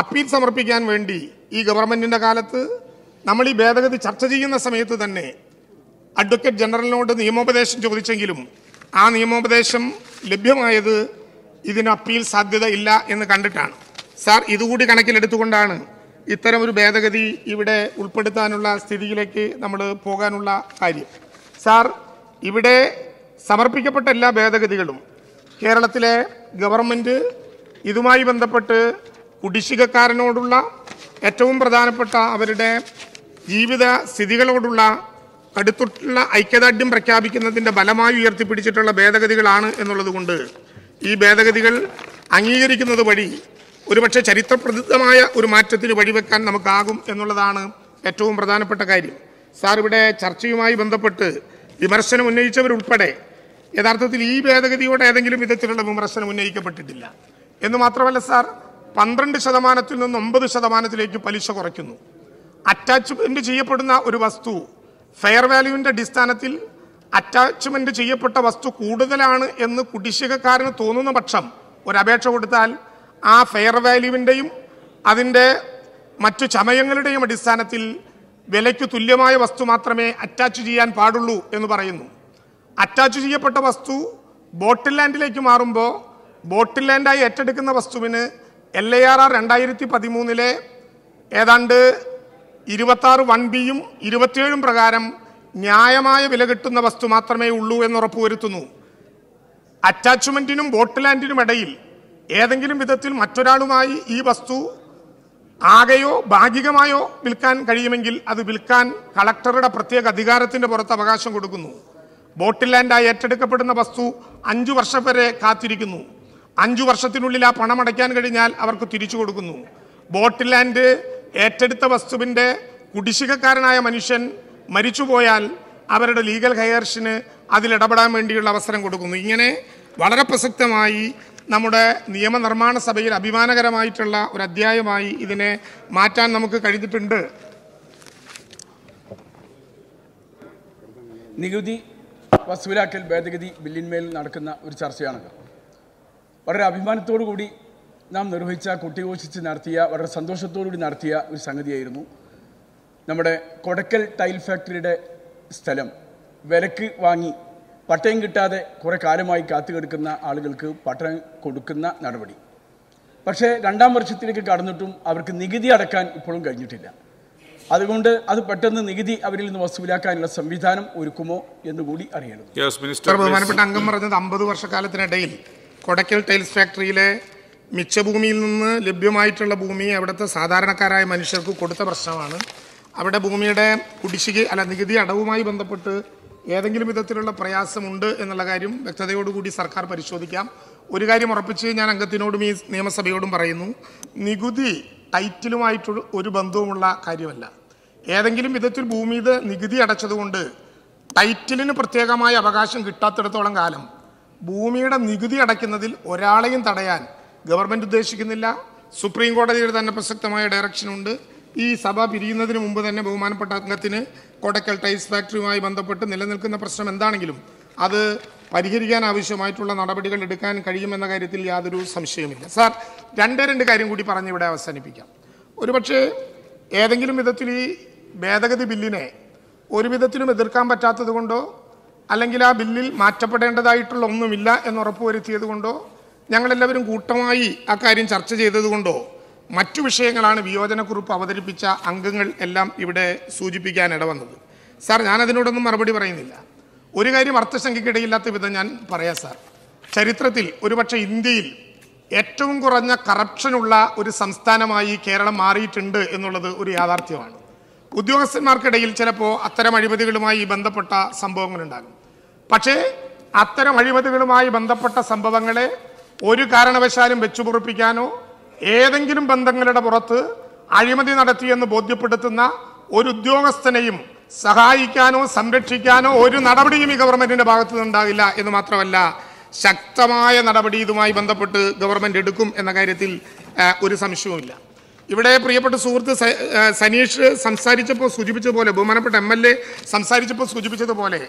അപ്പീൽ സമർപ്പിക്കാൻ വേണ്ടി ഈ ഗവൺമെൻറ്റിൻ്റെ കാലത്ത് നമ്മൾ ഈ ഭേദഗതി ചർച്ച ചെയ്യുന്ന സമയത്ത് തന്നെ അഡ്വക്കേറ്റ് ജനറലിനോട് നിയമോപദേശം ചോദിച്ചെങ്കിലും ആ നിയമോപദേശം ലഭ്യമായത് ഇതിന് അപ്പീൽ സാധ്യത ഇല്ല എന്ന് കണ്ടിട്ടാണ് സാർ ഇതുകൂടി കണക്കിലെടുത്തുകൊണ്ടാണ് ഇത്തരം ഒരു ഭേദഗതി ഇവിടെ ഉൾപ്പെടുത്താനുള്ള സ്ഥിതിയിലേക്ക് നമ്മൾ പോകാനുള്ള കാര്യം സാർ ഇവിടെ സമർപ്പിക്കപ്പെട്ട എല്ലാ ഭേദഗതികളും കേരളത്തിലെ ഗവൺമെൻറ് ഇതുമായി ബന്ധപ്പെട്ട് കുടിശ്ശികക്കാരനോടുള്ള ഏറ്റവും പ്രധാനപ്പെട്ട അവരുടെ ജീവിത സ്ഥിതികളോടുള്ള കടുത്തുള്ള ഐക്യദാർഢ്യം പ്രഖ്യാപിക്കുന്നതിൻ്റെ ബലമായി ഉയർത്തിപ്പിടിച്ചിട്ടുള്ള ഭേദഗതികളാണ് എന്നുള്ളതുകൊണ്ട് ഈ ഭേദഗതികൾ അംഗീകരിക്കുന്നത് വഴി ഒരുപക്ഷെ ചരിത്രപ്രദമായ ഒരു മാറ്റത്തിന് വഴിവെക്കാൻ നമുക്കാകും എന്നുള്ളതാണ് ഏറ്റവും പ്രധാനപ്പെട്ട കാര്യം സാർ ഇവിടെ ചർച്ചയുമായി ബന്ധപ്പെട്ട് വിമർശനം ഉന്നയിച്ചവരുൾപ്പെടെ യഥാർത്ഥത്തിൽ ഈ ഭേദഗതിയോടെ ഏതെങ്കിലും വിധത്തിലുള്ള വിമർശനം ഉന്നയിക്കപ്പെട്ടിട്ടില്ല എന്ന് മാത്രമല്ല സാർ പന്ത്രണ്ട് ശതമാനത്തിൽ നിന്ന് ഒമ്പത് ശതമാനത്തിലേക്ക് പലിശ കുറയ്ക്കുന്നു അറ്റാച്ച്മെന്റ് ചെയ്യപ്പെടുന്ന ഒരു വസ്തു ഫെയർ വാല്യൂവിൻ്റെ അടിസ്ഥാനത്തിൽ അറ്റാച്ച്മെന്റ് ചെയ്യപ്പെട്ട വസ്തു കൂടുതലാണ് എന്ന് കുടിശ്ശികക്കാരന് തോന്നുന്ന പക്ഷം ഒരു അപേക്ഷ കൊടുത്താൽ ആ ഫെയർ വാല്യൂവിൻ്റെയും അതിൻ്റെ മറ്റു ചമയങ്ങളുടെയും അടിസ്ഥാനത്തിൽ വിലയ്ക്ക് തുല്യമായ വസ്തു മാത്രമേ അറ്റാച്ച് ചെയ്യാൻ പാടുള്ളൂ എന്ന് പറയുന്നു അറ്റാച്ച് ചെയ്യപ്പെട്ട വസ്തു ബോട്ടിൽ ലാൻഡിലേക്ക് മാറുമ്പോൾ ബോട്ടിൽ ലാൻഡായി ഏറ്റെടുക്കുന്ന വസ്തുവിന് എൽ എ ആർ ആർ രണ്ടായിരത്തി പതിമൂന്നിലെ ഏതാണ്ട് ഇരുപത്താറ് വൺ ബിയും ഇരുപത്തിയേഴും പ്രകാരം ന്യായമായ വില കിട്ടുന്ന വസ്തു മാത്രമേ ഉള്ളൂ എന്ന് ഉറപ്പുവരുത്തുന്നു അറ്റാച്ച്മെൻറ്റിനും ബോട്ടിൽ ലാൻഡിനും ഇടയിൽ ഏതെങ്കിലും വിധത്തിൽ മറ്റൊരാളുമായി ഈ വസ്തു ആകെയോ ഭാഗികമായോ വിൽക്കാൻ കഴിയുമെങ്കിൽ അത് വിൽക്കാൻ കളക്ടറുടെ പ്രത്യേക അധികാരത്തിന്റെ പുറത്ത് അവകാശം കൊടുക്കുന്നു ബോട്ടിൽ ലാൻഡായി ഏറ്റെടുക്കപ്പെടുന്ന വസ്തു അഞ്ചു വർഷം വരെ കാത്തിരിക്കുന്നു അഞ്ചു വർഷത്തിനുള്ളിൽ ആ പണം അടയ്ക്കാൻ കഴിഞ്ഞാൽ അവർക്ക് തിരിച്ചു കൊടുക്കുന്നു ബോട്ടിൽ ലാൻഡ് ഏറ്റെടുത്ത വസ്തുവിൻ്റെ കുടിശ്ശികക്കാരനായ മനുഷ്യൻ മരിച്ചുപോയാൽ അവരുടെ ലീഗൽ ഹയർഷിന് അതിലിടപെടാൻ വേണ്ടിയുള്ള അവസരം കൊടുക്കുന്നു ഇങ്ങനെ വളരെ പ്രസക്തമായി നമ്മുടെ നിയമനിർമ്മാണ സഭയിൽ അഭിമാനകരമായിട്ടുള്ള ഒരു അധ്യായമായി ഇതിനെ മാറ്റാൻ നമുക്ക് കഴിഞ്ഞിട്ടുണ്ട് നികുതി വസൂലാക്കൽ ഭേദഗതി ബില്ലിന്മേൽ നടക്കുന്ന ഒരു ചർച്ചയാണ് വളരെ അഭിമാനത്തോടു കൂടി നാം നിർവഹിച്ച കുട്ടിഘോഷിച്ച് നടത്തിയ വളരെ സന്തോഷത്തോടുകൂടി നടത്തിയ ഒരു സംഗതിയായിരുന്നു നമ്മുടെ കൊടക്കൽ ടൈൽ ഫാക്ടറിയുടെ സ്ഥലം വിലക്ക് വാങ്ങി പട്ടയം കിട്ടാതെ കുറേ കാലമായി കാത്തു കിടക്കുന്ന ആളുകൾക്ക് പട്ടയം കൊടുക്കുന്ന നടപടി പക്ഷേ രണ്ടാം വർഷത്തിലേക്ക് കടന്നിട്ടും അവർക്ക് നികുതി അടക്കാൻ ഇപ്പോഴും കഴിഞ്ഞിട്ടില്ല അതുകൊണ്ട് അത് പെട്ടെന്ന് നികുതി അവരിൽ നിന്ന് വസൂലാക്കാനുള്ള സംവിധാനം ഒരുക്കുമോ എന്ന് കൂടി അറിയണം ബഹുമാനപ്പെട്ട അംഗം പറഞ്ഞത് അമ്പത് വർഷക്കാലത്തിനിടയിൽ കൊടക്കൽ ടൈൽസ് ഫാക്ടറിയിലെ മിച്ചഭൂമിയിൽ നിന്ന് ലഭ്യമായിട്ടുള്ള ഭൂമി അവിടുത്തെ സാധാരണക്കാരായ മനുഷ്യർക്ക് കൊടുത്ത പ്രശ്നമാണ് അവിടെ ഭൂമിയുടെ കുടിശ്ശിക അല്ല നികുതി അടവുമായി ബന്ധപ്പെട്ട് ഏതെങ്കിലും വിധത്തിലുള്ള പ്രയാസമുണ്ട് എന്നുള്ള കാര്യം വ്യക്തതയോടുകൂടി സർക്കാർ പരിശോധിക്കാം ഒരു കാര്യം ഉറപ്പിച്ച് ഞാൻ അംഗത്തിനോടും ഈ നിയമസഭയോടും പറയുന്നു നികുതി ടൈറ്റിലുമായിട്ട് ഒരു ബന്ധവുമുള്ള കാര്യമല്ല ഏതെങ്കിലും വിധത്തിൽ ഭൂമി ഇത് നികുതി അടച്ചതുകൊണ്ട് ടൈറ്റിലിന് പ്രത്യേകമായ അവകാശം കിട്ടാത്തിടത്തോളം കാലം ഭൂമിയുടെ നികുതി അടയ്ക്കുന്നതിൽ ഒരാളെയും തടയാൻ ഗവൺമെൻറ് ഉദ്ദേശിക്കുന്നില്ല സുപ്രീം കോടതിയുടെ തന്നെ പ്രസക്തമായ ഡയറക്ഷനുണ്ട് ഈ സഭ പിരിയുന്നതിന് മുമ്പ് തന്നെ ബഹുമാനപ്പെട്ട അംഗത്തിന് കൊടക്കൽ ടൈൽസ് ഫാക്ടറിയുമായി ബന്ധപ്പെട്ട് നിലനിൽക്കുന്ന പ്രശ്നം എന്താണെങ്കിലും അത് പരിഹരിക്കാൻ ആവശ്യമായിട്ടുള്ള നടപടികൾ എടുക്കാൻ കഴിയുമെന്ന കാര്യത്തിൽ യാതൊരു സംശയവുമില്ല സാർ രണ്ടേ രണ്ട് കാര്യം കൂടി പറഞ്ഞ് ഇവിടെ അവസാനിപ്പിക്കാം ഒരുപക്ഷെ ഏതെങ്കിലും വിധത്തിൽ ഈ ഭേദഗതി ബില്ലിനെ ഒരു വിധത്തിലും എതിർക്കാൻ പറ്റാത്തത് കൊണ്ടോ അല്ലെങ്കിൽ ആ ബില്ലിൽ മാറ്റപ്പെടേണ്ടതായിട്ടുള്ള ഒന്നുമില്ല എന്ന് ഉറപ്പുവരുത്തിയത് കൊണ്ടോ ഞങ്ങളെല്ലാവരും കൂട്ടമായി ആ കാര്യം ചർച്ച ചെയ്തതുകൊണ്ടോ മറ്റു വിഷയങ്ങളാണ് വിയോജനക്കുറിപ്പ് അവതരിപ്പിച്ച അംഗങ്ങൾ എല്ലാം ഇവിടെ സൂചിപ്പിക്കാൻ ഇടവന്നത് സാർ ഞാൻ അതിനോടൊന്നും മറുപടി പറയുന്നില്ല ഒരു കാര്യം അർത്ഥശങ്കയ്ക്കിടയില്ലാത്ത വിധം ഞാൻ പറയാം സാർ ചരിത്രത്തിൽ ഒരുപക്ഷെ ഇന്ത്യയിൽ ഏറ്റവും കുറഞ്ഞ കറപ്ഷനുള്ള ഒരു സംസ്ഥാനമായി കേരളം മാറിയിട്ടുണ്ട് എന്നുള്ളത് ഒരു യാഥാർത്ഥ്യമാണ് ഉദ്യോഗസ്ഥന്മാർക്കിടയിൽ ചിലപ്പോൾ അത്തരം അഴിമതികളുമായി ബന്ധപ്പെട്ട സംഭവങ്ങളുണ്ടാകും പക്ഷേ അത്തരം അഴിമതികളുമായി ബന്ധപ്പെട്ട സംഭവങ്ങളെ ഒരു കാരണവശാലും വെച്ചുപുറപ്പിക്കാനോ ഏതെങ്കിലും ബന്ധങ്ങളുടെ പുറത്ത് അഴിമതി നടത്തിയെന്ന് ബോധ്യപ്പെടുത്തുന്ന ഒരു ഉദ്യോഗസ്ഥനെയും സഹായിക്കാനോ സംരക്ഷിക്കാനോ ഒരു നടപടിയും ഈ ഗവൺമെന്റിന്റെ ഭാഗത്തു നിന്നുണ്ടാകില്ല എന്ന് മാത്രമല്ല ശക്തമായ നടപടി ഇതുമായി ബന്ധപ്പെട്ട് ഗവൺമെന്റ് എടുക്കും എന്ന കാര്യത്തിൽ ഒരു സംശയവുമില്ല ഇവിടെ പ്രിയപ്പെട്ട സുഹൃത്ത് സനീഷ് സംസാരിച്ചപ്പോൾ സൂചിപ്പിച്ചതുപോലെ ബഹുമാനപ്പെട്ട എം എൽ എ സംസാരിച്ചപ്പോൾ സൂചിപ്പിച്ചതുപോലെ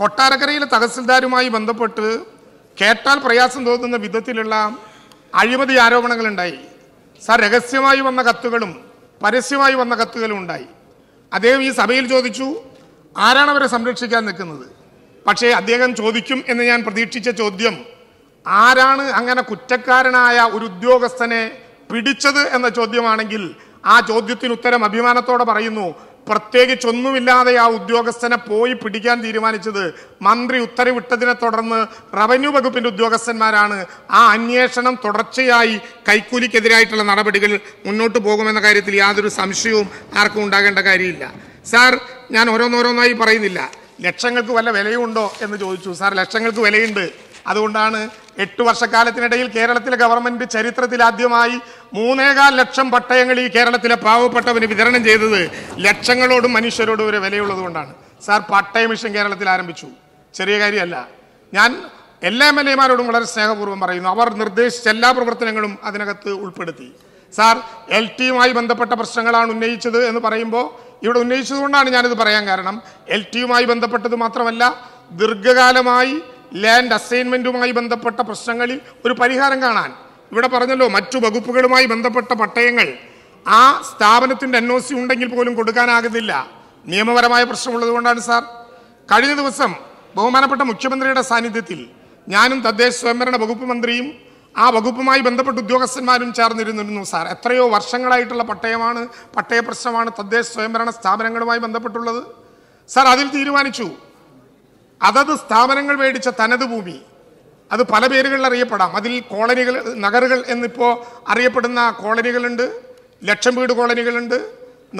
കൊട്ടാരക്കരയിലെ തഹസിൽദാരുമായി ബന്ധപ്പെട്ട് കേട്ടാൽ പ്രയാസം തോന്നുന്ന വിധത്തിലുള്ള അഴിമതി ആരോപണങ്ങളുണ്ടായി സർ രഹസ്യമായി വന്ന കത്തുകളും പരസ്യമായി വന്ന കത്തുകളും ഉണ്ടായി അദ്ദേഹം ഈ സഭയിൽ ചോദിച്ചു ആരാണ് അവരെ സംരക്ഷിക്കാൻ നിൽക്കുന്നത് പക്ഷേ അദ്ദേഹം ചോദിക്കും എന്ന് ഞാൻ പ്രതീക്ഷിച്ച ചോദ്യം ആരാണ് അങ്ങനെ കുറ്റക്കാരനായ ഒരു ഉദ്യോഗസ്ഥനെ പിടിച്ചത് എന്ന ചോദ്യമാണെങ്കിൽ ആ ചോദ്യത്തിന് ഉത്തരം അഭിമാനത്തോടെ പറയുന്നു പ്രത്യേകിച്ചൊന്നുമില്ലാതെ ആ ഉദ്യോഗസ്ഥനെ പോയി പിടിക്കാൻ തീരുമാനിച്ചത് മന്ത്രി ഉത്തരവിട്ടതിനെ തുടർന്ന് റവന്യൂ വകുപ്പിൻ്റെ ഉദ്യോഗസ്ഥന്മാരാണ് ആ അന്വേഷണം തുടർച്ചയായി കൈക്കൂലിക്കെതിരായിട്ടുള്ള നടപടികൾ മുന്നോട്ട് പോകുമെന്ന കാര്യത്തിൽ യാതൊരു സംശയവും ആർക്കും ഉണ്ടാകേണ്ട കാര്യമില്ല സാർ ഞാൻ ഓരോന്നോരോന്നായി പറയുന്നില്ല ലക്ഷങ്ങൾക്ക് വല്ല വിലയുണ്ടോ എന്ന് ചോദിച്ചു സാർ ലക്ഷങ്ങൾക്ക് വിലയുണ്ട് അതുകൊണ്ടാണ് എട്ട് വർഷക്കാലത്തിനിടയിൽ കേരളത്തിലെ ഗവൺമെന്റ് ചരിത്രത്തിൽ ആദ്യമായി മൂന്നേകാൽ ലക്ഷം പട്ടയങ്ങൾ ഈ കേരളത്തിലെ പാവപ്പെട്ടവന് വിതരണം ചെയ്തത് ലക്ഷങ്ങളോടും മനുഷ്യരോടും ഒരു വിലയുള്ളത് കൊണ്ടാണ് സാർ പട്ടയ മിഷൻ കേരളത്തിൽ ആരംഭിച്ചു ചെറിയ കാര്യമല്ല ഞാൻ എല്ലാ എം എൽ എമാരോടും വളരെ സ്നേഹപൂർവ്വം പറയുന്നു അവർ നിർദ്ദേശിച്ച എല്ലാ പ്രവർത്തനങ്ങളും അതിനകത്ത് ഉൾപ്പെടുത്തി സാർ എൽ ടിയുമായി ബന്ധപ്പെട്ട പ്രശ്നങ്ങളാണ് ഉന്നയിച്ചത് എന്ന് പറയുമ്പോൾ ഇവിടെ ഉന്നയിച്ചതുകൊണ്ടാണ് ഞാനിത് പറയാൻ കാരണം എൽ ടിയുമായി ബന്ധപ്പെട്ടത് മാത്രമല്ല ദീർഘകാലമായി ലാൻഡ് അസൈൻമെൻറ്റുമായി ബന്ധപ്പെട്ട പ്രശ്നങ്ങളിൽ ഒരു പരിഹാരം കാണാൻ ഇവിടെ പറഞ്ഞല്ലോ മറ്റു വകുപ്പുകളുമായി ബന്ധപ്പെട്ട പട്ടയങ്ങൾ ആ സ്ഥാപനത്തിൻ്റെ എൻ ഒ സി ഉണ്ടെങ്കിൽ പോലും കൊടുക്കാനാകുന്നില്ല നിയമപരമായ പ്രശ്നമുള്ളത് കൊണ്ടാണ് സാർ കഴിഞ്ഞ ദിവസം ബഹുമാനപ്പെട്ട മുഖ്യമന്ത്രിയുടെ സാന്നിധ്യത്തിൽ ഞാനും തദ്ദേശ സ്വയംഭരണ വകുപ്പ് മന്ത്രിയും ആ വകുപ്പുമായി ബന്ധപ്പെട്ട ഉദ്യോഗസ്ഥന്മാരും ചേർന്നിരുന്നിരുന്നു സാർ എത്രയോ വർഷങ്ങളായിട്ടുള്ള പട്ടയമാണ് പട്ടയ പ്രശ്നമാണ് തദ്ദേശ സ്വയംഭരണ സ്ഥാപനങ്ങളുമായി ബന്ധപ്പെട്ടുള്ളത് സാർ അതിൽ തീരുമാനിച്ചു അതത് സ്ഥാപനങ്ങൾ മേടിച്ച തനത് ഭൂമി അത് പല പേരുകളിൽ അറിയപ്പെടാം അതിൽ കോളനികൾ നഗറുകൾ എന്നിപ്പോൾ അറിയപ്പെടുന്ന കോളനികളുണ്ട് ലക്ഷം വീട് കോളനികളുണ്ട്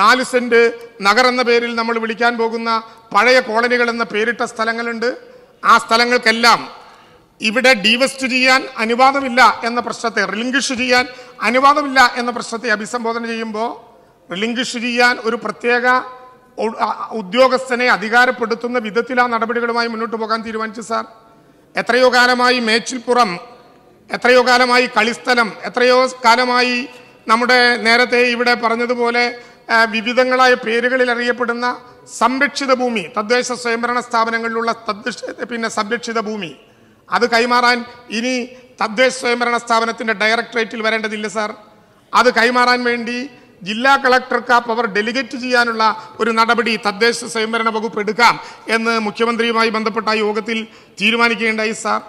നാല് സെൻറ്റ് നഗർ എന്ന പേരിൽ നമ്മൾ വിളിക്കാൻ പോകുന്ന പഴയ കോളനികൾ എന്ന പേരിട്ട സ്ഥലങ്ങളുണ്ട് ആ സ്ഥലങ്ങൾക്കെല്ലാം ഇവിടെ ഡീവെസ്റ്റ് ചെയ്യാൻ അനുവാദമില്ല എന്ന പ്രശ്നത്തെ റിലിംഗ്വിഷ് ചെയ്യാൻ അനുവാദമില്ല എന്ന പ്രശ്നത്തെ അഭിസംബോധന ചെയ്യുമ്പോൾ റിലിംഗ്വിഷ് ചെയ്യാൻ ഒരു പ്രത്യേക ഉദ്യോഗസ്ഥനെ അധികാരപ്പെടുത്തുന്ന വിധത്തിൽ ആ നടപടികളുമായി മുന്നോട്ട് പോകാൻ തീരുമാനിച്ചു സാർ എത്രയോ കാലമായി മേച്ചിൽപ്പുറം എത്രയോ കാലമായി കളിസ്ഥലം എത്രയോ കാലമായി നമ്മുടെ നേരത്തെ ഇവിടെ പറഞ്ഞതുപോലെ വിവിധങ്ങളായ പേരുകളിൽ അറിയപ്പെടുന്ന സംരക്ഷിത ഭൂമി തദ്ദേശ സ്വയംഭരണ സ്ഥാപനങ്ങളിലുള്ള പിന്നെ സംരക്ഷിത ഭൂമി അത് കൈമാറാൻ ഇനി തദ്ദേശ സ്വയംഭരണ സ്ഥാപനത്തിൻ്റെ ഡയറക്ടറേറ്റിൽ വരേണ്ടതില്ല സാർ അത് കൈമാറാൻ വേണ്ടി ജില്ലാ കളക്ടർക്ക് ആ പവർ ഡെലിഗേറ്റ് ചെയ്യാനുള്ള ഒരു നടപടി തദ്ദേശ സ്വയംഭരണ വകുപ്പ് എടുക്കാം എന്ന് മുഖ്യമന്ത്രിയുമായി ബന്ധപ്പെട്ട യോഗത്തിൽ തീരുമാനിക്കുകയുണ്ടായി സാർ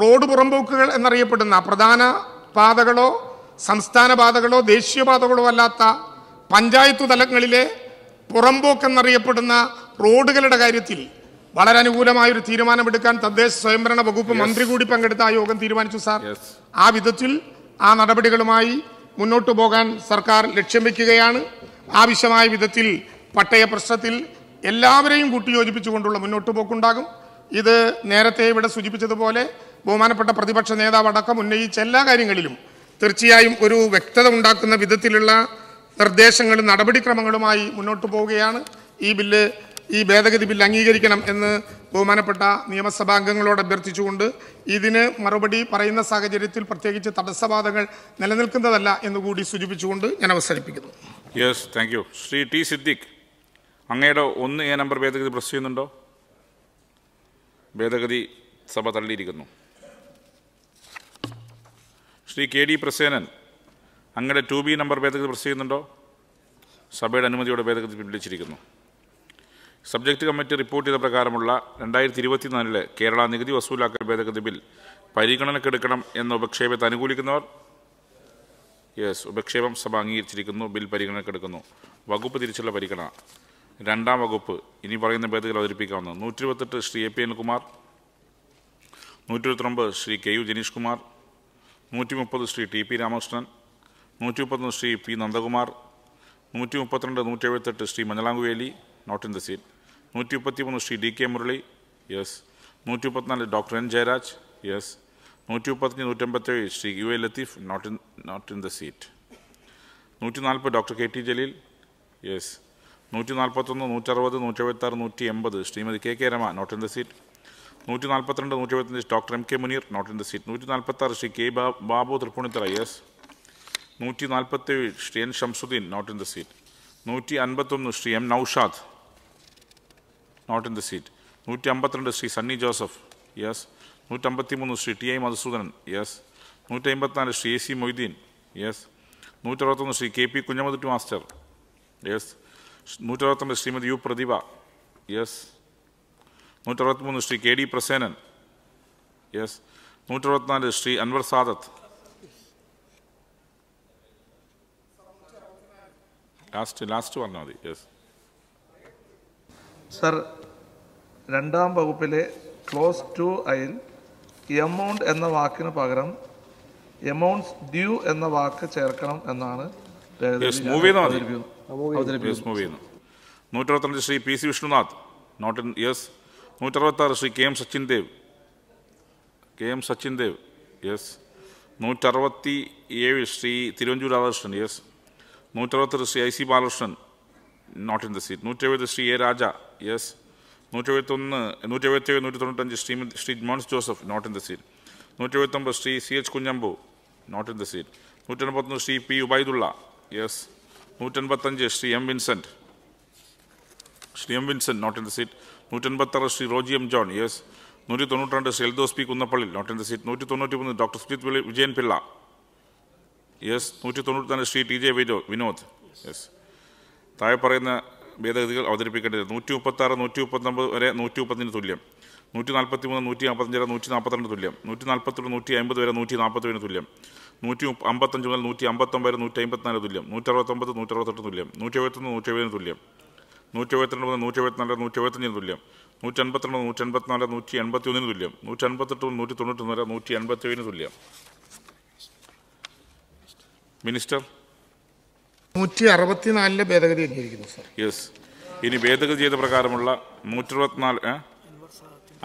റോഡ് പുറമ്പോക്കുകൾ എന്നറിയപ്പെടുന്ന പ്രധാന പാതകളോ സംസ്ഥാന പാതകളോ ദേശീയ പാതകളോ അല്ലാത്ത പഞ്ചായത്ത് തലങ്ങളിലെ പുറമ്പോക്കെന്നറിയപ്പെടുന്ന റോഡുകളുടെ കാര്യത്തിൽ വളരെ അനുകൂലമായ ഒരു തീരുമാനമെടുക്കാൻ തദ്ദേശ സ്വയംഭരണ വകുപ്പ് മന്ത്രി കൂടി പങ്കെടുത്ത ആ യോഗം തീരുമാനിച്ചു സാർ ആ വിധത്തിൽ ആ നടപടികളുമായി മുന്നോട്ടു പോകാൻ സർക്കാർ ലക്ഷ്യം വയ്ക്കുകയാണ് ആവശ്യമായ വിധത്തിൽ പട്ടയ പ്രശ്നത്തിൽ എല്ലാവരെയും കൂട്ടിയോജിപ്പിച്ചുകൊണ്ടുള്ള മുന്നോട്ടു പോക്കുണ്ടാകും ഇത് നേരത്തെ ഇവിടെ സൂചിപ്പിച്ചതുപോലെ ബഹുമാനപ്പെട്ട പ്രതിപക്ഷ നേതാവ് അടക്കം ഉന്നയിച്ച എല്ലാ കാര്യങ്ങളിലും തീർച്ചയായും ഒരു വ്യക്തത ഉണ്ടാക്കുന്ന വിധത്തിലുള്ള നിർദ്ദേശങ്ങളും നടപടിക്രമങ്ങളുമായി മുന്നോട്ടു പോവുകയാണ് ഈ ബില്ല് ഈ ഭേദഗതി ബില്ല് അംഗീകരിക്കണം എന്ന് ബഹുമാനപ്പെട്ട നിയമസഭാംഗങ്ങളോട് അഭ്യർത്ഥിച്ചുകൊണ്ട് ഇതിന് മറുപടി പറയുന്ന സാഹചര്യത്തിൽ പ്രത്യേകിച്ച് തടസ്സവാദങ്ങൾ നിലനിൽക്കുന്നതല്ല എന്നുകൂടി സൂചിപ്പിച്ചുകൊണ്ട് ഞാൻ അവസാനിപ്പിക്കുന്നു yes thank you Shri T Siddique അങ്ങയുടെ ഒന്ന് എ നമ്പർ ഭേദഗതി പ്രസ് ചെയ്യുന്നുണ്ടോ ഭേദഗതി സഭ തള്ളിയിരിക്കുന്നു ശ്രീ കെ ഡി പ്രസേനൻ അങ്ങയുടെ ടു ബി നമ്പർ ഭേദഗതി പ്രസ് ചെയ്യുന്നുണ്ടോ സഭയുടെ അനുമതിയോടെ ഭേദഗതി പിൻവലിച്ചിരിക്കുന്നു സബ്ജക്ട് കമ്മിറ്റി റിപ്പോർട്ട് ചെയ്ത പ്രകാരമുള്ള രണ്ടായിരത്തി ഇരുപത്തിനാലിലെ കേരള നികുതി വസൂലാക്കൽ ഭേദഗതി ബിൽ പരിഗണനക്കെടുക്കണം എന്ന ഉപക്ഷേപത്തെ അനുകൂലിക്കുന്നവർ യെസ് ഉപക്ഷേപം സഭ അംഗീകരിച്ചിരിക്കുന്നു ബിൽ പരിഗണനക്കെടുക്കുന്നു വകുപ്പ് തിരിച്ചുള്ള പരിഗണന രണ്ടാം വകുപ്പ് ഇനി പറയുന്ന ഭേദഗതി അവതരിപ്പിക്കാവുന്നത് നൂറ്റി ഇരുപത്തെട്ട് ശ്രീ എ പി അനിൽകുമാർ നൂറ്റി ഇരുപത്തൊമ്പത് ശ്രീ കെ യു ജനീഷ് കുമാർ നൂറ്റി മുപ്പത് ശ്രീ ടി പി രാമകൃഷ്ണൻ നൂറ്റി മുപ്പത്തൊന്ന് ശ്രീ പി നന്ദകുമാർ നൂറ്റി മുപ്പത്തിരണ്ട് നൂറ്റി എഴുപത്തെട്ട് Shri Manjalamkuzhi not in the scene നൂറ്റി മുപ്പത്തി മൂന്ന് Shri D K Murali yes നൂറ്റി മുപ്പത്തിനാല് ഡോക്ടർ എൻ ജയരാജ് യെസ് നൂറ്റി മുപ്പത്തഞ്ച് നൂറ്റമ്പത്തേഴ് Shri U A Latheef not in not in the seat നൂറ്റി നാൽപ്പത് doctor K T Jaleel yes നൂറ്റി നാൽപ്പത്തൊന്ന് നൂറ്ററുപത് നൂറ്റെഴുപത്താറ് നൂറ്റി എൺപത് Shrimati K K Rama not in the seat നൂറ്റി നാൽപ്പത്തിരണ്ട് നൂറ്റി എഴുപത്തഞ്ച് doctor M K Muneer not in the seat നൂറ്റി നാൽപ്പത്താറ് ശ്രീ കെ ബാബു തൃപ്പൂണിത്തറ യെസ് നൂറ്റി നാൽപ്പത്തേഴ് Shri N Shamsuddin not in the seat നൂറ്റി അൻപത്തൊന്ന് Shri M Noushad not in the seat നൂറ്റി അമ്പത്തിരണ്ട് ശ്രീ സണ്ണി ജോസഫ് യെസ് നൂറ്റി അമ്പത്തി മൂന്ന് Shri T I Madhusoodanan yes നൂറ്റി അമ്പത്തിനാല് Shri A C Moideen yes നൂറ്റി അറുപത്തൊന്ന് Shri K P Kunhammadkutty master yes നൂറ്റി അറുപത്തൊമ്പത് ശ്രീമതി യു പ്രതിഭ യെസ് നൂറ്റി നൂറ്ററുപത്തിമൂന്ന് Shri K D Prasenan yes നൂറ്റി അറുപത്തിനാല് ശ്രീ അൻവർ സാദത്ത് ലാസ്റ്റ് ലാസ്റ്റ് പറഞ്ഞാൽ മതി യെസ് സർ രണ്ടാം വകുപ്പിലെ ക്ലോസ് ടു ഐൽ എമൗണ്ട് എന്ന വാക്കിന് പകരം എമൗണ്ട്സ് ഡ്യൂ എന്ന വാക്ക് ചേർക്കണം എന്നാണ് നൂറ്ററുപത്തിരണ്ട് Shri P C Vishnunath not in yes നൂറ്ററുപത്താറ് Shri K M Sachin Dev K M Sachin Dev yes നൂറ്ററുപത്തി ഏഴ് ശ്രീ തിരുവഞ്ചൂർ രാധാകൃഷ്ണൻ യെസ് നൂറ്ററുപത്തെട്ട് Shri I C Balakrishnan not in the seat നൂറ്റി എഴുപത് ശ്രീ എ രാജ യെസ് നൂറ്റി എഴുപത്തൊന്ന് നൂറ്റി എഴുപത്തേഴ് നൂറ്റി തൊണ്ണൂറ്റഞ്ച് Shri Shri Johns Joseph not in the seat നൂറ്റി എഴുപത്തൊമ്പത് Shri C H Kunhambu not in the seat നൂറ്റി എൺപത്തൊന്ന് ശ്രീ പി ഉബൈദുള്ള യെസ് നൂറ്റി എൺപത്തഞ്ച് Shri M Vincent Shri M Vincent not in the seat നൂറ്റി എൺപത്താറ് ശ്രീ റോജി എം ജോൺ യെസ് നൂറ്റി തൊണ്ണൂറ്റിരണ്ട് Shri Eldhose P Kunnappilly not in the seat നൂറ്റി തൊണ്ണൂറ്റി മൂന്ന് ഡോക്ടർ സുജിത് വിജയൻ പിള്ള യെസ് നൂറ്റി തൊണ്ണൂറ്റി നാല് Shri T J Vinod Vinod yes താഴെ പറയുന്ന ഭേദഗതികൾ അവതരിപ്പിക്കേണ്ടത് നൂറ്റി മുപ്പത്തി ആറ് നൂറ്റി മുപ്പത്തൊമ്പത് വരെ നൂറ്റി മുപ്പത്തിന് തുല്യം നൂറ്റി നാൽപ്പത്തി മൂന്ന് നൂറ്റി നാൽപ്പത്തഞ്ച് വരെ നൂറ്റി നാൽപ്പത്തിരണ്ട് തുല്യം നൂറ്റി നാൽപ്പത്തെട്ട് നൂറ്റി അമ്പത് വരെ നൂറ്റി നാൽപ്പത്തേഴിന് തുല്യം നൂറ്റി അമ്പത്തഞ്ച് മുതൽ നൂറ്റി അമ്പത്തൊമ്പത് വരെ നൂറ്റി അമ്പത്തിനാല് തുല്യം നൂറ്റി അറുപത്തൊമ്പത് നൂറ്റി അറുപത്തെട്ട് തുല്യം നൂറ്റി എഴുപത്തൊന്ന് നൂറ്റി എഴുപതിന് തുല്യം നൂറ്റി എഴുപത്തിരണ്ട് മുതൽ നൂറ്റി എഴുപത്തിനാല് നൂറ്റി എഴുപത്തഞ്ചിന് തുല്യം നൂറ്റി അൻപത്തിരണ്ട് നൂറ്റി എൺപത്തിനാല് നൂറ്റി എൺപത്തി ഒന്നിന് തുല്യം നൂറ്റി അൻപത്തെട്ട് മുതൽ നൂറ്റി തൊണ്ണൂറ്റൊന്ന് വരെ നൂറ്റി എൺപത്തി ഏഴിന് തുല്യം മിനിസ്റ്റർ നൂറ്റി അറുപത്തിനാലിലെ ഭേദഗതി അംഗീകരിക്കുന്നു സാർ യെസ് ഇനി ഭേദഗതി ചെയ്ത പ്രകാരമുള്ള നൂറ്റി അറുപത്തിനാല്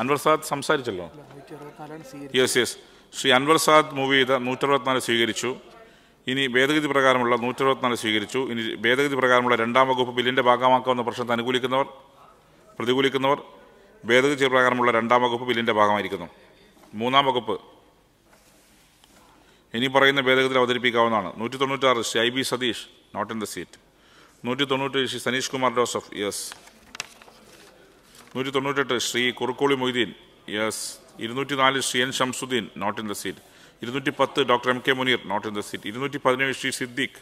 അൻവർ സാദ് സംസാരിച്ചല്ലോ yes yes Shri Anwar Sadat move ചെയ്ത നൂറ്റി അറുപത്തിനാല് സ്വീകരിച്ചു ഇനി ഭേദഗതി പ്രകാരമുള്ള നൂറ്റി അറുപത്തിനാല് സ്വീകരിച്ചു ഇനി ഭേദഗതി പ്രകാരമുള്ള രണ്ടാം വകുപ്പ് ബില്ലിൻ്റെ ഭാഗമാക്കാവുന്ന പ്രശ്നത്തെ അനുകൂലിക്കുന്നവർ പ്രതികൂലിക്കുന്നവർ ഭേദഗതി പ്രകാരമുള്ള രണ്ടാം വകുപ്പ് ബില്ലിൻ്റെ ഭാഗമായിരിക്കുന്നു മൂന്നാം വകുപ്പ് ഇനി പറയുന്ന ഭേദഗതിയിൽ അവതരിപ്പിക്കാവുന്നതാണ് നൂറ്റി തൊണ്ണൂറ്റാറ് Shri I B Satheesh not in the seat നൂറ്റി തൊണ്ണൂറ്റേഴ് ശ്രീ സനീഷ് കുമാർ ജോസഫ് യെസ് നൂറ്റി തൊണ്ണൂറ്റെട്ട് ശ്രീ കുറുക്കോളി മൊയ്തീൻ യെസ് ഇരുന്നൂറ്റി നാല് Shri N Shamsuddin not in the seat ഇരുന്നൂറ്റി പത്ത് doctor M K Muneer not in the seat ഇരുന്നൂറ്റി പതിനേഴ് ശ്രീ സിദ്ദീഖ്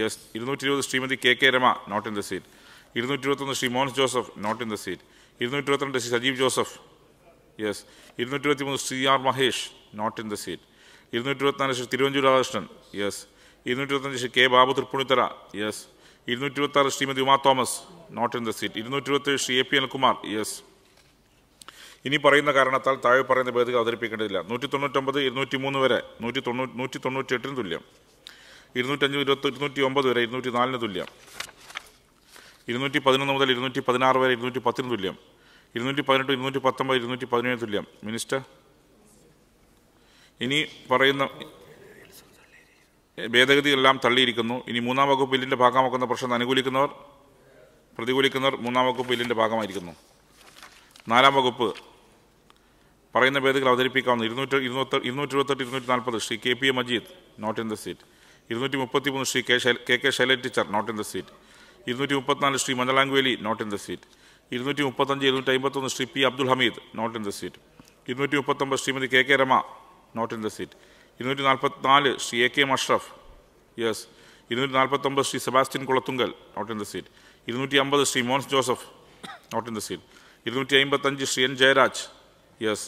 യെസ് ഇരുന്നൂറ്റി ഇരുപത് Shrimati K K Rama not in the seat ഇരുന്നൂറ്റി ഇരുപത്തൊന്ന് Shri Mons Joseph not in the seat ഇരുന്നൂറ്റി ഇരുപത്തിരണ്ട് ശ്രീ സജീവ് ജോസഫ് യെസ് ഇരുന്നൂറ്റി ഇരുപത്തി മൂന്ന് Shri R Mahesh not in the seat ഇരുന്നൂറ്റി ഇരുപത്തിനാല് ശ്രീ തിരുവഞ്ചൂർ രാധാകൃഷ്ണൻ യെസ് ഇരുന്നൂറ്റി ഇരുപത്തഞ്ച് കെ ബാബു തൃപ്പൂണിത്തറ യെസ് ഇരുന്നൂറ്റി ഇരുപത്തി ആറ് Shrimati Uma Thomas not in the seat ഇരുന്നൂറ്റി ഇരുപത്തി Shri A P Anilkumar yes ഇനി പറയുന്ന കാരണത്താൽ താഴെ പറയുന്ന ഭേദഗതി അവതരിപ്പിക്കേണ്ടതില്ല നൂറ്റി തൊണ്ണൂറ്റൊമ്പത് ഇരുന്നൂറ്റി മൂന്ന് വരെ നൂറ്റി തൊണ്ണൂറ്റി നൂറ്റി തൊണ്ണൂറ്റി എട്ടിന് തുല്യം ഇരുന്നൂറ്റഞ്ച് ഇരുപത്തി ഇരുന്നൂറ്റി ഒമ്പത് വരെ ഇരുന്നൂറ്റി നാലിന് തുല്യം ഇരുന്നൂറ്റി പതിനൊന്ന് മുതൽ ഇരുന്നൂറ്റി പതിനാറ് വരെ ഇരുന്നൂറ്റി പത്തിന് തുല്യം ഇരുന്നൂറ്റി പതിനെട്ട് ഇരുന്നൂറ്റി പത്തൊമ്പത് ഇരുന്നൂറ്റി പതിനേഴ് തുല്യം മിനിസ്റ്റർ ഇനി പറയുന്ന ഭേദഗതികളെല്ലാം തള്ളിയിരിക്കുന്നു ഇനി മൂന്നാം വകുപ്പ് ബില്ലിൻ്റെ ഭാഗമാക്കുന്ന പ്രശ്നം അനുകൂലിക്കുന്നവർ പ്രതികൂലിക്കുന്നവർ മൂന്നാം വകുപ്പ് ബില്ലിൻ്റെ ഭാഗമായിരിക്കുന്നു നാലാം വകുപ്പ് പറയുന്ന ഭേദഗതികൾ അവതരിപ്പിക്കാവുന്ന ഇരുന്നൂറ്റി ഇരുന്നൂറ്റി ഇരുന്നൂറ്റി ഇരുപത്തെട്ട് ഇരുന്നൂറ്റി നാൽപ്പത് Shri K P A Majeed not in the seat ഇരുന്നൂറ്റി മുപ്പത്തി മൂന്ന് Shri K K K Shaila teacher not in the seat ഇരുന്നൂറ്റി മുപ്പത്തിനാല് Shri Manjalamkuzhi not in the seat ഇരുന്നൂറ്റി മുപ്പത്തഞ്ച് ഇരുന്നൂറ്റി അമ്പത്തൊന്ന് Shri P Abdul Hameed not in the seat ഇരുന്നൂറ്റി മുപ്പത്തൊമ്പത് Shrimati K K Rama not in the seat ഇരുന്നൂറ്റി നാൽപ്പത്തിനാല് Shri A K Mashraf yes ഇരുന്നൂറ്റി നാൽപ്പത്തൊമ്പത് Shri Sebastian Kulathunkal not in the seat ഇരുന്നൂറ്റി അമ്പത് Shri Mons Joseph not in the seat ഇരുന്നൂറ്റി അമ്പത്തഞ്ച് ശ്രീ എൻ ജയരാജ് യെസ്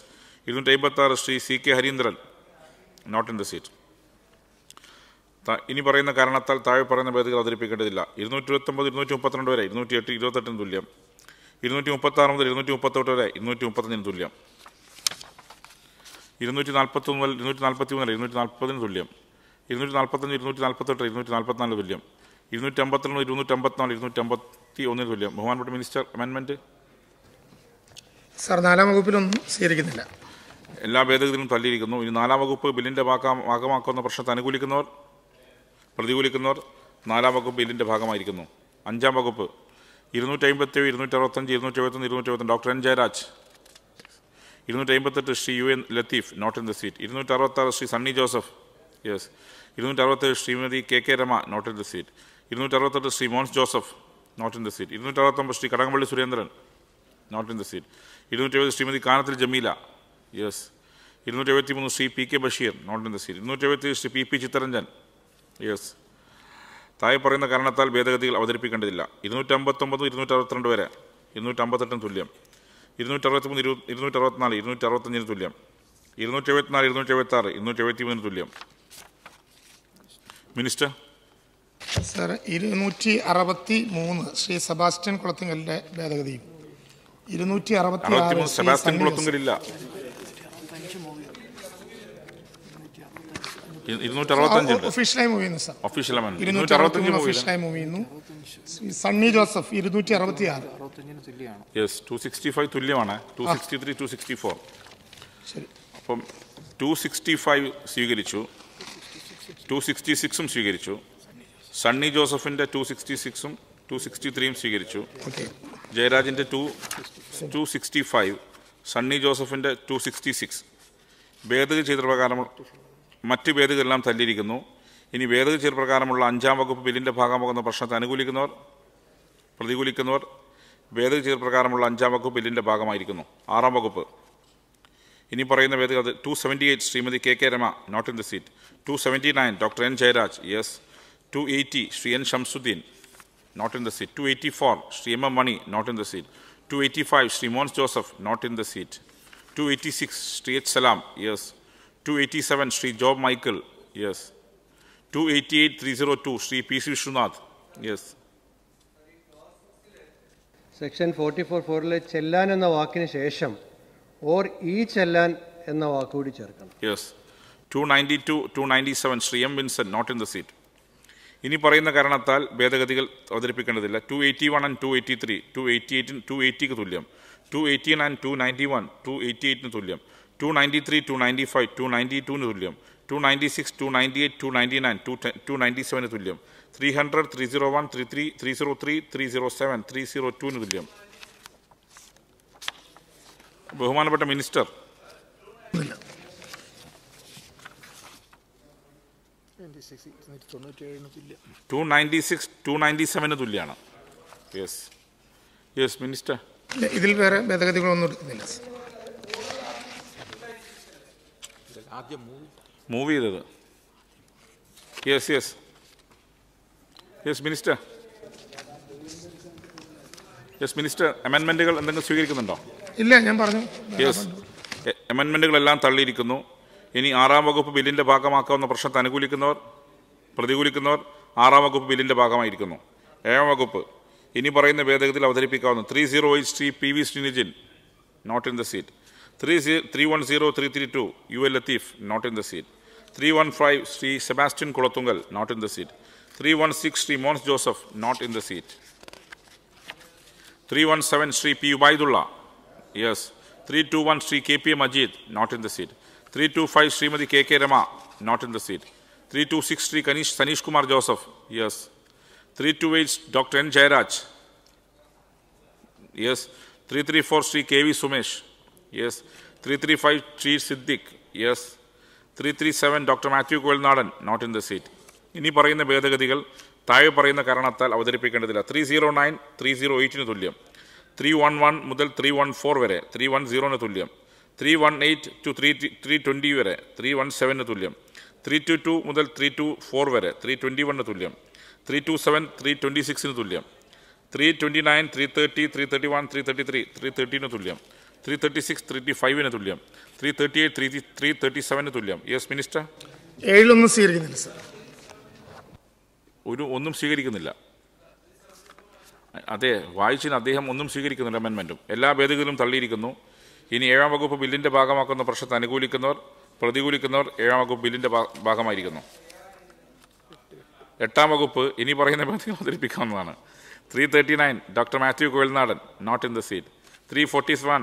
ഇരുന്നൂറ്റി അമ്പത്താറ് Shri C K Harindran not in the seat ഇനി പറയുന്ന കാരണത്താൽ താഴെ പറയുന്ന ഭേദഗതികൾ അവതരിപ്പിക്കേണ്ടതില്ല ഇരുന്നൂറ്റി ഇരുപത്തൊമ്പത് ഇരുന്നൂറ്റി മുപ്പത്തിരണ്ട് വരെ ഇരുന്നൂറ്റി എട്ട് ഇരുപത്തെട്ടിന് തുല്യം ഇരുന്നൂറ്റി മുപ്പത്താറ് മുതൽ ഇരുന്നൂറ്റി മുപ്പത്തെട്ട് വരെ ഇരുന്നൂറ്റി മുപ്പത്തഞ്ചിന് തുല്യം ഇരുന്നൂറ്റി നാൽപ്പത്തി ഒന്ന് ഇരുന്നൂറ്റി നാൽപ്പത്തി മൂന്നല്ല ഇരുന്നൂറ്റി നാൽപ്പതിന് തുല്യം ഇരുന്നൂറ്റി നാൽപ്പത്തഞ്ച് ഇരുന്നൂറ്റി നാൽപ്പത്തെട്ട് ഇരുന്നൂറ്റി നാൽപ്പത്തിനാല് തുല്യം ഇരുന്നൂറ്റി അമ്പത്തിരണ്ട് ഇരുന്നൂറ്റി അമ്പത്തിനാല് ഇരുന്നൂറ്റി അമ്പത്തി ഒന്നിന് തുല്യം ബഹുമാനപ്പെട്ട മിനിസ്റ്റർ അമെൻമെൻറ്റ് സാർ നാലാം വകുപ്പിലൊന്നും സ്വീകരിക്കുന്നില്ല എല്ലാ ഭേദഗതികളും തള്ളിയിരിക്കുന്നു ഇനി നാലാം വകുപ്പ് ബില്ലിൻ്റെ ഭാഗം ഭാഗമാക്കുന്ന പ്രശ്നത്തെ അനുകൂലിക്കുന്നവർ പ്രതികൂലിക്കുന്നവർ നാലാം വകുപ്പ് ബില്ലിൻ്റെ ഭാഗമായിരിക്കുന്നു അഞ്ചാം വകുപ്പ് ഇരുന്നൂറ്റി അമ്പത്തി ഇരുന്നൂറ്റി അറുപത്തഞ്ച് ഇരുന്നൂറ്റി എഴുപത്തൊന്ന് ഇരുന്നൂറ്റി എഴുപത്തൊന്ന് ഡോക്ടർ എൻ ജയരാജ് ഇരുന്നൂറ്റി അമ്പത്തെട്ട് Shri U N Latheef not in the seat ഇരുന്നൂറ്റി അറുപത്താറ് ശ്രീ സണ്ണി ജോസഫ് യെസ് ഇരുന്നൂറ്റി അറുപത്തേഴ് Shrimati K K Rama not in the seat ഇരുന്നൂറ്റി അറുപത്തെട്ട് Shri Mons Joseph not in the seat ഇരുന്നൂറ്റി അറുപത്തൊമ്പത് Shri Kadakampally Surendran not in the seat ഇരുന്നൂറ്റി എഴുപത് ശ്രീമതി കാനത്തിൽ ജമീല യെസ് ഇരുന്നൂറ്റി എഴുപത്തി മൂന്ന് Shri P K Basheer not in the seat ഇരുന്നൂറ്റി എഴുപത്തി Shri P P Chitharanjan yes തായി പറയുന്ന കാരണത്താൽ ഭേദഗതികൾ അവതരിപ്പിക്കേണ്ടതില്ല ഇരുന്നൂറ്റമ്പത്തൊമ്പത് ഇരുന്നൂറ്റി അറുപത്തിരണ്ട് വരെ ഇരുന്നൂറ്റമ്പത്തെട്ടും തുല്യം ഇരുന്നൂറ്ററുപത്തിമൂന്ന് ഇരു ഇരുന്നൂറ്ററുപത്തിനാല് ഇരുന്നൂറ്ററുപത്തഞ്ചിന് തുല്യം ഇരുന്നൂറ്റി എഴുപത്തിനാല് ഇരുന്നൂറ്റി എഴുപത്തി ആറ് ഇരുന്നൂറ്റി എഴുപത്തി മൂന്നിന് തുല്യം മിനിസ്റ്റർ സാർ ഇരുന്നൂറ്റി അറുപത്തി മൂന്ന് ശ്രീ സെബാസ്റ്റ്യൻ കുളത്തിങ്കലിൻ്റെ ഭേദഗതിയും ഇരുന്നൂറ്റി അറുപത്തി സെബാസ്റ്റ്യൻ കുളത്തിങ്കലില്ല സണ്ണി ജോസഫ് ഇരുന്നൂറ്റി അറുപത്തി ആറ് യെസ് സിക്സ്റ്റി ഫൈവ് തുല്യമാണ് two sixty three two sixty four അപ്പം ടു സിക്സ്റ്റി ഫൈവ് സ്വീകരിച്ചു ടു സിക്സ്റ്റി സിക്സും സ്വീകരിച്ചു സണ്ണി ജോസഫിൻ്റെ ടു സിക്സ്റ്റി സിക്സും ടു സിക്സ്റ്റി ത്രീയും സ്വീകരിച്ചു ജയരാജിൻ്റെ two two sixty five Sunny ജോസഫിൻ്റെ ടു സിക്സ്റ്റി സിക്സ് ഭേദഗതി ചെയ്ത പ്രകാരം മറ്റ് ഭേദഗതികളെല്ലാം തല്ലിയിരിക്കുന്നു ഇനി ഭേദഗതി ചെയ്ത പ്രകാരമുള്ള അഞ്ചാം വകുപ്പ് ബില്ലിൻ്റെ ഭാഗമാകുന്ന പ്രശ്നത്തെ അനുകൂലിക്കുന്നവർ പ്രതികൂലിക്കുന്നവർ ഭേദഗതി ചെയ്ത പ്രകാരമുള്ള അഞ്ചാം വകുപ്പ് ബില്ലിൻ്റെ ഭാഗമായിരിക്കുന്നു ആറാം വകുപ്പ് ഇനി പറയുന്ന ഭേദഗതി two seventy eight Shrimati K K Rama not in the seat two seventy nine doctor N Jayaraj yes two eighty Shri N Shamsuddin not in the seat two eighty four Shri M M Mani not in the seat two eighty five Shri Mons Joseph not in the seat two eighty six Shri H Salam yes 287, Sri Job Michael, yes. 288, 302, Sri P.C. Vishwanath, yes. Section forty four ഫോറിലെ ചെല്ലാൻ എന്ന വാക്കിന് ശേഷം or ഈ ചെല്ലാൻ എന്ന വാക്കുകൂടി ചേർക്കണം yes two ninety two two ninety seven Shri M Vinson not in the seat ഇനി പറയുന്ന കാരണത്താൽ ഭേദഗതികൾ അവതരിപ്പിക്കേണ്ടതില്ല two eighty one and two eighty three two eighty എയ്റ്റിന് ടു എയ്റ്റിക്ക് തുല്യം two and and two ninety one two eighty എയ്റ്റിന് തുല്യം two ninety three two ninety five two ninety ടുവിന് തുല്യം two ninety six two ninety eight two ninety nine two two ninety സെവന് തുല്യം three hundred three zero one three three three zero three three zero seven three zero ടുവിന് തുല്യം ബഹുമാനപ്പെട്ട minister two ninety six two ninety സെവന് തുല്യമാണ് yes yes minister ഇതിൽ വേറെ ഭേദഗതികളൊന്നും എടുക്കുന്നില്ല മൂവ് ചെയ്തത് yes yes yes minister yes minister അമെൻമെൻറ്റുകൾ എന്തെങ്കിലും സ്വീകരിക്കുന്നുണ്ടോ ഇല്ല ഞാൻ പറഞ്ഞു യെസ് അമെൻമെൻറ്റുകളെല്ലാം തള്ളിയിരിക്കുന്നു ഇനി ആറാം വകുപ്പ് ബില്ലിൻ്റെ ഭാഗമാക്കാവുന്ന പ്രശ്നത്തെ അനുകൂലിക്കുന്നവർ പ്രതികൂലിക്കുന്നവർ ആറാം വകുപ്പ് ബില്ലിൻ്റെ ഭാഗമായിരിക്കുന്നു ഏഴാം വകുപ്പ് ഇനി പറയുന്ന ഭേദഗതിയിൽ അവതരിപ്പിക്കാവുന്ന three zero eight Shri P V Sreenijin not in the seat 310332, UA Latif, not in the seat. 315, Sri Sebastian Kulatungal, not in the seat. 316, Sri Mons Joseph, not in the seat. 317, Sri P. Ubaidullah, yes. 321, Sri K.P. Majid, not in the seat. 325, K. K. Rama, not in the seat. 326, Sri Kanish, Sanish Kumar Joseph, yes. 328, Dr. N. Jairaj, yes. 334, Sri K.V. Sumesh, yes three three five T Siddique yes three three seven doctor Mathew Kuzhalnadan not in the seat ഇനി പറയുന്ന ഭേദഗതികൾ താഴെ പറയുന്ന കാരണത്താൽ അവതരിപ്പിക്കേണ്ടതില്ല three zero nine three zero എയ്റ്റിന് തുല്യം three one one മുതൽ ത്രീ വൺ ഫോർ വരെ ത്രീ വൺ സീറോന് തുല്യം three one eight two three three twenty വരെ ത്രീ വൺ സെവന് തുല്യം ത്രീ ടു ടു മുതൽ ത്രീ ടു ഫോർ വരെ ത്രീ ട്വൻറ്റി വണ്ണിന് തുല്യം three two seven three twenty സിക്സിന് തുല്യം three twenty nine three thirty three thirty one three thirty three three തേർട്ടീന് തുല്യം ത്രീ തേർട്ടി സിക്സ് തേർട്ടി ഫൈവിന് തുല്യം three thirty eight three three thirty സെവന് തുല്യം യെസ് മിനിസ്റ്റർ ഏഴിലൊന്നും സ്വീകരിക്കുന്നില്ല സർ ഒരു ഒന്നും സ്വീകരിക്കുന്നില്ല അതെ വായിച്ചിന് അദ്ദേഹം ഒന്നും സ്വീകരിക്കുന്നില്ല അമെൻമെൻറ്റും എല്ലാ ഭേദഗതികളും തള്ളിയിരിക്കുന്നു ഇനി ഏഴാം വകുപ്പ് ബില്ലിൻ്റെ ഭാഗമാക്കുന്ന പ്രശ്നത്തെ അനുകൂലിക്കുന്നവർ പ്രതികൂലിക്കുന്നവർ ഏഴാം വകുപ്പ് ബില്ലിൻ്റെ ഭാഗമായിരിക്കുന്നു എട്ടാം വകുപ്പ് ഇനി പറയുന്ന ഭേദഗതി അവതരിപ്പിക്കാവുന്നതാണ് three thirty nine doctor Mathew Kuzhalnadan not in the seat three forty seven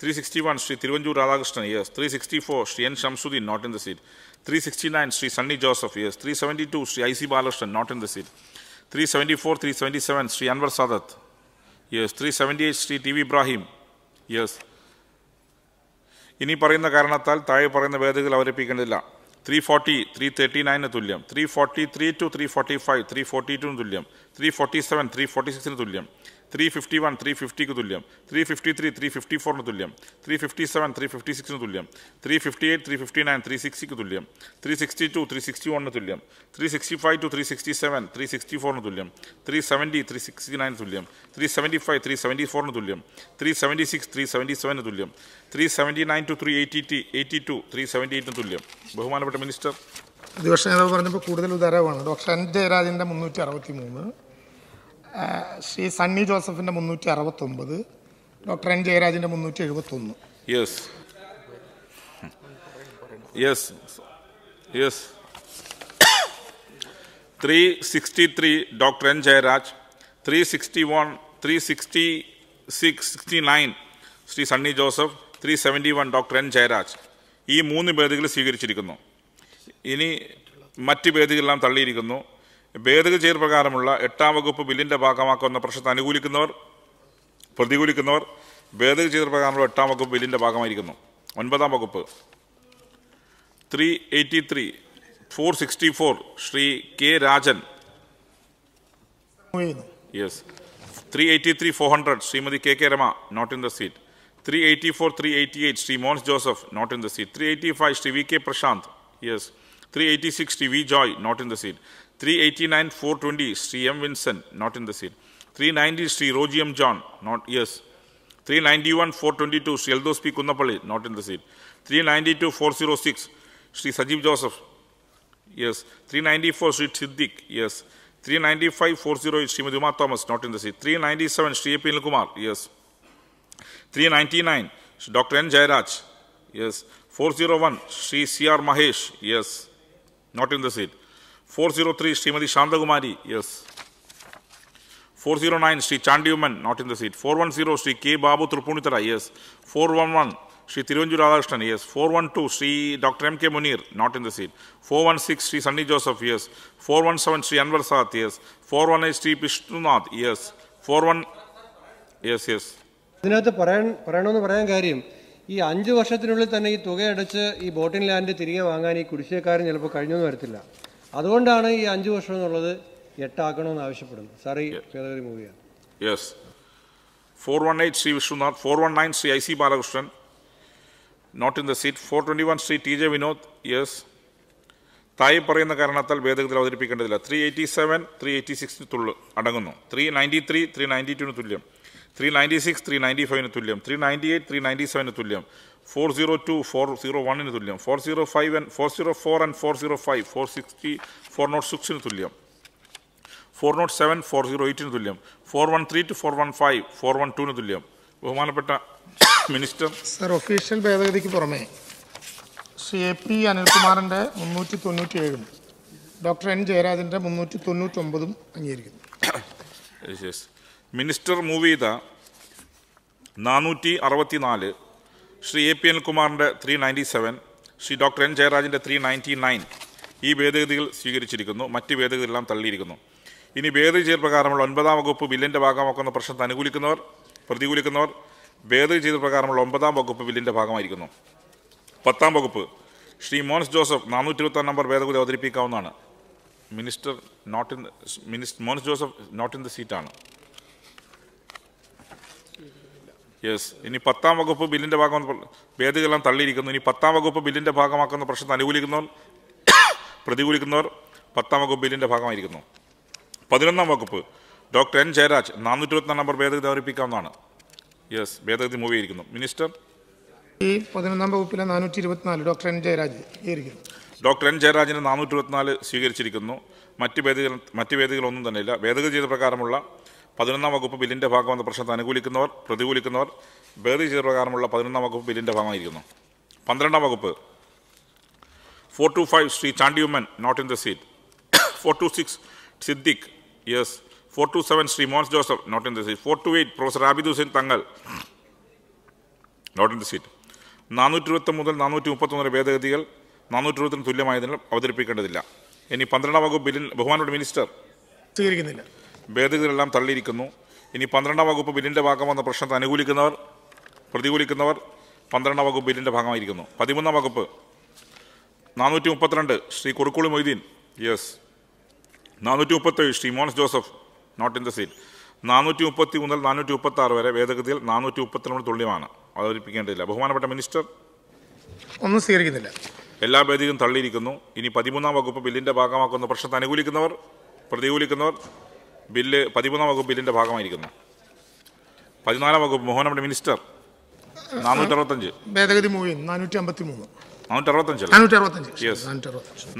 three sixty one Shri Thiruvanchoor Radhakrishnan yes three sixty four Shri N Shamsuddin not in the seat three sixty nine Shri Sunny Joseph yes three seventy two Shri I C Balakrishnan not in the seat three seventy four three seventy seven Shri Anwar Sadath yes three seventy eight Shri T V Ibrahim yes ഇനി പറയുന്ന കാരണത്താൽ താഴെ പറയുന്ന വേദികൾ അവതരിപ്പിക്കേണ്ടതില്ല three forty three thirty തുല്യം three forty three two three forty five three forty തുല്യം three forty seven three forty സിക്സിന് തുല്യം ത്രീ ഫിഫ്റ്റി വൺ ത്രീ ഫിഫ്റ്റിക്ക് തുല്യം three fifty three three fifty ഫോറിന് തുല്യം three fifty seven three fifty സിക്സിന് തുല്യം three fifty eight three fifty nine three സിക്സിക്ക് തുല്യം three sixty two three sixty വണ്ണിന് തുല്യം three sixty five to three sixty seven three sixty ഫോറിന് തുല്യം three seventy three sixty nine തുല്യം three seventy five three seventy ഫോറിന് തുല്യം three seventy six three seventy സെവന് തുല്യം three seventy nine two three eighty T eighty two three seventy എയ്റ്റിന് തുല്യം ബഹുമാനപ്പെട്ട മിനിസ്റ്റർ പ്രതിപക്ഷ നേതാവ് പറഞ്ഞപ്പോൾ കൂടുതൽ ഉദാരമാണ് ഡോക്ടർ എൻ ജയരാജൻ്റെ മുന്നൂറ്റി അറുപത്തി മൂന്ന് ശ്രീ സണ്ണി ജോസഫിൻ്റെ മുന്നൂറ്റി അറുപത്തൊമ്പത് ഡോക്ടർ എൻ ജയരാജിൻ്റെ മുന്നൂറ്റി എഴുപത്തൊന്ന് yes yes yes three sixty three doctor N Jayaraj three sixty one three sixty six sixty nine Shri Sunny Joseph three seventy one doctor N Jayaraj ഈ മൂന്ന് പേരുകൾ സ്വീകരിച്ചിരിക്കുന്നു ഇനി മറ്റ് പേരുകളെല്ലാം തള്ളിയിരിക്കുന്നു ഭേദഗതിയിൽ പ്രകാരമുള്ള എട്ടാം വകുപ്പ് ബില്ലിന്റെ ഭാഗമാക്കുന്ന പ്രശ്നത്തെ അനുകൂലിക്കുന്നവർ പ്രതികൂലിക്കുന്നവർ ഭേദഗതി ചെയ്ത പ്രകാരമുള്ള എട്ടാം വകുപ്പ് ബില്ലിന്റെ ഭാഗമായിരിക്കുന്നു ഒൻപതാം വകുപ്പ് three eighty three four sixty four Shri K Rajan yes three eighty three four hundred Shrimati K K Rama not in the seat three eighty four three eighty eight Shri Mons Joseph not in the seat three eighty five Shri V K Prashanth yes three eighty six Shri V Joy not in the seat 389, 420, Sri M. Vincent, not in the seat. 390, Sri Rogium John, not yes. 391, 422, Sri Eldos P. not in the seat. 392, 406, Sri Sajib Joseph, yes. 394, Sri Siddiq, yes. 395, 408, Sri Madhuma Thomas, not in the seat. 397, Sri A. P. Kumar, yes. 399, Sri Dr. N. Jairaj, yes. 401, Sri C. R. Mahesh, yes. Not in the seat. Four zero three Shrimati Shanthakumari yes four zero nine Shri Chandy Oommen not in the seat four one zero Shri K Babu Tripunithura yes four one one Shri Thiruvanchoor Radhakrishnan yes four one two Shri doctor M K Muneer not in the seat four one six Shri Sunny Joseph yes four one seven Shri Anwar Sadath yes four one eight Shri Vishnunath yes four one yes yes ഇതിനകത്ത് പറയാൻ പറയണമെന്ന് പറയാൻ കാര്യം ഈ അഞ്ച് വർഷത്തിനുള്ളിൽ തന്നെ ഈ തുക അടച്ച് ഈ ബോട്ടിംഗ് ലാൻഡ് തിരികെ വാങ്ങാൻ ഈ കുടിശ്ശേക്കാരൻ ചിലപ്പോൾ കഴിഞ്ഞൊന്നും വരത്തില്ല അതുകൊണ്ടാണ് ഈ അഞ്ചു വർഷം എന്നുള്ളത് എട്ടാക്കണമെന്ന് ആവശ്യപ്പെടുന്നത് സാർ ഈ ഭേദഗതി മൂവിയാണ് yes four one eight Shri Vishnunath four one nine Shri I C Balakrishnan not in the seat four twenty one Shri T J Vinod yes തായി പറയുന്ന കാരണത്താൽ ഭേദഗതി അവതരിപ്പിക്കേണ്ടതില്ല three eighty seven three eighty സിക്സിന് തുള്ളു അടങ്ങുന്നു three ninety three three ninety ടുവിന് തുല്യം three ninety six three ninety ഫൈവിന് തുല്യം three ninety eight three ninety സെവന് തുല്യം four zero two four zero വണ്ണിന് തുല്യം four zero five and four zero four and four zero five four sixty four not സിക്സിന് തുല്യം four not seven four zero എയ്റ്റിന് തുല്യം four one three two four one five four one ടുവിന് തുല്യം ബഹുമാനപ്പെട്ട minister sir official ഭേദഗതിക്ക് പുറമേ Shri A P അനിൽകുമാറിൻ്റെ മുന്നൂറ്റി തൊണ്ണൂറ്റി ഏഴും ഡോക്ടർ എൻ ജയരാജൻ്റെ മുന്നൂറ്റി തൊണ്ണൂറ്റി ഒമ്പതും അംഗീകരിക്കുന്നു മിനിസ്റ്റർ മൂവ് ചെയ്ത നാനൂറ്റി അറുപത്തി നാല് ശ്രീ എ പി അനിൽകുമാറിൻ്റെ three ninety seven Shri doctor N ജയരാജിൻ്റെ ത്രീ നയൻറ്റി നയൻ ഈ ഭേദഗതികൾ സ്വീകരിച്ചിരിക്കുന്നു മറ്റ് ഭേദഗതികളെല്ലാം തള്ളിയിരിക്കുന്നു ഇനി ഭേദഗതി ചെയ്ത പ്രകാരമുള്ള ഒൻപതാം വകുപ്പ് ബില്ലിൻ്റെ ഭാഗമാക്കുന്ന പ്രശ്നത്തെ അനുകൂലിക്കുന്നവർ പ്രതികൂലിക്കുന്നവർ ഭേദഗതി ചെയ്ത പ്രകാരമുള്ള ഒമ്പതാം വകുപ്പ് ബില്ലിൻ്റെ ഭാഗമായിരിക്കുന്നു പത്താം വകുപ്പ് ശ്രീ മോൻസ് ജോസഫ് നാനൂറ്റി ഇരുപത്തൊന്ന് നമ്പർ ഭേദഗതി അവതരിപ്പിക്കാവുന്നതാണ് minister not in minister Mons Joseph not in the സീറ്റാണ് യെസ് ഇനി പത്താം വകുപ്പ് ബില്ലിന്റെ ഭാഗം ഭേദഗതികളെല്ലാം തള്ളിയിരിക്കുന്നു ഇനി പത്താം വകുപ്പ് ബില്ലിന്റെ ഭാഗമാക്കുന്ന പ്രശ്നത്തെ അനുകൂലിക്കുന്നവർ പ്രതികൂലിക്കുന്നവർ പത്താം വകുപ്പ് ബില്ലിന്റെ ഭാഗമായിരിക്കുന്നു പതിനൊന്നാം വകുപ്പ് ഡോക്ടർ എൻ ജയരാജ് നാനൂറ്റി ഇരുപത്തി നമ്പർ ഭേദഗതി അവതരിപ്പിക്കാവുന്നതാണ് യെസ് ഭേദഗതി മൂവ് ചെയ്തിരിക്കുന്നു മിനിസ്റ്റർ ഈ പതിനൊന്നാം വകുപ്പിലെ നാനൂറ്റി ഇരുപത്തിനാല് doctor N Jayaraj doctor N ജയരാജിന് നാനൂറ്റി ഇരുപത്തിനാല് സ്വീകരിച്ചിരിക്കുന്നു മറ്റ് ഭേദഗതികൾ മറ്റ് ഭേദഗതികളൊന്നും തന്നെയില്ല ഭേദഗതി ചെയ്ത പ്രകാരമുള്ള പതിനൊന്നാം വകുപ്പ് ബില്ലിൻ്റെ ഭാഗമെന്ന പ്രശ്നത്തെ അനുകൂലിക്കുന്നവർ പ്രതികൂലിക്കുന്നവർ ബേറി ചെയ്ത പ്രകാരമുള്ള പതിനൊന്നാം വകുപ്പ് ബില്ലിൻ്റെ ഭാഗമായിരിക്കുന്നു പന്ത്രണ്ടാം വകുപ്പ് four two five Shri Chandy Oommen not in the seat four two six Siddique yes four two seven Shri Mons Joseph not in the seat four two eight professor Abid Hussain Thangal not in the seat നാനൂറ്റി ഇരുപത്തി മുതൽ നാനൂറ്റി മുപ്പത്തൊന്ന് വരെ ഭേദഗതികൾ നാനൂറ്റി ഇരുപത്തിന് തുല്യമായതിനാൽ അവതരിപ്പിക്കേണ്ടതില്ല ഇനി പന്ത്രണ്ടാം വകുപ്പ് ബില്ലിൽ ബഹുമാനപ്പെട്ട മിനിസ്റ്റർ സ്വീകരിക്കുന്നില്ല ഭേദഗതികളെല്ലാം തള്ളിയിരിക്കുന്നു ഇനി പന്ത്രണ്ടാം വകുപ്പ് ബില്ലിൻ്റെ ഭാഗം വന്ന പ്രശ്നത്തെ അനുകൂലിക്കുന്നവർ പ്രതികൂലിക്കുന്നവർ പന്ത്രണ്ടാം വകുപ്പ് ബില്ലിൻ്റെ ഭാഗമായിരിക്കുന്നു പതിമൂന്നാം വകുപ്പ് നാനൂറ്റി മുപ്പത്തിരണ്ട് ശ്രീ കുറുക്കുളി മൊയ്തീൻ യെസ് നാനൂറ്റി മുപ്പത്തേഴ് Shri Mons Joseph not in the seat നാനൂറ്റി മുപ്പത്തി മൂന്നിൽ നാനൂറ്റി മുപ്പത്തി ആറ് വരെ വേദഗതിയിൽ നാനൂറ്റി മുപ്പത്തിരണ്ട് തുല്യമാണ് അവതരിപ്പിക്കേണ്ടതില്ല ബഹുമാനപ്പെട്ട മിനിസ്റ്റർ ഒന്നും സ്വീകരിക്കുന്നില്ല എല്ലാ വേദികളും തള്ളിയിരിക്കുന്നു ഇനി പതിമൂന്നാം വകുപ്പ് ബില്ലിൻ്റെ ഭാഗമാക്കുന്ന പ്രശ്നത്തെ അനുകൂലിക്കുന്നവർ പ്രതികൂലിക്കുന്നവർ ബില്ല് പതിമൂന്നാം വകുപ്പ് ബില്ലിൻ്റെ ഭാഗമായിരിക്കുന്നു പതിനാലാം വകുപ്പ് മോഹൻ നമ്മുടെ മിനിസ്റ്റർ നാനൂറ്ററുപത്തഞ്ച് ഭേദഗതി മൂവി നാനൂറ്റി അമ്പത്തി മൂന്ന്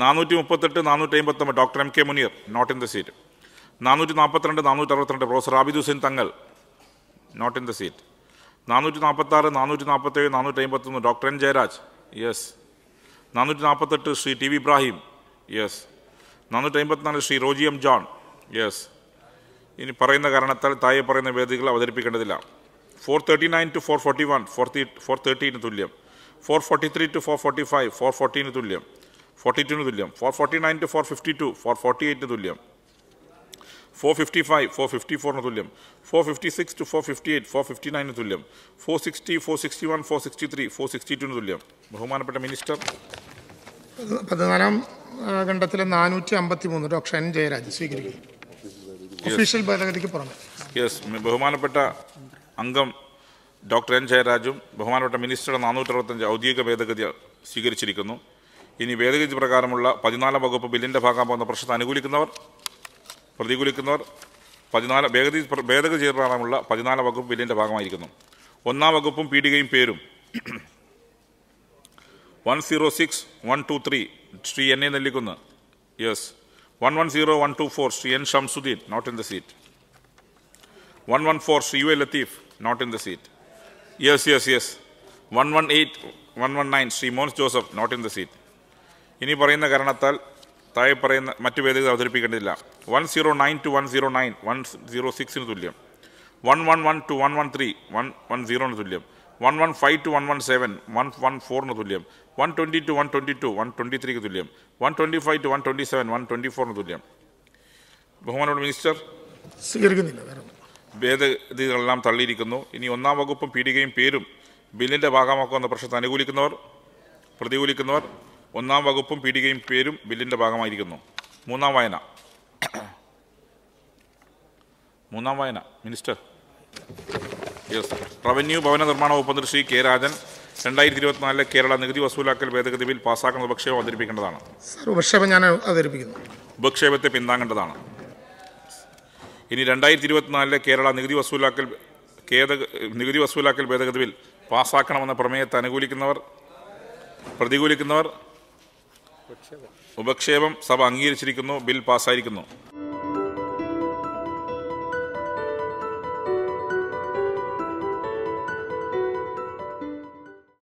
നാനൂറ്റി മുപ്പത്തെട്ട് നാനൂറ്റി അമ്പത്തൊമ്പത് doctor M K Muneer not in the seat നാനൂറ്റി നാൽപ്പത്തിരണ്ട് നാനൂറ്റി അറുപത്തിരണ്ട് professor Abid Hussain Thangal not in the seat നാനൂറ്റി നാൽപ്പത്തി ആറ് നാനൂറ്റി നാൽപ്പത്തേഴ് നാനൂറ്റി അമ്പത്തൊന്ന് ഡോക്ടർ എൻ ജയരാജ് യെസ് നാനൂറ്റി നാൽപ്പത്തെട്ട് Shri T V Ibrahim yes നാനൂറ്റി അമ്പത്തിനാല് ശ്രീ റോജി എം ജോൺ യെസ് ഇനി പറയുന്ന കാരണത്താൽ താഴെ പറയുന്ന വേദികൾ അവതരിപ്പിക്കേണ്ടതില്ല four thirty nine two four forty one four തി ഫോർ തേർട്ടീന് തുല്യം four forty three two four forty five four ഫോർട്ടീന് തുല്യം ഫോർട്ടി ടുന് തുല്യം four forty nine two four fifty two four forty എയ്റ്റിന് തുല്യം four fifty five four fifty ഫോറിന് തുല്യം four fifty six to four fifty eight four fifty നയന് തുല്യം four sixty four sixty one four sixty three four sixty ടുന് തുല്യം ബഹുമാനപ്പെട്ട minister പതിനാലാം ഖണ്ഡത്തിലെ നാനൂറ്റി അമ്പത്തി മൂന്ന് ഡോക്ടർ എൻ ജയരാജ് സ്വീകരിക്കുന്നു ഒഫീഷ്യൽ ഭേദഗതിക്ക് പുറമെ യെസ് ബഹുമാനപ്പെട്ട അംഗം ഡോക്ടർ എൻ ജയരാജും ബഹുമാനപ്പെട്ട മിനിസ്റ്ററുടെ അറുപത്തഞ്ച് ഔദ്യോഗിക ഭേദഗതി സ്വീകരിച്ചിരിക്കുന്നു ഇനി ഭേദഗതി പ്രകാരമുള്ള പതിനാലാം വകുപ്പ് ബില്ലിൻ്റെ പോകുന്ന പ്രശ്നത്തെ അനുകൂലിക്കുന്നവർ പ്രതികൂലിക്കുന്നവർ പതിനാല് ഭേദഗതി ഭേദഗതി ചെയ്ത പ്രകാരമുള്ള പതിനാലാം വകുപ്പ് ബില്ലിൻ്റെ ഭാഗമായിരിക്കുന്നു ഒന്നാം വകുപ്പും പീഡികയും പേരും one zero six one two three Shri N A Nellikkunnu yes 110124, CN Shamsuddin, not in the seat. 114, CUA not in the seat. Yes, yes, yes. 118119, Simon Joseph, not in the seat. Ini parayna karanathal, thay parayna matthi vedigal avadhirippikkanilla. 109 to 109, 106 in thulliyam. 111 to 113, 110 in thulliyam. 115 to 117, 114 in thulliyam. One twenty two one twenty two one twenty ത്രീക്ക് തുല്യം one twenty five two one twenty seven one twenty ഫോറിന് തുല്യം ബഹുമാനോട് minister സ്വീകരിക്കുന്നില്ല ഭേദഗതികളെല്ലാം തള്ളിയിരിക്കുന്നു ഇനി ഒന്നാം വകുപ്പും പീഡികയും പേരും ബില്ലിൻ്റെ ഭാഗമാക്കുമെന്ന പ്രശ്നത്തെ അനുകൂലിക്കുന്നവർ പ്രതികൂലിക്കുന്നവർ ഒന്നാം വകുപ്പും പീഡികയും പേരും ബില്ലിൻ്റെ ഭാഗമായിരിക്കുന്നു മൂന്നാം വായന മൂന്നാം വായന മിനിസ്റ്റർ റവന്യൂ ഭവന നിർമ്മാണ വകുപ്പ് മന്ത്രി ശ്രീ കെ രാജൻ രണ്ടായിരത്തി ഇരുപത്തിനാലിലെ കേരള നികുതി വസൂലാക്കൽ ഭേദഗതി ബിൽ പാസ്സാക്കുന്നത് ഉപക്ഷേപം അവതരിപ്പിക്കേണ്ടതാണ് ഉപക്ഷേപം ഞാൻ അവതരിപ്പിക്കുന്നു ഉപക്ഷേപത്തെ പിന്താങ്ങേണ്ടതാണ് ഇനി രണ്ടായിരത്തി ഇരുപത്തിനാലിലെ കേരള നികുതി വസൂലാക്കൽ നികുതി വസൂലാക്കൽ ഭേദഗതി ബിൽ പാസ്സാക്കണമെന്ന പ്രമേയത്തെ അനുകൂലിക്കുന്നവർ പ്രതികൂലിക്കുന്നവർ ഉപക്ഷേപം സഭ അംഗീകരിച്ചിരിക്കുന്നു ബിൽ പാസ്സായിരിക്കുന്നു